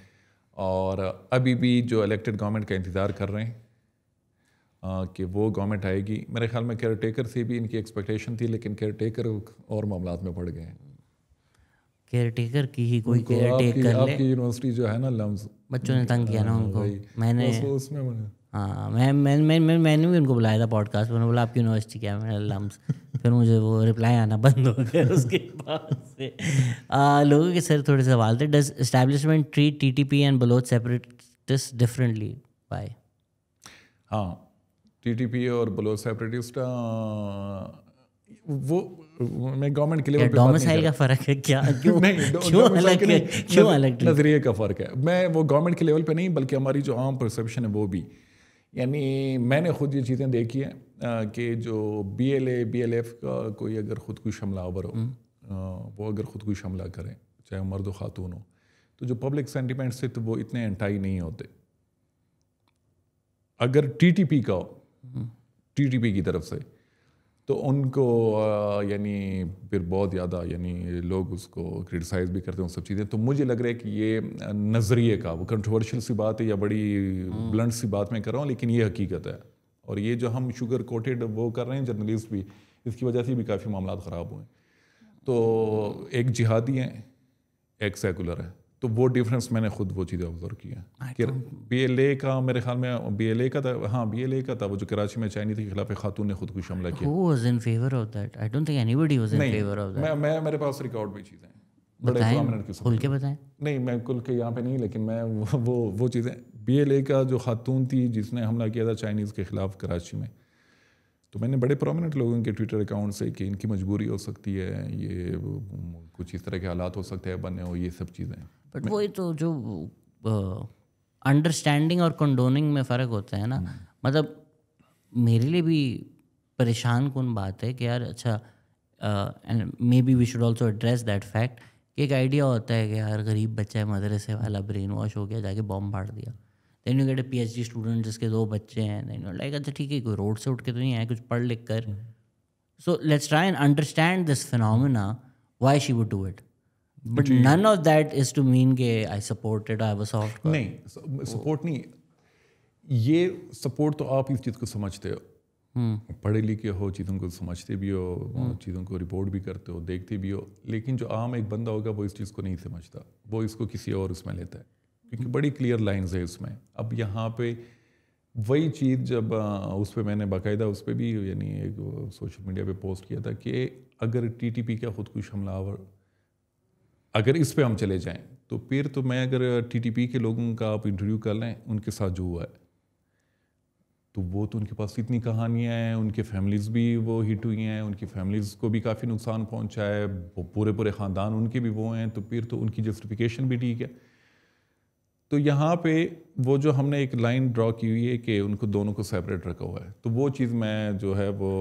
और अभी भी जो इलेक्टेड गवर्नमेंट का इंतज़ार कर रहे हैं कि वो गवर्नमेंट आएगी मेरे ख्याल में केयर टेकर से भी इनकी एक्सपेक्टेशन थी लेकिन केयर टेकर और मामला में पड़ गए हैं केयर टेकर की ही कोई केयर टेक कर ले आपकी यूनिवर्सिटी जो है ना लम्स बच्चों ने तंग किया ना हाँ, उनको मैंने उसमें हाँ मैं मैं मैं मैंने भी उनको बुलाया था पॉडकास्ट मैंने बोला आपकी यूनिवर्सिटी क्या है लम्स फिर मुझे वो रिप्लाई आना बंद हो गया उसके बाद से आ, लोगों के सर थोड़े सवाल थे does establishment treat T T P and Baloch separatists differently by हाँ टी टी पी और बलोच सेपरेटिस्ट वो मैं गवर्नमेंट के लेवल पे डोमिसाइल का फर्क है क्या क्यों नहीं क्यों अलग है क्यों अलग नजरिए का फर्क है मैं वो गवर्नमेंट के लेवल पे नहीं बल्कि हमारी जो आम परसेप्शन है वो भी यानी मैंने खुद ये चीज़ें देखी हैं कि जो B L A B L F का कोई अगर खुदकुश हमला आवर हो हम्म। वो अगर खुदकुश हमला करें चाहे मर्द व खातून हो तो जो पब्लिक सेंटिमेंट से तो वो इतने एंटाई नहीं होते अगर टी टी पी का हो टी टी पी की तरफ से तो उनको यानी फिर बहुत ज़्यादा यानी लोग उसको क्रिटिसाइज़ भी करते हैं उन सब चीज़ें तो मुझे लग रहा है कि ये नज़रिए का वो कंट्रोवर्शियल सी बात है या बड़ी ब्लंट हम्म। सी बात मैं कर रहा हूँ लेकिन ये हकीकत है और ये जो हम शुगर कोटेड वो कर रहे हैं जर्नलिस्ट भी इसकी वजह से भी काफ़ी मामला ख़राब हुए तो एक जिहादी हैं एक सेकुलर है तो वो डिफरेंस मैंने खुद वो चीज़ें ऑब्जर्व की है बी एल ए का मेरे ख्याल में बी एल ए का था हाँ बी एल ए का था वो जो कराची में चाइनीज के खिलाफ खातून ने खुद कुछ हमला किया मेरे पास रिकॉर्ड भी चीज़ें बताएं नहीं मैं खुल के यहाँ पे नहीं लेकिन मैं वो, वो चीज़ें बी एल ए का जो खातून थी जिसने हमला किया था चाइनीज़ के ख़िलाफ़ कराची में तो मैंने बड़े प्रोमिनेंट लोगों के ट्विटर अकाउंट से कि इनकी मजबूरी हो सकती है ये कुछ इस तरह के हालात हो सकते हैं बने हो ये सब चीज़ें बट वही तो जो अंडरस्टैंडिंग और कंडोनिंग में फ़र्क होता है ना hmm. मतलब मेरे लिए भी परेशान कौन बात है कि यार अच्छा and maybe we should also address that fact कि एक आइडिया होता है कि यार गरीब बच्चा है मदरसे वाला ब्रेन वॉश हो गया जाके बॉम्ब फाड़ दिया then you get a P H D student जिसके दो बच्चे हैं देन यू लाइक अच्छा ठीक है कोई रोड से उठ के तो नहीं आए कुछ पढ़ लिख कर so let's try and understand this phenomena why she would do it but none of that is to mean के I supported I was soft नहीं सपोर्ट नहीं ये सपोर्ट तो आप इस चीज़ को समझते हो हम्म। पढ़े लिखे हो चीज़ों को समझते भी हो हम्म। चीज़ों को रिपोर्ट भी करते हो देखते भी हो लेकिन जो आम एक बंदा होगा वो इस चीज़ को नहीं समझता वो इसको किसी और उसमें लेता है क्योंकि हम्म। बड़ी क्लियर लाइंस है उसमें अब यहाँ पे वही चीज़ जब उस पर मैंने बाकायदा उस पर भी यानी एक सोशल मीडिया पे पोस्ट किया था कि अगर टीटीपी का खुदकुश हमलावर अगर इस पर हम चले जाएँ तो फिर तो मैं अगर टीटीपी के लोगों का आप इंटरव्यू कर लें उनके साथ जो हुआ है तो वो तो उनके पास इतनी कहानियाँ हैं उनके फैमिलीज़ भी वो हिट हुई हैं उनकी फैमिलीज़ को भी काफ़ी नुकसान पहुँचा है वो पूरे पूरे ख़ानदान उनके भी वो हैं तो फिर तो उनकी जस्टिफिकेशन भी ठीक है तो यहाँ पे वो जो हमने एक लाइन ड्रॉ की हुई है कि उनको दोनों को सेपरेट रखा हुआ है तो वो चीज़ मैं जो है वो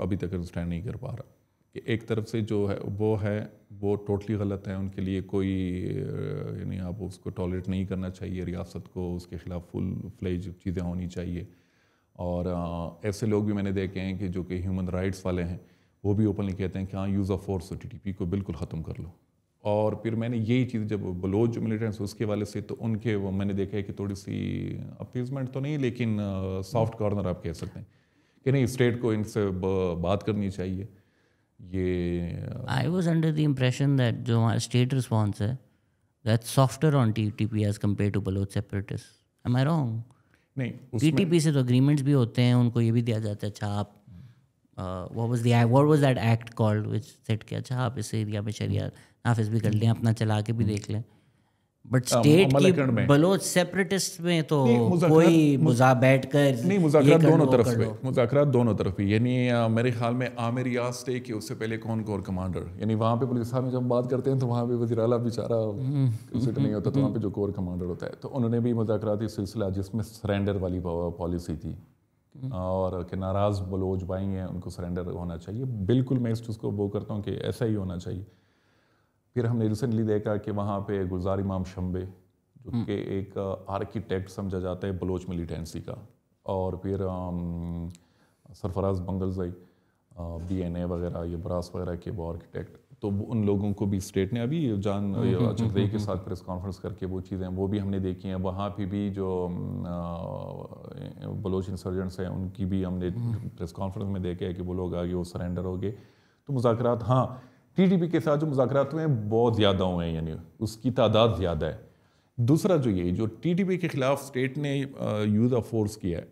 अभी तक अंडरस्टैंड नहीं कर पा रहा कि एक तरफ से जो है वो है वो टोटली गलत है उनके लिए कोई यानी आप उसको टॉलरेट नहीं करना चाहिए रियासत को उसके ख़िलाफ़ फुल फ्लेज चीज़ें होनी चाहिए और ऐसे लोग भी मैंने देखे हैं कि जो कि ह्यूमन राइट्स वाले हैं वो भी ओपनली कहते हैं कि हाँ यूज़ ऑफ फोर्स टी को बिल्कुल ख़त्म कर लो और फिर मैंने यही चीज़ जब बलोच जो मिलिटेंट्स उसके वाले से तो उनके वो मैंने देखा है कि थोड़ी सी अपीजमेंट तो नहीं लेकिन सॉफ्ट कॉर्नर आप कह सकते हैं कि नहीं स्टेट को इनसे बात करनी चाहिए ये I was under the impression that जो हमारा स्टेट रिस्पॉन्स है that software on T T P as compared to Baloch separatists am I wrong नहीं टी टी पी से तो अग्रीमेंट्स भी होते हैं उनको ये भी दिया जाता है अच्छा आप what was what was that act called which set किया अच्छा आप इस एरिया में शरिया नाफिज भी कर लें अपना चला के भी देख लें बट स्टेट की बलोच सेपरेटिस्ट में तो कोई मुजा बैठ कर नहीं मुजाकरात दोनों तरफ पे मुजाकरात दोनों तरफ पे यानी मेरे ख्याल में आमिर या टेक की उससे पहले कौन कौन कमांडर यानी वहाँ पे पुलिस में जब बात करते हैं तो वहाँ पे वजी अला बेचारा हम्म। सिट तो नहीं होता तो वहाँ पे हम्म। जो कोर कमांडर होता है तो उन्होंने भी मुजाकराती सिलसिला जिसमें सरेंडर वाली पॉलिसी थी हम्म। और कि नाराज़ बलोच भाई हैं उनको सरेंडर होना चाहिए बिल्कुल मैं इस चीज़ को वो करता हूँ कि ऐसा ही होना चाहिए फिर हमने रिसेंटली देखा कि वहाँ पे गुलजार इमाम शम्बे जो हम्म। कि एक आर्किटेक्ट समझा जाता है बलोच मिलिटेंसी का और फिर Sarfaraz Bangulzai B N A वगैरह ये बरास वगैरह के वो आर्किटेक्ट तो उन लोगों को भी स्टेट ने अभी जान हम्म, हम्म, अचकदई के साथ प्रेस कॉन्फ्रेंस करके वो चीज़ें वो भी हमने देखी हैं वहाँ पे भी जो बलोच इंसर्जेंट्स हैं उनकी भी हमने प्रेस कॉन्फ्रेंस में देखे है कि वो लोग आगे वो सरेंडर हो गए तो मुजाकर हाँ टीटीपी के साथ जो मुजाकर हुए हैं बहुत ज़्यादा हुए हैं यानी उसकी तादाद ज़्यादा है दूसरा जो ये जो टीटीपी के खिलाफ स्टेट ने यूज़ ऑफ फोर्स किया है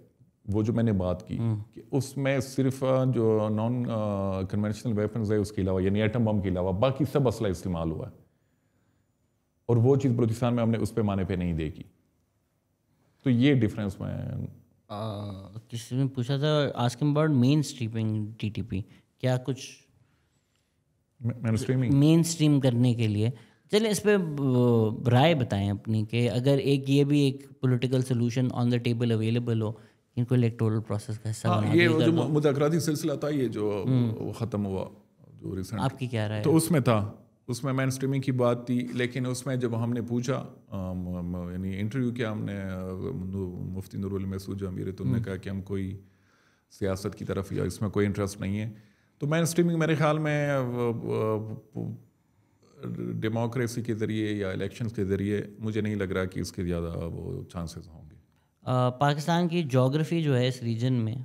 वो जो मैंने बात की हम्म। कि उसमें सिर्फ जो नॉन कन्वेंशनल वेपन्स है उसके अलावा यानी एटम बम के अलावा बाकी सब असला इस्तेमाल हुआ है और वो चीज़ बलूचिस्तान में हमने उस पैमाने पर नहीं देखी तो ये डिफरेंस मैं किसी ने पूछा था asking about mainstreaming TTP क्या कुछ मेन स्ट्रीम करने के लिए चलिए इस पर राय बताएं अपनी कि अगर एक ये भी एक political solution on the table available हो इनको इलेक्टोरल प्रोसेस का हिस्सा हाँ, ये जो मुदाकराती सिलसिला था ये जो हम्म। ख़त्म हुआ जो रिसेंट आपकी क्या राय तो उसमें था उसमें मैन स्ट्रीमिंग की बात थी लेकिन उसमें जब हमने पूछा यानी इंटरव्यू किया हमने मुफ्ती नूरुल मसूद जो अमीर तो उन्होंने हम्म। कहा कि हम कोई सियासत की तरफ या इसमें कोई इंटरेस्ट नहीं है तो मैन स्ट्रीमिंग मेरे ख्याल में डेमोक्रेसी के ज़रिए या इलेक्शंस के ज़रिए मुझे नहीं लग रहा कि इसके ज़्यादा वो चांसेस होंगे पाकिस्तान की जोग्राफी जो है इस रीजन में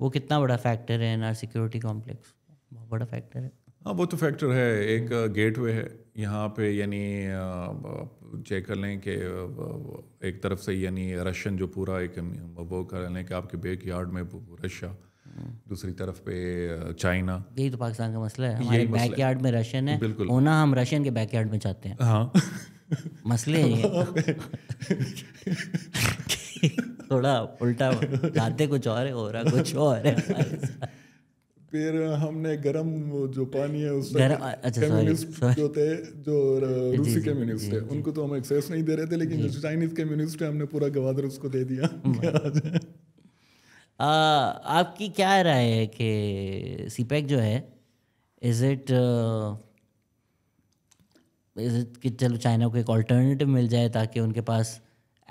वो कितना बड़ा फैक्टर है एन आर सिक्योरिटी कॉम्प्लेक्स बहुत बड़ा फैक्टर है हाँ वो तो फैक्टर है एक गेटवे है यहाँ पे यानी चेक कर लें कि एक तरफ से यानी रशियन जो पूरा एक वो कर लें कि आपके बैक यार्ड में रशिया दूसरी तरफ पे चाइना यही तो पाकिस्तान का मसला है हमारे बैकयार्ड में रशियन है बिल्कुल होना हम रशियन के बैकयार्ड में चाहते हैं हाँ मसले हैं ये थोड़ा उल्टा जाते कुछ और है हो रहा कुछ और है फिर हमने गरम जो पानी है उसमें कम्युनिस्ट अच्छा, जो थे जो रूसी कम्युनिस्ट थे उनको तो हम एक्सेस नहीं दे रहे थे लेकिन जो चाइनीज कम्युनिस्ट है हमने पूरा गवादर उसको दे दिया हम्म। आपकी क्या राय है कि सीपैक e जो है इज़ इट इज़ इट कि चलो चाइना को एक ऑल्टरनेटिव मिल जाए ताकि उनके पास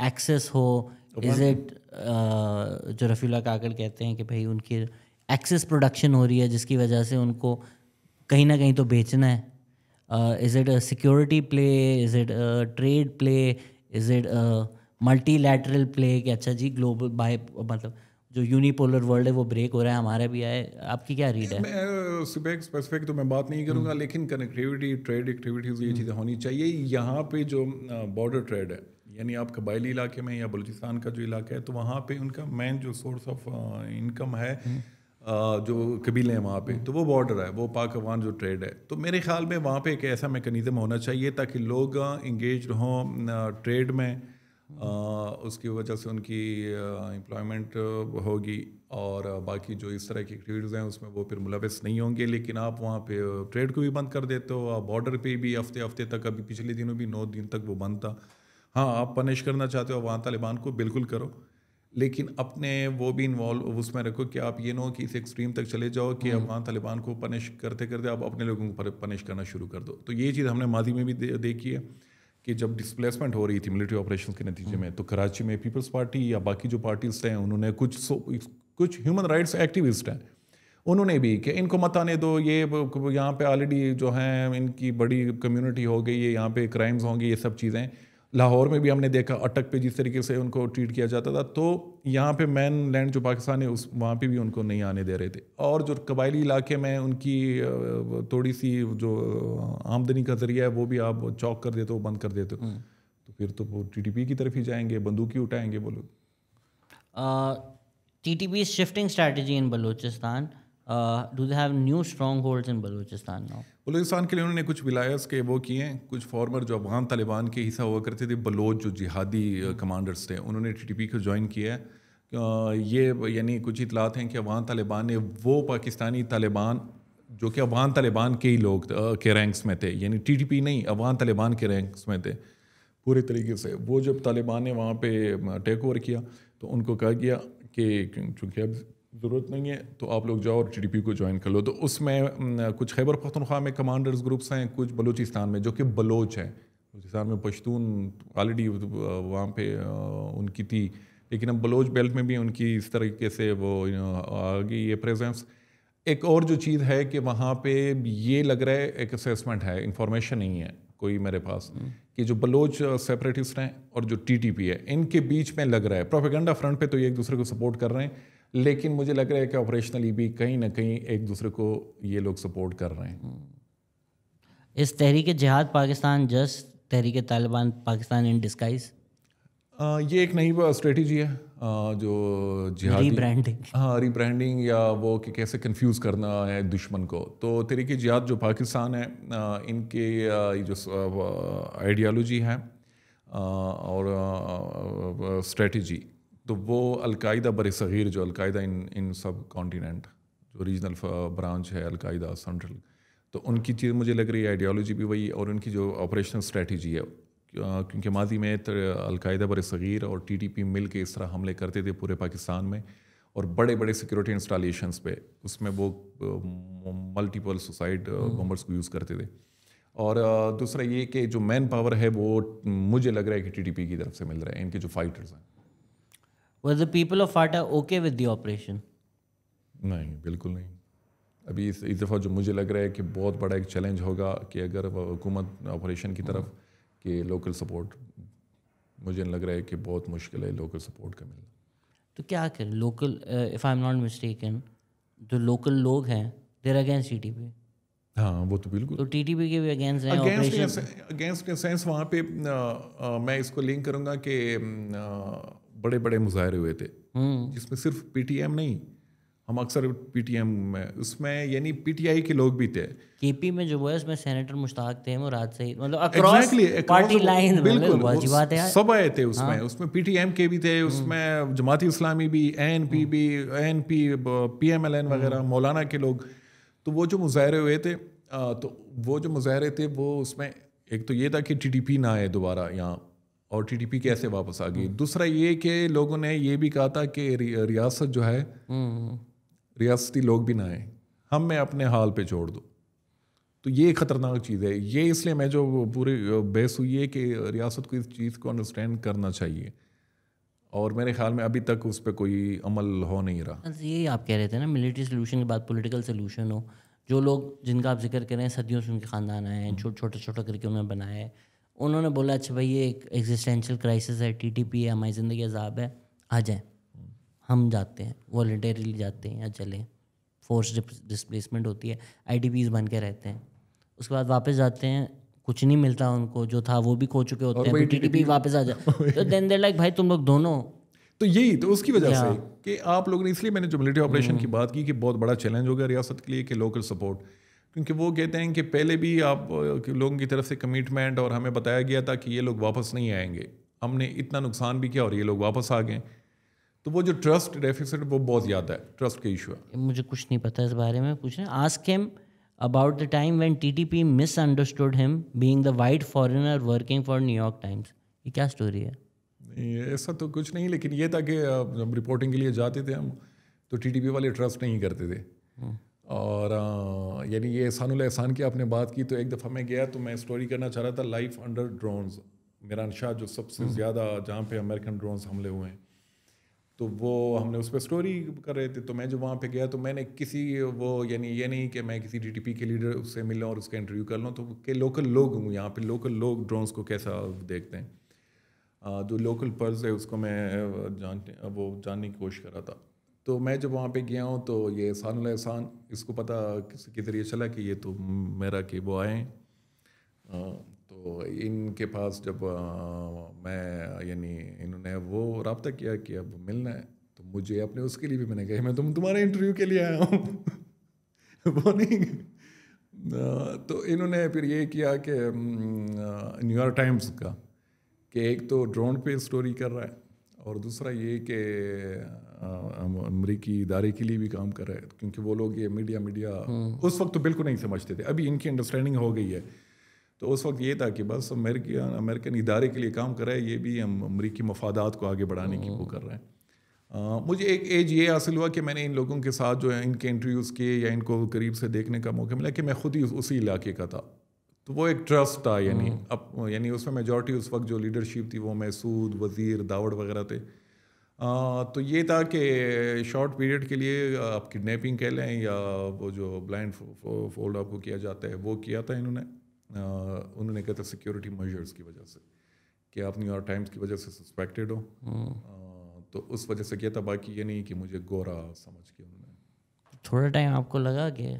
एक्सेस हो इज़ तो इट जो रफ़ीला काकड़ कहते हैं कि भाई उनकी एक्सेस प्रोडक्शन हो रही है जिसकी वजह से उनको कहीं ना कहीं तो बेचना है is it a security play is it trade play is it multilateral play कि अच्छा जी ग्लोबल बाय मतलब जो यूनिपोलर वर्ल्ड है वो ब्रेक हो रहा है हमारा भी आए आपकी क्या रीड है मैं स्पेक स्पेसिफिक तो मैं बात नहीं करूँगा हम्म। लेकिन कनेक्टिविटी ट्रेड एक्टिविटीज़ ये हम्म। चीज़ें होनी चाहिए यहाँ पे जो बॉर्डर ट्रेड है यानी आप कबायली इलाके में या बलूचिस्तान का जो इलाका है तो वहाँ पे उनका मेन जो सोर्स ऑफ इनकम है हम्म। जो कबीले हैं वहाँ पे तो वो बॉर्डर है वो पाक अफगान जो ट्रेड है तो मेरे ख्याल में वहाँ पे एक ऐसा मेकनिज़म होना चाहिए ताकि लोग इंगेज हों ट्रेड में उसकी वजह से उनकी एम्प्लॉयमेंट होगी और बाकी जो इस तरह की एक्टिविटीज़ हैं उसमें वो फिर मुलविस नहीं होंगे लेकिन आप वहाँ पे ट्रेड को भी बंद कर देते हो आप बॉर्डर पे भी हफ्ते हफ्ते तक अभी पिछले दिनों भी नौ दिन तक वो बंद था हाँ आप पनिश करना चाहते हो वहाँ तालिबान को बिल्कुल करो लेकिन अपने वो भी इन्वॉल्व उसमें रखो कि आप ये ना हो कि इस एक्सट्रीम तक चले जाओ कि अब हम्म। वहाँ तालिबान को पनिश करते करते आप अपने लोगों को पनिश करना शुरू कर दो तो ये चीज़ हमने माजी में भी देखी है कि जब डिस्प्लेसमेंट हो रही थी मिलिट्री ऑपरेशन के नतीजे में तो कराची में पीपल्स पार्टी या बाकी जो पार्टीज हैं उन्होंने कुछ सो, कुछ ह्यूमन राइट्स एक्टिविस्ट हैं उन्होंने भी कि इनको मत आने दो ये यहाँ पे ऑलरेडी जो हैं इनकी बड़ी कम्युनिटी हो गई है यहाँ पे क्राइम्स होंगे ये सब चीज़ें लाहौर में भी हमने देखा अटक पे जिस तरीके से उनको ट्रीट किया जाता था तो यहाँ पे मैन लैंड जो पाकिस्तान है उस वहाँ पे भी उनको नहीं आने दे रहे थे और जो कबायली इलाके में उनकी थोड़ी सी जो आमदनी का ज़रिया है वो भी आप चौक कर देते हो बंद कर देते हो हम्म। तो फिर तो वो टी की तरफ ही जाएंगे बंदूक ही उठाएंगे बोलो T T P shifting strategy in Balochistan do they have new stronghold in Balochistan now Balochistan के लिए उन्होंने कुछ विलायत के वो किए कुछ फॉर्मर जो अफगान तालिबान के हिस्सा हुआ करते थे बलोच जो जिहादी कमांडर्स uh, थे उन्होंने टी टी पी को ज्वाइन किया है uh, ये यानी कुछ इतलात हैं कि अफगान तालिबान ने वो पाकिस्तानी तालिबान जो कि अफगान तालिबान के ही लोग uh, के रैंक्स में थे यानी टी टी पी नहीं अफगान तालिबान के रैंक्स में थे पूरे तरीके से वो जब तालिबान ने वहाँ पर टेक ओवर किया तो उनको कहा गया कि चूँकि अब ज़रूरत नहीं है तो आप लोग जाओ और टी को ज्वाइन कर लो तो उसमें कुछ खैबर पख्तनख्वा में कमांडर्स ग्रुप्स हैं कुछ बलूचिस्तान में जो कि बलोच है बलूचिस्तान में पश्तून ऑलरेडी वहाँ पे उनकी थी लेकिन अब बलोच बेल्ट में भी उनकी इस तरीके से वो आ गई ये प्रेजेंस एक और जो चीज़ है कि वहाँ पे ये लग रहा है एक असेसमेंट है इंफॉर्मेशन नहीं है कोई मेरे पास हम्म। कि जो बलोच सेपरेटिस्ट हैं और जो टी है इनके बीच में लग रहा है प्रोपेगेंडा फ्रंट पर तो ये एक दूसरे को सपोर्ट कर रहे हैं लेकिन मुझे लग रहा है कि ऑपरेशनली भी कहीं ना कहीं एक दूसरे को ये लोग सपोर्ट कर रहे हैं इस Tehreek Jihad Pakistan just Tehreek Taliban Pakistan in disguise ये एक नई स्ट्रेटजी है आ, जो जिहादी रीब्रांडिंग हाँ रीब्रांडिंग या वो कि कैसे कंफ्यूज करना है दुश्मन को तो तरीके जिहाद जो पाकिस्तान है इनके जो आइडियालॉजी है और स्ट्रेटजी तो वो अलकायदा बर सग़ीर जो अलकायदा इन इन सब कॉन्टीनेंट जो रीजनल ब्रांच uh, है अलकायदा सेंट्रल तो उनकी चीज़ मुझे लग रही है आइडियोलॉजी भी वही और उनकी जो ऑपरेशनल स्ट्रेटजी है uh, क्योंकि माजी में अलकायदा बर सग़ीर और टी टी पी मिल के इस तरह हमले करते थे पूरे पाकिस्तान में और बड़े बड़े सिक्योरिटी इंस्टॉलेशंस पे उसमें वो मल्टीपल सुसाइड बम्बर्स को यूज़ करते थे और uh, दूसरा ये कि जो मैन पावर है वो मुझे लग रहा है कि टीटीपी की तरफ से मिल रहा है इनके जो फाइटर्स हैं were the people of FATA okay with the operation नहीं बिल्कुल नहीं अभी इस इस दफ़ा जो मुझे लग रहा है कि बहुत बड़ा एक चैलेंज होगा कि अगर हुकूमत ऑपरेशन की तरफ कि लोकल सपोर्ट मुझे लग रहा है कि बहुत मुश्किल है लोकल सपोर्ट का मिलना तो क्या करें local if I am not mistaken जो लोकल लोग हैं there against T T P हाँ वो तो बिल्कुल तो टी टी पी के भी अगेंस्ट हैं अगेंस्ट अगेंस्ट सेंस वहाँ पे आ, uh, आ, uh, मैं इसको लिंक करूँगा कि um, uh, बड़े बड़े मुजाहरे हुए थे हम्म। जिसमें सिर्फ पीटीएम नहीं हम अक्सर पीटीएम में उसमें यानी पीटीआई के लोग भी थे केपी में जो हुआ उसमें सेनेटर मुश्ताक थे वो रात से मतलब अक्रॉस exactly, पार्टी लाइन मतलब बिल्कुल सब आए थे उसमें हाँ। उसमें पीटीएम के भी थे हम्म। उसमें जमाती इस्लामी भी पी हम्म। भी एल पीएमएलएन वगैरह मौलाना के लोग तो वो जो मुजाहरे हुए थे तो वो जो मुजाहरे थे वो उसमें एक तो ये था कि टीडीपी ना आए दोबारा यहाँ और टीडीपी कैसे हम्म। वापस आ गई हम्म। दूसरा ये कि लोगों ने ये भी कहा था कि रियासत जो है हम्म। रियासती लोग भी ना आए हम मैं अपने हाल पे छोड़ दो तो ये ख़तरनाक चीज़ है ये इसलिए मैं जो पूरी बहस हुई है कि रियासत को इस चीज़ को अंडरस्टैंड करना चाहिए और मेरे ख्याल में अभी तक उस पर कोई अमल हो नहीं रहा हाँ, यही आप कह रहे थे ना मिलिट्री सोल्यूशन के बाद पोलिटिकल सोल्यूशन हो जो लोग जिनका आप जिक्र करें सदियों से उनके ख़ानदान आए हैं छोटे छोटे छोटे करके उन्होंने बनाए उन्होंने बोला अच्छा भाई ये एक एग्जिस्टेंशियल क्राइसिस है टी टी पी है हमारी ज़िंदगी अजाब है आ जाए हम जाते हैं वॉल्टरीली जाते हैं या चले फोर्स डिसप्लेसमेंट होती है आई टी बन के रहते हैं उसके बाद वापस जाते हैं कुछ नहीं मिलता उनको जो था वो भी खो चुके होते हैं टी टी पी वापस आ जाए तो देन देर लाइक भाई तुम लोग दोनों तो यही तो उसकी वजह से कि आप लोगों ने इसलिए मैंने जो मिलिट्री ऑपरेशन hmm. की बात की कि बहुत बड़ा चैलेंज हो गया रियासत के लिए कि लोकल सपोर्ट क्योंकि वो कहते हैं कि पहले भी आप लोगों की तरफ से कमिटमेंट और हमें बताया गया था कि ये लोग वापस नहीं आएंगे हमने इतना नुकसान भी किया और ये लोग वापस आ गए तो वो जो ट्रस्ट डेफिसिट वो बहुत ज़्यादा है ट्रस्ट के इशू है मुझे कुछ नहीं पता इस बारे में पूछ रहे ask him about the time when TTP misunderstood him being the white foreigner working for New York Times ये क्या स्टोरी है ऐसा तो कुछ नहीं लेकिन ये था कि जब रिपोर्टिंग के लिए जाते थे हम तो पी वाले ट्रस्ट नहीं करते थे हम्म। और यानी ये एहसान एहसान की आपने बात की तो एक दफ़ा मैं गया तो मैं स्टोरी करना चाह रहा था लाइफ अंडर ड्रोन्स मेरा नशा जो सबसे हम्म। ज़्यादा जहाँ पे अमेरिकन ड्रोन्स हमले हुए हैं तो वो हमने उस पर स्टोरी कर रहे थे तो मैं जब वहाँ पे गया तो मैंने किसी वो यानी ये नहीं कि मैं किसी डीटीपी के लीडर उससे मिलूँ और उसका इंटरव्यू कर लूँ तो के लोकल लोग हूँ यहाँ पे लोकल लोग ड्रोन्स को कैसा देखते हैं जो लोकल पर्स है उसको मैं जान वो जानने की कोशिश कर रहा था तो मैं जब वहाँ पे गया हूँ तो ये एहसान एहसान इसको पता किसी के ज़रिए चला कि ये तो मेरा कि वो आए तो इनके पास जब मैं यानी इन्होंने वो रबता किया कि अब मिलना है तो मुझे अपने उसके लिए भी मैंने कहा मैं तुम तुम्हारे इंटरव्यू के लिए आया हूँ वो नहीं तो इन्होंने फिर ये किया कि न्यूयॉर्क टाइम्स का कि एक तो ड्रोन पे स्टोरी कर रहा है और दूसरा ये कि अमरीकी इदारे के लिए भी काम कर रहे हैं क्योंकि वो लोग ये मीडिया मीडिया हम्म। उस वक्त तो बिल्कुल नहीं समझते थे अभी इनकी अंडरस्टैंडिंग हो गई है तो उस वक्त ये था कि बस अमेरिका अमेरिकन इदारे के लिए काम कर रहे हैं ये भी हम अमरीकी मफादात को आगे बढ़ाने की वो कर रहे हैं आ, मुझे एक एज ये हासिल हुआ कि मैंने इन लोगों के साथ जो है इनके इंटरव्यूज़ किए या इनको करीब से देखने का मौका मिला कि मैं खुद ही उसी इलाके का था तो वो एक ट्रस्ट था यानी हम्म। अब यानी उसमें मेजॉरिटी उस वक्त जो लीडरशिप थी वो मैसूद वजीर दावड़ वगैरह थे आ, तो ये था कि शॉर्ट पीरियड के लिए आप किडनैपिंग कह लें या वो जो ब्लाइंड फोल्ड आपको किया जाता है वो किया था इन्होंने उन्होंने कहा था सिक्योरिटी मेजर्स की वजह से कि आप न्यूयॉर्क टाइम्स की वजह से सस्पेक्टेड हो आ, हम्म। तो उस वजह से किया था बाकी ये नहीं कि मुझे गोरा समझ के उन्होंने थोड़ा टाइम आपको लगा कि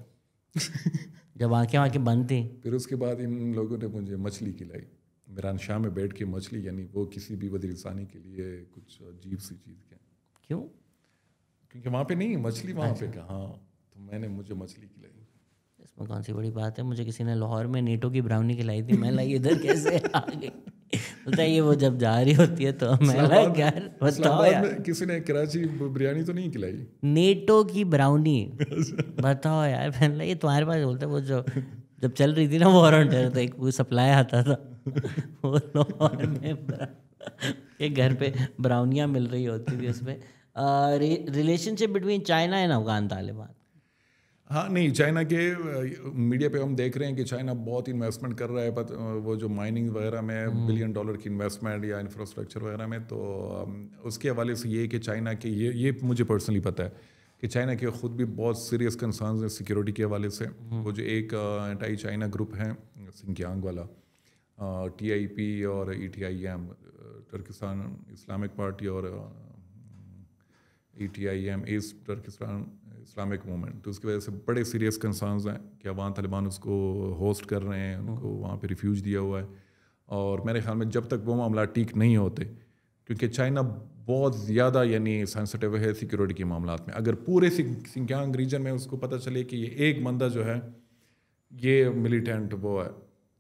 जब आँखें आँखें बंद थी फिर उसके बाद इन लोगों ने मुझे मछली खिलाई मेरान शाह में बैठ के मछली यानी वो किसी भी वजीरसानी के लिए कुछ अजीब सी चीज़ क्या क्यों क्योंकि वहाँ पे नहीं मछली वहाँ पे अच्छा। कहाँ तो मैंने मुझे मछली खिलाई इसमें कौन सी बड़ी बात है मुझे किसी ने लाहौर में नेटो की ब्राउनी खिलाई थी मैं लाई इधर कैसे आ गई बोलता ये वो जब जा रही होती है तो मैं यार बताओ यार किसी ने कराची बिरयानी तो नहीं खिलाई नेटो की ब्राउनी अच्छा। बताओ यार पहले ये तुम्हारे पास बोलते वो जो जब चल रही थी ना वॉरंटर तो एक सप्लाई आता था वो लाहौर में एक घर पे ब्राउनियाँ मिल रही होती थी उसमें relationship between China and Afghan Taliban हाँ नहीं चाइना के मीडिया पे हम देख रहे हैं कि चाइना बहुत इन्वेस्टमेंट कर रहा है पर वो जो माइनिंग वगैरह में बिलियन हम्म। डॉलर की इन्वेस्टमेंट या इंफ्रास्ट्रक्चर वगैरह में तो उसके हवाले से ये कि चाइना के ये ये मुझे पर्सनली पता है कि चाइना के खुद भी बहुत सीरियस कंसर्न हैं सिक्योरिटी के हवाले से हम्म। वो जो एक एंटाई चाइना ग्रुप है सिंकियांग वाला टी आई पी और E T I M Turkistan Islamic party और E T I M East Turkistan Islamic movement तो उसकी वजह से बड़े सीरियस कंसर्नस हैं कि वहाँ तालिबान उसको होस्ट कर रहे हैं उनको वहाँ पर रिफ्यूज दिया हुआ है और मेरे ख्याल में जब तक वो मामला ठीक नहीं होते क्योंकि चाइना बहुत ज़्यादा यानी सेंसिटिव है सिक्योरिटी के मामला में अगर पूरे सिंग रीजन में उसको पता चले कि ये एक बंदा जो है ये मिलिटेंट वो है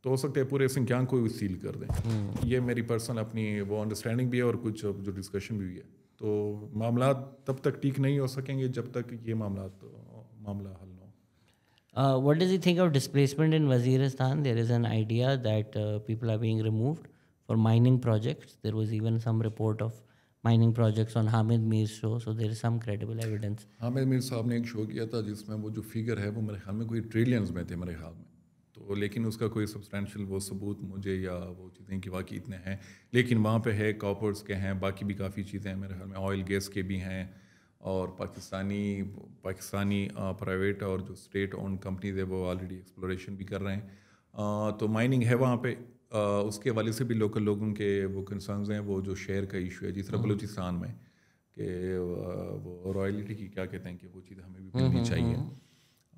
तो हो सकता है पूरे सिंक्यांग को सील कर दें हम्म। ये मेरी पर्सनल अपनी वो अंडरस्टैंडिंग भी है और कुछ जो डिस्कशन भी हुई है तो मामला तब तक ठीक नहीं हो सकेंगे जब तक ये मामला तो, मामला हल ना हो what does you think of displacement in Waziristan there is an idea that people are being removed for mining projects there was even some report of mining projects on Hamid Mir show so there is some credible evidence Hamid Mir साहब ने एक show किया था जिसमें वो जो figure है वो मेरे ख्याल में कोई ट्रिलियंस में थे मेरे ख्याल में तो लेकिन उसका कोई सब्सटैंशल वो सबूत मुझे या वो चीज़ें कि वाकई इतने हैं लेकिन वहाँ पे है कॉपर्स के हैं बाकी भी काफ़ी चीज़ें हैं मेरे ख्याल में ऑयल गैस के भी हैं और पाकिस्तानी पाकिस्तानी प्राइवेट और जो स्टेट ओन कंपनीज है वो ऑलरेडी एक्सप्लोरेशन भी कर रहे हैं आ, तो माइनिंग है वहाँ पे आ, उसके हवाले से भी लोकल लोगों के वो कंसर्नस हैं वो जो शेयर का इशू है जिस तरह हाँ। बलूचिस्तान में कि वो रॉयल्टी की क्या कहते हैं कि वो चीज़ हमें भी हम्म, मिलनी हम्म, चाहिए हम्म।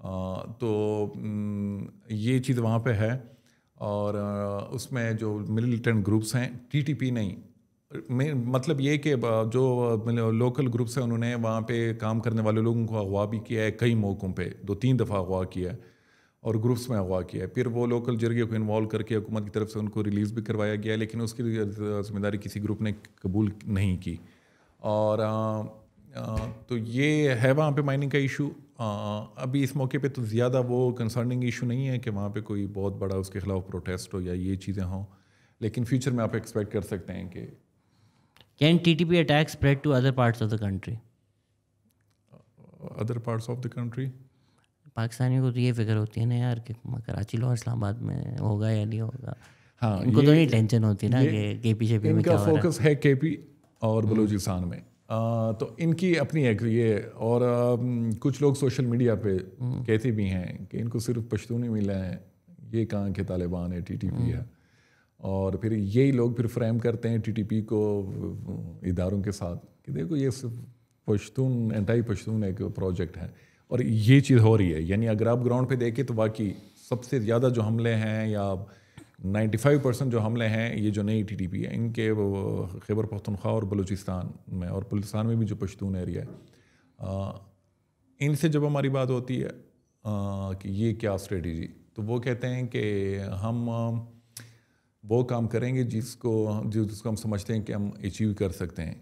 तो ये चीज़ वहाँ पे है और उसमें जो मिलिटेंट ग्रुप्स हैं टीटीपी नहीं मतलब ये कि जो लोकल ग्रुप्स हैं उन्होंने वहाँ पे काम करने वाले लोगों को अगवा भी किया है कई मौक़ों पे दो तीन दफ़ा अगवा किया है और ग्रुप्स में अगवा किया है फिर वो लोकल जरिए को इन्वॉल्व करके हुकूमत की तरफ से उनको रिलीज़ भी करवाया गया लेकिन उसकी जिम्मेदारी किसी ग्रुप ने कबूल नहीं की और आ, आ, तो ये है वहाँ पर माइनिंग का इशू अभी इस मौके पे तो ज़्यादा वो कंसर्निंग इशू नहीं है कि वहाँ पे कोई बहुत बड़ा उसके खिलाफ प्रोटेस्ट हो या ये चीज़ें हों लेकिन फ्यूचर में आप एक्सपेक्ट कर सकते हैं कि can T T P attack spread to other parts of the country other parts of the country पाकिस्तानियों को तो ये फिक्र होती है ना यार कि कराची लो इस्लामाबाद में होगा या नहीं होगा हाँ इनको तो नहीं टेंशन होती ना कि के पी पी में क्या फोकस है के पी और हम्म। बलूचिस्तान में तो इनकी अपनी एक ये और कुछ लोग सोशल मीडिया पे हम्म। कहते भी हैं कि इनको सिर्फ ही मिला है ये कहाँ के तालिबान है टीटीपी हम्म। है और फिर यही लोग फिर फ्रेम करते हैं टीटीपी को इदारों के साथ कि देखो ये सिर्फ पश्तून एंटाई पश्तून एक प्रोजेक्ट है और ये चीज़ हो रही है यानी अगर आप ग्राउंड पे देखें तो बाकी सबसे ज़्यादा जो हमले हैं या 95 परसेंट जो हमले हैं ये जो नई टी टी पी है इनके खैबर पख्तनख्वा और बलूचिस्तान में और बलूचिस्तान में भी जो पश्तून एरिया है इनसे जब हमारी बात होती है आ, कि ये क्या स्ट्रेटी तो वो कहते हैं कि हम वो काम करेंगे जिसको जिसको हम समझते हैं कि हम अचीव कर सकते हैं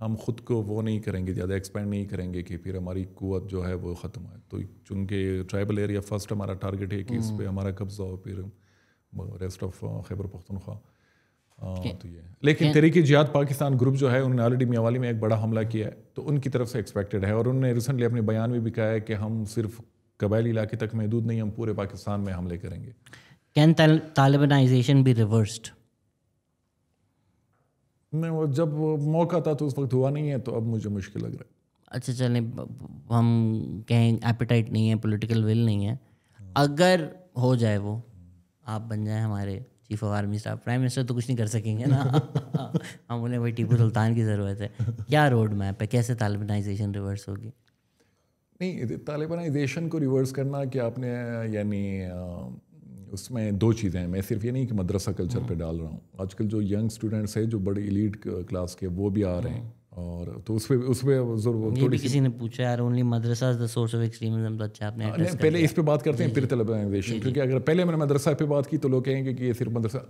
हम खुद को वो नहीं करेंगे ज़्यादा एक्सपेंड नहीं करेंगे कि फिर हमारी कुत जो है वो ख़त्म है तो चूँकि ट्राइबल एरिया फर्स्ट हमारा टारगेट है कि इस पर हम्म। हमारा कब्ज़ा हो फिर रेस्ट ऑफ खैबर पख्तनख्वा तो ये लेकिन तरीके जियात पाकिस्तान ग्रुप जो है उन्होंने ऑलरेडी मियावाली में एक बड़ा हमला किया है तो उनकी तरफ से एक्सपेक्टेड है और उन्होंने रिसेंटली अपने बयान में भी कहा है कि हम सिर्फ कबायली इलाके तक महदूद नहीं हम पूरे पाकिस्तान में हमले करेंगे कैन तालिबानाइजेशन बी रिवर्स्ड नहीं वो जब मौका था तो उस वक्त हुआ नहीं है तो अब मुझे मुश्किल लग रहा है अच्छा चलें हम कहें एपिटाइट नहीं है पॉलिटिकल विल नहीं है हाँ। अगर हो जाए वो आप बन जाए हमारे chief of army staff prime minister तो कुछ नहीं कर सकेंगे ना हम उन्हें भाई टीपू सुल्तान की ज़रूरत है क्या रोड मैप है कैसे तालिबानाइजेशन रिवर्स होगी नहीं तालिबानाइजेशन को रिवर्स करना कि आपने यानी उसमें दो चीज़ें हैं मैं सिर्फ ये नहीं कि मदरसा कल्चर पे हम्म। डाल रहा हूँ आजकल जो यंग स्टूडेंट्स हैं जो बड़े इलीट क्लास के वो भी आ रहे हैं और तो उसपे उसपे ये भी किसी ने पूछा यार only madrasa the source of extremism तो अच्छा आपने हाँ, नहीं, पहले इस पे बात करते हैं फिर तलबाइजेशन क्योंकि अगर पहले मैंने मदरसा पे बात की तो लोग कहेंगे कि ये सिर्फ मदरसा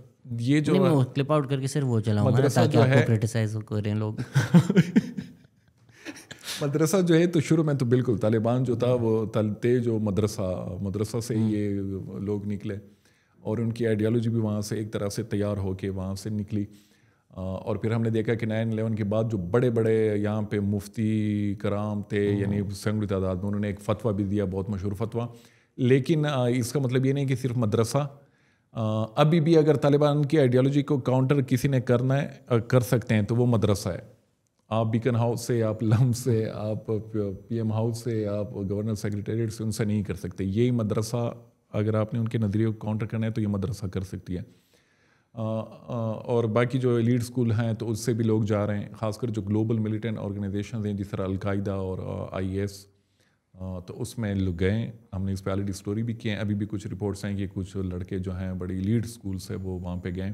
ये जो मैं क्लिप आउट करके सिर्फ वो चलाऊंगा ताकि आपको क्रिटिसाइज कर रहे हैं लोग मदरसा जो है तो शुरू में तो बिल्कुल तालिबान जो था वो तलते जो मदरसा मदरसा से ये लोग निकले और उनकी आइडियालॉजी भी वहाँ से एक तरह से तैयार होके वहाँ से निकली और फिर हमने देखा कि नाइन अलेवन के बाद जो बड़े बड़े यहाँ पे मुफ्ती कराम थे हम्म। यानी संगड़ी तादाद में उन्होंने एक फतवा भी दिया बहुत मशहूर फतवा लेकिन इसका मतलब ये नहीं कि सिर्फ मदरसा अभी भी अगर तालिबान की आइडियोलॉजी को काउंटर किसी ने करना है कर सकते हैं तो वो मदरसा है आप बीकन हाउस से आप लम से आप पीएम हाउस से आप गवर्नर सेक्रेटेरिएट से उनसे नहीं कर सकते यही मदरसा अगर आपने उनके नज़रिए को काउंटर करना है तो ये मदरसा कर सकती है और बाकी जो एलीड स्कूल हैं तो उससे भी लोग जा रहे हैं खासकर जो ग्लोबल मिलिटेंट ऑर्गेनाइजेशन हैं जिस तरह अलकायदा और एस तो उसमें लोग गए हमने इस पर ऑलरेडी स्टोरी भी किए हैं अभी भी कुछ रिपोर्ट्स हैं कि कुछ लड़के जो हैं बड़ी लीड स्कूल से वो वहाँ पे गए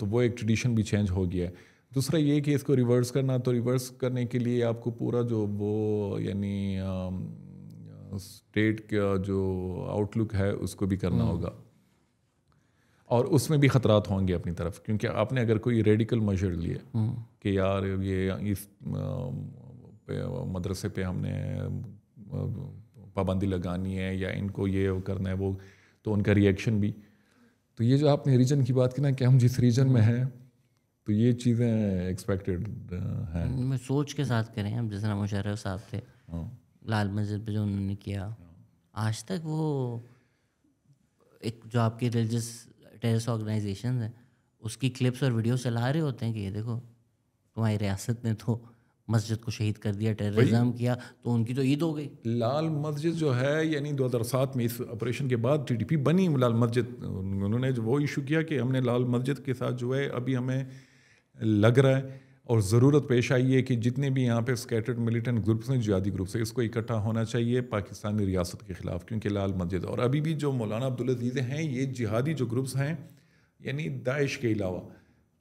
तो वो एक ट्रेडिशन भी चेंज हो गया है दूसरा ये कि इसको रिवर्स करना तो रिवर्स करने के लिए आपको पूरा जो वो यानी स्टेट का जो आउटलुक है उसको भी करना हम्म। होगा और उसमें भी ख़तरात होंगे अपनी तरफ क्योंकि आपने अगर कोई रेडिकल मजर लिए हम्म। कि यार ये इस मदरसे पे हमने पाबंदी लगानी है या इनको ये करना है वो तो उनका रिएक्शन भी तो ये जो आपने रीजन की बात की ना कि हम जिस रीजन में हैं तो ये चीज़ें एक्सपेक्टेड हैं मैं सोच के साथ करें हम जिस मुशर्रफ साहब थे हाँ। लाल मस्जिद पे जो उन्होंने किया हाँ। आज तक वो एक जो आपकी रिलीजस टेरिस ऑर्गेनाइजेशन है उसकी क्लिप्स और वीडियो चला रहे होते हैं कि ये देखो तुम्हारी रियासत ने तो मस्जिद को शहीद कर दिया टेररिज्म किया तो उनकी तो ईद हो गई लाल मस्जिद जो है यानी दो हज़ार सात में इस ऑपरेशन के बाद टीडीपी बनी लाल मस्जिद उन्होंने जो वो इशू किया कि हमने लाल मस्जिद के साथ जो है अभी हमें लग रहा है और ज़रूरत पेश आई है कि जितने भी यहाँ पे स्कैटर्ड मिलिटेंट ग्रुप्स हैं जिहादी ग्रुप्स हैं इसको इकट्ठा होना चाहिए पाकिस्तानी रियासत के ख़िलाफ़ क्योंकि लाल मस्जिद और अभी भी जो मौलाना अब्दुलजीज़ हैं ये जिहादी जो ग्रुप्स हैं यानी दाइश के अलावा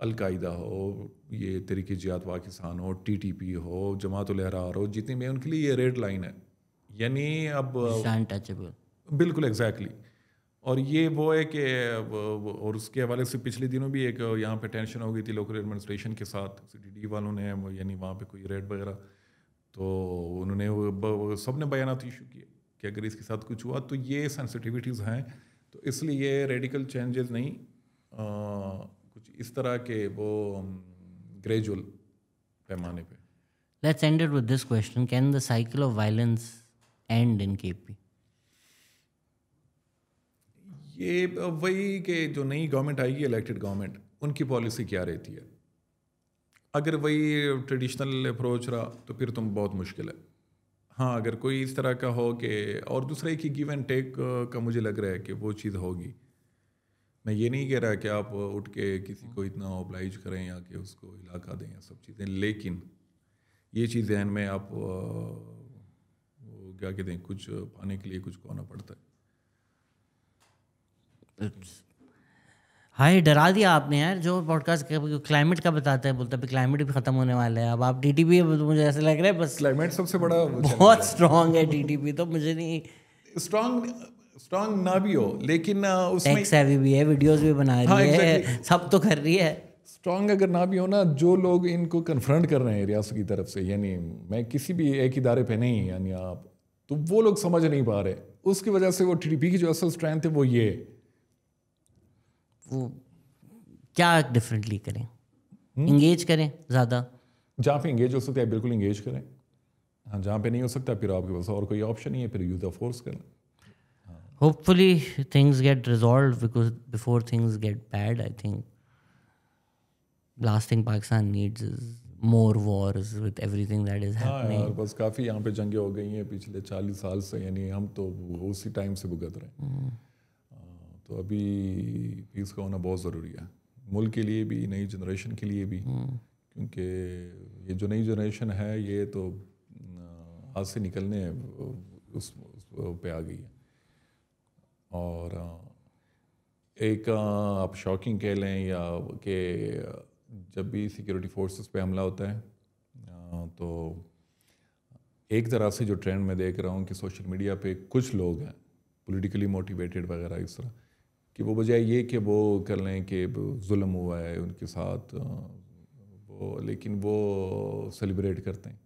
अलकायदा हो ये तरीके जियात पाकिस्तान हो टी टी पी हो जमातलहरार हो जितने भी उनके लिए ये रेड लाइन है यानी अब बिल्कुल एग्जैक्टली exactly. और ये वो है कि और उसके हवाले से पिछले दिनों भी एक यहाँ पे टेंशन हो गई थी लोकल एडमिनिस्ट्रेशन के साथ सी वालों ने यानी वहाँ पे कोई रेड वगैरह तो उन्होंने सब ने बयान इशू किए कि अगर इसके साथ कुछ हुआ तो ये सेंसिटिविटीज़ हैं तो इसलिए रेडिकल चेंजेस नहीं आ, कुछ इस तरह के वो ग्रेजुअल पैमाने पे let's end with this question can the cycle of violence end in KP ये वही कि जो नई गवर्नमेंट आएगी इलेक्टेड गवर्नमेंट उनकी पॉलिसी क्या रहती है अगर वही ट्रेडिशनल अप्रोच रहा तो फिर तुम तो बहुत मुश्किल है हाँ अगर कोई इस तरह का हो कि और दूसरा एक ही गिव एंड टेक का मुझे लग रहा है कि वो चीज़ होगी मैं ये नहीं कह रहा कि आप उठ के किसी को इतना ओब्लाइज करें या कि उसको इलाका दें या सब चीज़ें लेकिन ये चीज़ में आप क्या कहते हैं कुछ पाने के लिए कुछ खोना पड़ता है हाय डरा दिया आपने यार जो पॉडकास्ट क्लाइमेट का बताता है बोलता है क्लाइमेट भी खत्म होने वाला है अब आप डी तो मुझे ऐसा लग रहा है बस क्लाइमेट सबसे बड़ा बहुत स्ट्रांग है डी तो मुझे नहीं स्ट्रांग स्ट्रांग ना भी हो लेकिन उसमें भी है वीडियोस भी बना हाँ, रही exactly. है सब तो कर रही है स्ट्रांग अगर ना भी हो ना जो लोग इनको कन्फ्रंट कर रहे हैं रियासत की तरफ से यानी मैं किसी भी एक इदारे पे नहीं यानी आप तो वो लोग समझ नहीं पा रहे उसकी वजह से वो टी की जो असल स्ट्रेंथ है वो ये है वो क्या डिफरेंटली करें इंगेज करें ज़्यादा जहाँ पे इंगेज हो सकता है बिल्कुल इंगेज करें हाँ जहाँ पे नहीं हो सकता फिर आपके पास और कोई ऑप्शन नहीं है फिर यूज़ ऑफ फोर्स करें hopefully things get resolved because before things get bad i think last thing pakistan needs is more wars with everything that is happening यार बस काफी यहाँ पे जंगे हो गई हैं पिछले 40 साल से यानी हम तो उसी टाइम से भुगत रहे हैं तो अभी पीस का होना बहुत ज़रूरी है मुल्क के लिए भी नई जनरेशन के लिए भी हम्म। क्योंकि ये जो नई जनरेशन है ये तो हाथ से निकलने उस, उस पे आ गई है और एक आप शॉकिंग कह लें या कि जब भी सिक्योरिटी फोर्सेस पे हमला होता है तो एक तरह से जो ट्रेंड मैं देख रहा हूँ कि सोशल मीडिया पे कुछ लोग हैं पॉलिटिकली मोटिवेटेड वगैरह इस तरह कि वो बजाय ये कि वो कर लें कि जुल्म हुआ है उनके साथ वो लेकिन वो सेलिब्रेट करते हैं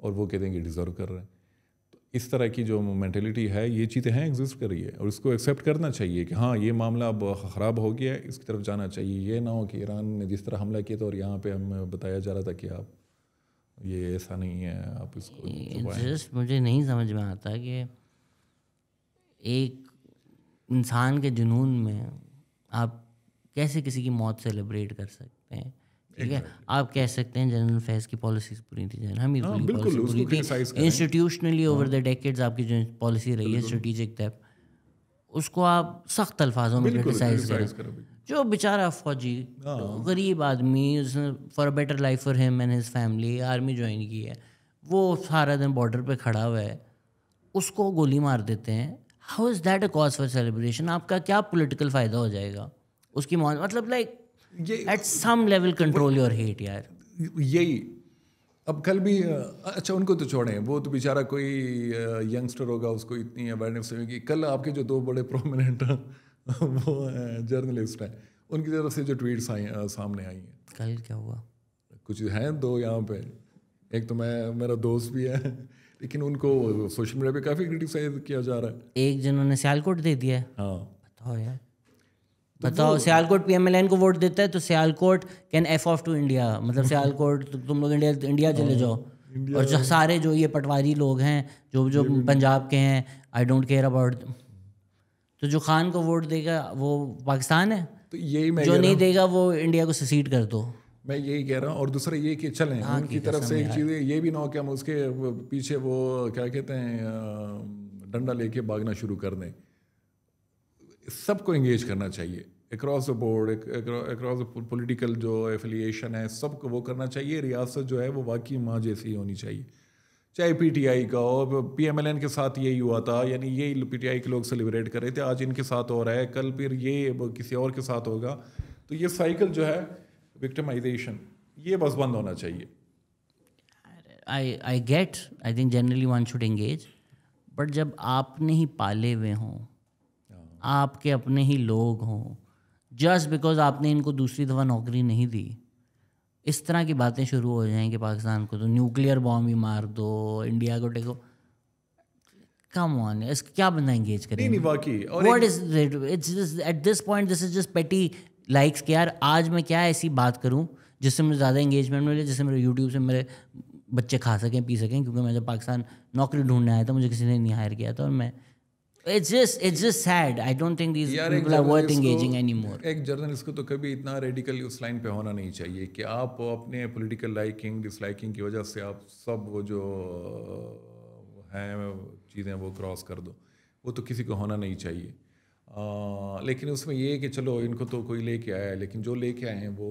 और वो कहते हैं कि डिज़र्व कर रहे हैं तो इस तरह की जो मैंटेलिटी है ये चीज़ें हैं एग्जिस्ट कर रही है और इसको एक्सेप्ट करना चाहिए कि हाँ ये मामला अब ख़राब हो गया है इसकी तरफ जाना चाहिए ये ना हो कि ईरान ने जिस तरह हमला किया था और यहाँ पर हमें बताया जा रहा था कि आप ये ऐसा नहीं है आप इसको जस्ट मुझे नहीं समझ में आता कि एक इंसान के जुनून में आप कैसे किसी की मौत सेलिब्रेट कर सकते हैं ठीक है आप कह सकते हैं जनरल फैज की पॉलिसीज पूरी थी जनरल हमीर हाँ, पूरी थी इंस्टीट्यूशनली ओवर द डेकेड्स आपकी जो पॉलिसी रही है स्ट्रेटिजिक टेप उसको आप सख्त अल्फाजों में क्रिटिसाइज करें जो बेचारा फौजी हाँ। गरीब आदमी उसने for a better life for him and his family army join की है वो सारा दिन बॉर्डर पे खड़ा हुआ है उसको गोली मार देते हैं how is that a cause for celebration आपका क्या पोलिटिकल फायदा हो जाएगा उसकी मतलब like at some level control your hate यार यही अब कल भी अच्छा उनको तो छोड़ें वो तो बेचारा कोई यंगस्टर होगा उसको इतनी अवेयरनेस होगी कल आपके जो दो बड़े प्रोमिनेंट वो जर्नलिस्ट हैं उनकी तरफ से जो ट्वीट्स आई सामने आई हैं कल क्या हुआ कुछ हैं दो यहाँ पे एक तो मैं मेरा दोस्त भी है लेकिन उनको सोशल मीडिया पे काफ़ी क्रिटिसाइज किया जा रहा है एक जिन्होंने सियालकोट दे दिया हाँ बताओ यार तो बताओ सियालकोट पीएमएलएन को वोट देता है तो Sialkot can F off to India मतलब सियालकोट तो तुम लोग इंडिया इंडिया चले हाँ। जाओ और जो सारे जो ये पटवारी लोग हैं जो जो पंजाब के हैं आई डोंट केयर अबाउट तो जो खान को वोट देगा वो पाकिस्तान है तो यही मैं जो नहीं देगा वो इंडिया को ससीड कर दो मैं यही कह रहा हूँ और दूसरा ये कि चलें हाँ उनकी तरफ से एक चीज़ ये भी ना हो कि हम उसके पीछे वो क्या कहते हैं डंडा लेके भागना शुरू कर दें सबको इंगेज करना चाहिए across the board across the political जो एफिलिएशन है सबको वो करना चाहिए रियासत जो है वो वाकई माँ जैसी होनी चाहिए चाहे पी टी आई का हो एन के साथ यही हुआ था यानी यही आई के लोग सेलिब्रेट कर रहे थे आज इनके साथ हो रहा है कल फिर ये किसी और के साथ होगा तो ये साइकिल जो है विक्टिमाइजेशन ये बस बंद होना चाहिए I I get I think generally one should engage but जब आपने ही पाले हुए हों हाँ। आपके अपने ही लोग हों जस्ट बिकॉज आपने इनको दूसरी दफ़ा नौकरी नहीं दी इस तरह की बातें शुरू हो जाएंगी पाकिस्तान को तो न्यूक्लियर बॉम्ब ही मार दो इंडिया को टेको कम ऑन इसको क्या बंदा एंगेज करेंगे what is it's at this point this is just petty likes के यार आज मैं क्या ऐसी बात करूँ जिससे मुझे ज़्यादा इंगेजमेंट मिले जिससे मेरे यूट्यूब से मेरे बच्चे खा सकें पी सकें क्योंकि मैं जब पाकिस्तान नौकरी ढूंढने आया था मुझे किसी ने नहीं हायर किया था और मैं एक जर्नलिस्ट को तो कभी इतना रेडिकली उस लाइन पे होना नहीं चाहिए कि आप अपने पोलिटिकल लाइकिंग डिसलाइकिंग की वजह से आप सब वो जो हैं चीज़ें वो क्रॉस कर दो वो तो किसी को होना नहीं चाहिए आ, लेकिन उसमें ये कि चलो इनको तो कोई लेके आया है लेकिन जो लेके आए हैं वो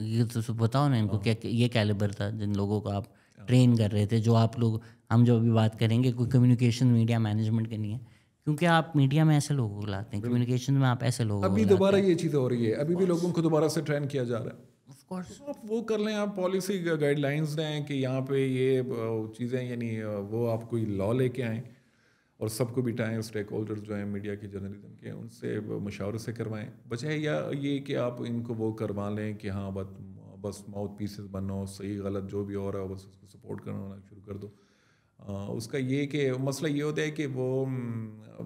ये तो बताओ ना इनको हाँ। क्या ये कैलिबर था जिन लोगों को आप हाँ। ट्रेन कर रहे थे जो आप लोग हम जो अभी बात करेंगे कोई कम्युनिकेशन मीडिया मैनेजमेंट के है क्योंकि आप मीडिया में ऐसे लोगों को लाते हैं कम्युनिकेशन में आप ऐसे लोग अभी दोबारा ये चीज़ हो रही है अभी भी लोगों को दोबारा से ट्रेन किया जा रहा है तो आप वो कर लें आप पॉलिसी गाइडलाइंस दें कि यहाँ पे ये चीज़ें यानी वो आप कोई लॉ लेके आएँ और सबको बिठाएं स्टेक होल्डर जो हैं मीडिया के जर्नलिज्म के उनसे मशावर से करवाएं बचे या ये कि आप इनको वो करवा लें कि हाँ बस बस माउथ पीसेस बनो सही गलत जो भी हो रहा हो बस उसको सपोर्ट करना शुरू कर दो आ, उसका ये कि मसला ये होता है कि वो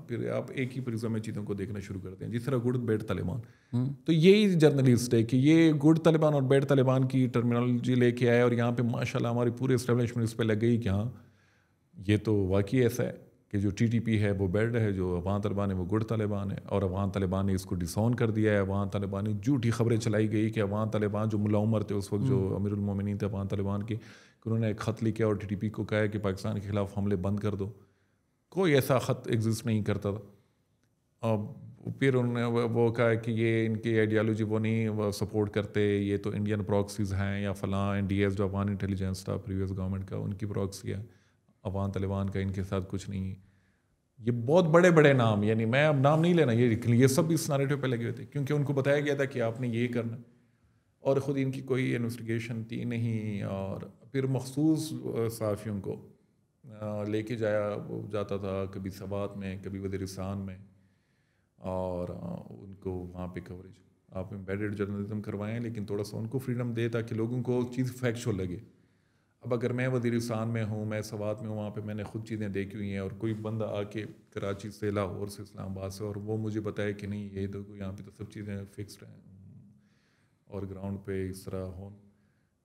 फिर आप एक ही प्रिज्म में चीज़ों को देखना शुरू करते हैं जिस तरह गुड बेड तालिबान हम्म। तो यही जर्नलिस्ट है कि ये गुड तालिबान और बेड तालिबान की टर्मिनोलॉजी लेके आए और यहाँ पे माशाल्लाह हमारी पूरी इस्टेब्लिशमेंट इस पर लग गई कि हाँ ये तो वाकई ऐसा है कि जो पी है वो बेड है जो अफगान तालिबान है वो गुड़ तालिबान है और अफगान तालिबान ने इसको डिसऑन कर दिया है अफगान तालिबान ने झूठी खबरें चलाई गई कि अफगान तालिबान जो मुला उमर थे उस वक्त जो हम्म। अमीरमिन थे अफगान तालिबान के उन्होंने एक ख़त लिखा और टी टी पी को कहा कि पाकिस्तान के खिलाफ हमले बंद कर दो कोई ऐसा ख़त एग्जिस्ट नहीं करता था अब फिर उन्होंने वो कहा कि ये इनकी आइडियालॉजी वो नहीं वो सपोर्ट करते ये तो इंडियन प्रॉक्सीज़ हैं या फलां एन डी एस जो अफगान इंटेलिजेंस था प्रीवियस गवर्नमेंट का उनकी प्रॉक्सी है अवान तलिबान का इनके साथ कुछ नहीं है ये बहुत बड़े बड़े नाम यानी मैं अब नाम नहीं लेना ये ये सब इस नारेटिव पे लगे हुए थे क्योंकि उनको बताया गया था कि आपने ये करना और ख़ुद इनकी कोई इन्वेस्टिगेशन थी नहीं और फिर मखसूस सहाफ़ियों को लेके जाया जाता था कभी सवात में कभी वजीरस्तान में और उनको वहाँ पे कवरेज आप एम्बेडेड जर्नलिज्म करवाएं लेकिन थोड़ा सा उनको फ्रीडम दे ताकि लोगों को चीज़ फैक्चुअल लगे अब अगर मैं वजीरस्तान में हूँ मैं सवात में हूँ वहाँ पे मैंने ख़ुद चीज़ें देखी हुई हैं और कोई बंदा आके कराची से लाहौर से इस्लामाबाद से और वो मुझे बताए कि नहीं ये तो यहाँ पे तो सब चीज़ें फिक्सड हैं और ग्राउंड पे इस तरह हो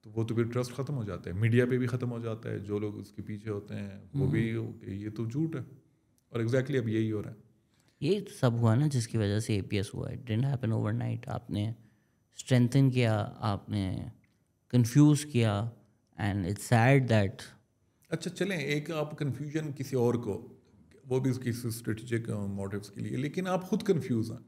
तो वो तो फिर ट्रस्ट ख़त्म हो जाता है मीडिया पे भी ख़त्म हो जाता है जो लोग उसके पीछे होते हैं वो भी हम्म। ये तो झूठ है और एग्जैक्टली exactly अब यही हो रहा है ये सब हुआ ना जिसकी वजह से ए हुआ इट डेंट हैपन ओवरनाइट आपने स्ट्रेंथन किया आपने कंफ्यूज किया एंड इट्स सैड दैट अच्छा चलें एक आप कन्फ्यूजन किसी और को वो भी उसकी स्ट्रेटजिक मोटिव्स के लिए लेकिन आप खुद कन्फ्यूज हैं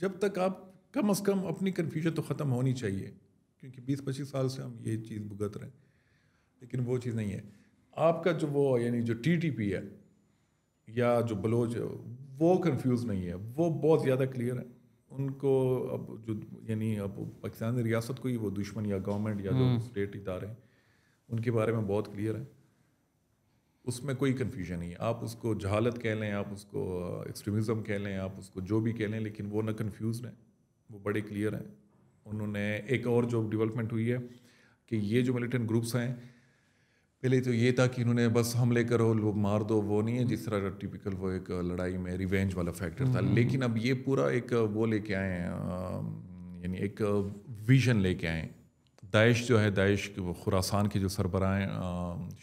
जब तक आप कम अज़ कम अपनी कन्फ्यूजन तो ख़त्म होनी चाहिए क्योंकि बीस पच्चीस साल से हम ये चीज़ भुगत रहे हैं लेकिन वो चीज़ नहीं है आपका जो वो यानी जो टी टी पी है या जो बलोच है वो कन्फ्यूज़ नहीं है वो बहुत ज़्यादा क्लियर है उनको अब जो यानी अब पाकिस्तान रियासत को ही वो दुश्मन या गवर्नमेंट या जो हम्म। स्टेट इदारे हैं उनके बारे में बहुत क्लियर है उसमें कोई कन्फ्यूजन नहीं है आप उसको जहालत कह लें आप उसको एक्सट्रीमिज़म कह लें आप उसको जो भी कह लें लेकिन वो ना कन्फ्यूज हैं वो बड़े क्लियर हैं उन्होंने एक और जो डेवलपमेंट हुई है कि ये जो मिलिटेंट ग्रुप्स हैं पहले तो ये था कि इन्होंने बस हमले करो लो मार दो वो नहीं है जिस तरह टिपिकल वो एक लड़ाई में रिवेंज वाला फैक्टर था हम्म। लेकिन अब ये पूरा एक वो लेके आए हैं यानी एक विजन लेके आए दाइश जो है दाइश खुरासान के जो सरबरा हैं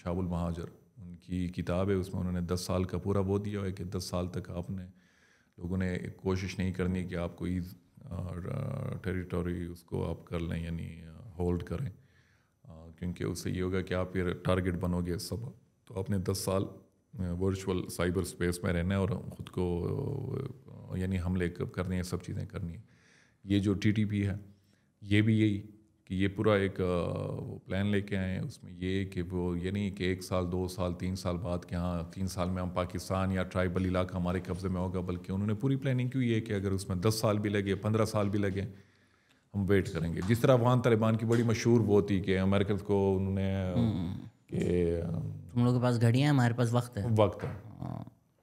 शाहुल महाजर उनकी किताब है उसमें उन्होंने दस साल का पूरा वो दिया है कि दस साल तक आपने लोगों ने कोशिश नहीं करनी कि आप कोई टेरिटोरी उसको आप कर लें यानी होल्ड करें क्योंकि उससे ये होगा कि आप फिर टारगेट बनोगे सब तो आपने दस साल वर्चुअल साइबर स्पेस में रहना है और ख़ुद को यानी हमले करने हैं सब चीज़ें करनी है ये जो टी है ये भी यही कि ये पूरा एक वो प्लान लेके आए हैं उसमें ये कि वो ये नहीं कि एक साल दो साल तीन साल बाद के हाँ तीन साल में हम पाकिस्तान या ट्राइबल इलाका हमारे कब्ज़े में होगा बल्कि उन्होंने पूरी प्लानिंग की हुई है कि अगर उसमें दस साल भी लगे पंद्रह साल भी लगे हम वेट करेंगे जिस तरह अफगान तालिबान की बड़ी मशहूर वो थी कि अमेरिकन को उन्होंने के तुम लोगों के पास घड़ियाँ हमारे पास वक्त है वक्त है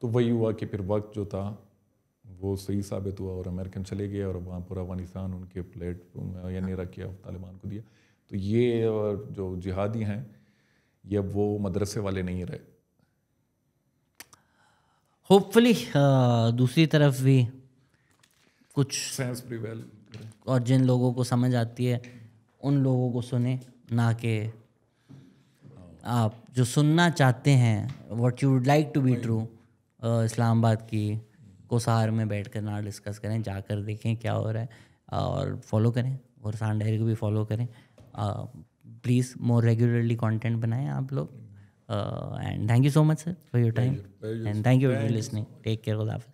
तो वही हुआ कि फिर वक्त जो था वो सही साबित हुआ और अमेरिकन चले गए और वहाँ पूरा अफगानिस्तान उनके प्लेटफॉर्म यानी रखिया तालिबान को दिया तो ये जो जिहादी हैं ये वो मदरसे वाले नहीं रहे होपफुली uh, दूसरी तरफ भी कुछ सेंस प्रिवेल और जिन लोगों को समझ आती है उन लोगों को सुने ना कि आप जो सुनना चाहते हैं what you would like to be true Islamabad की कोसार में बैठ कर ना डिस्कस करें जाकर देखें क्या हो रहा है और फॉलो करें और सान डायरी को भी फॉलो करें प्लीज़ मोर रेगुलरली कॉन्टेंट बनाएं आप लोग and thank you so much sir for your time and thank you for listening take care गुलाफ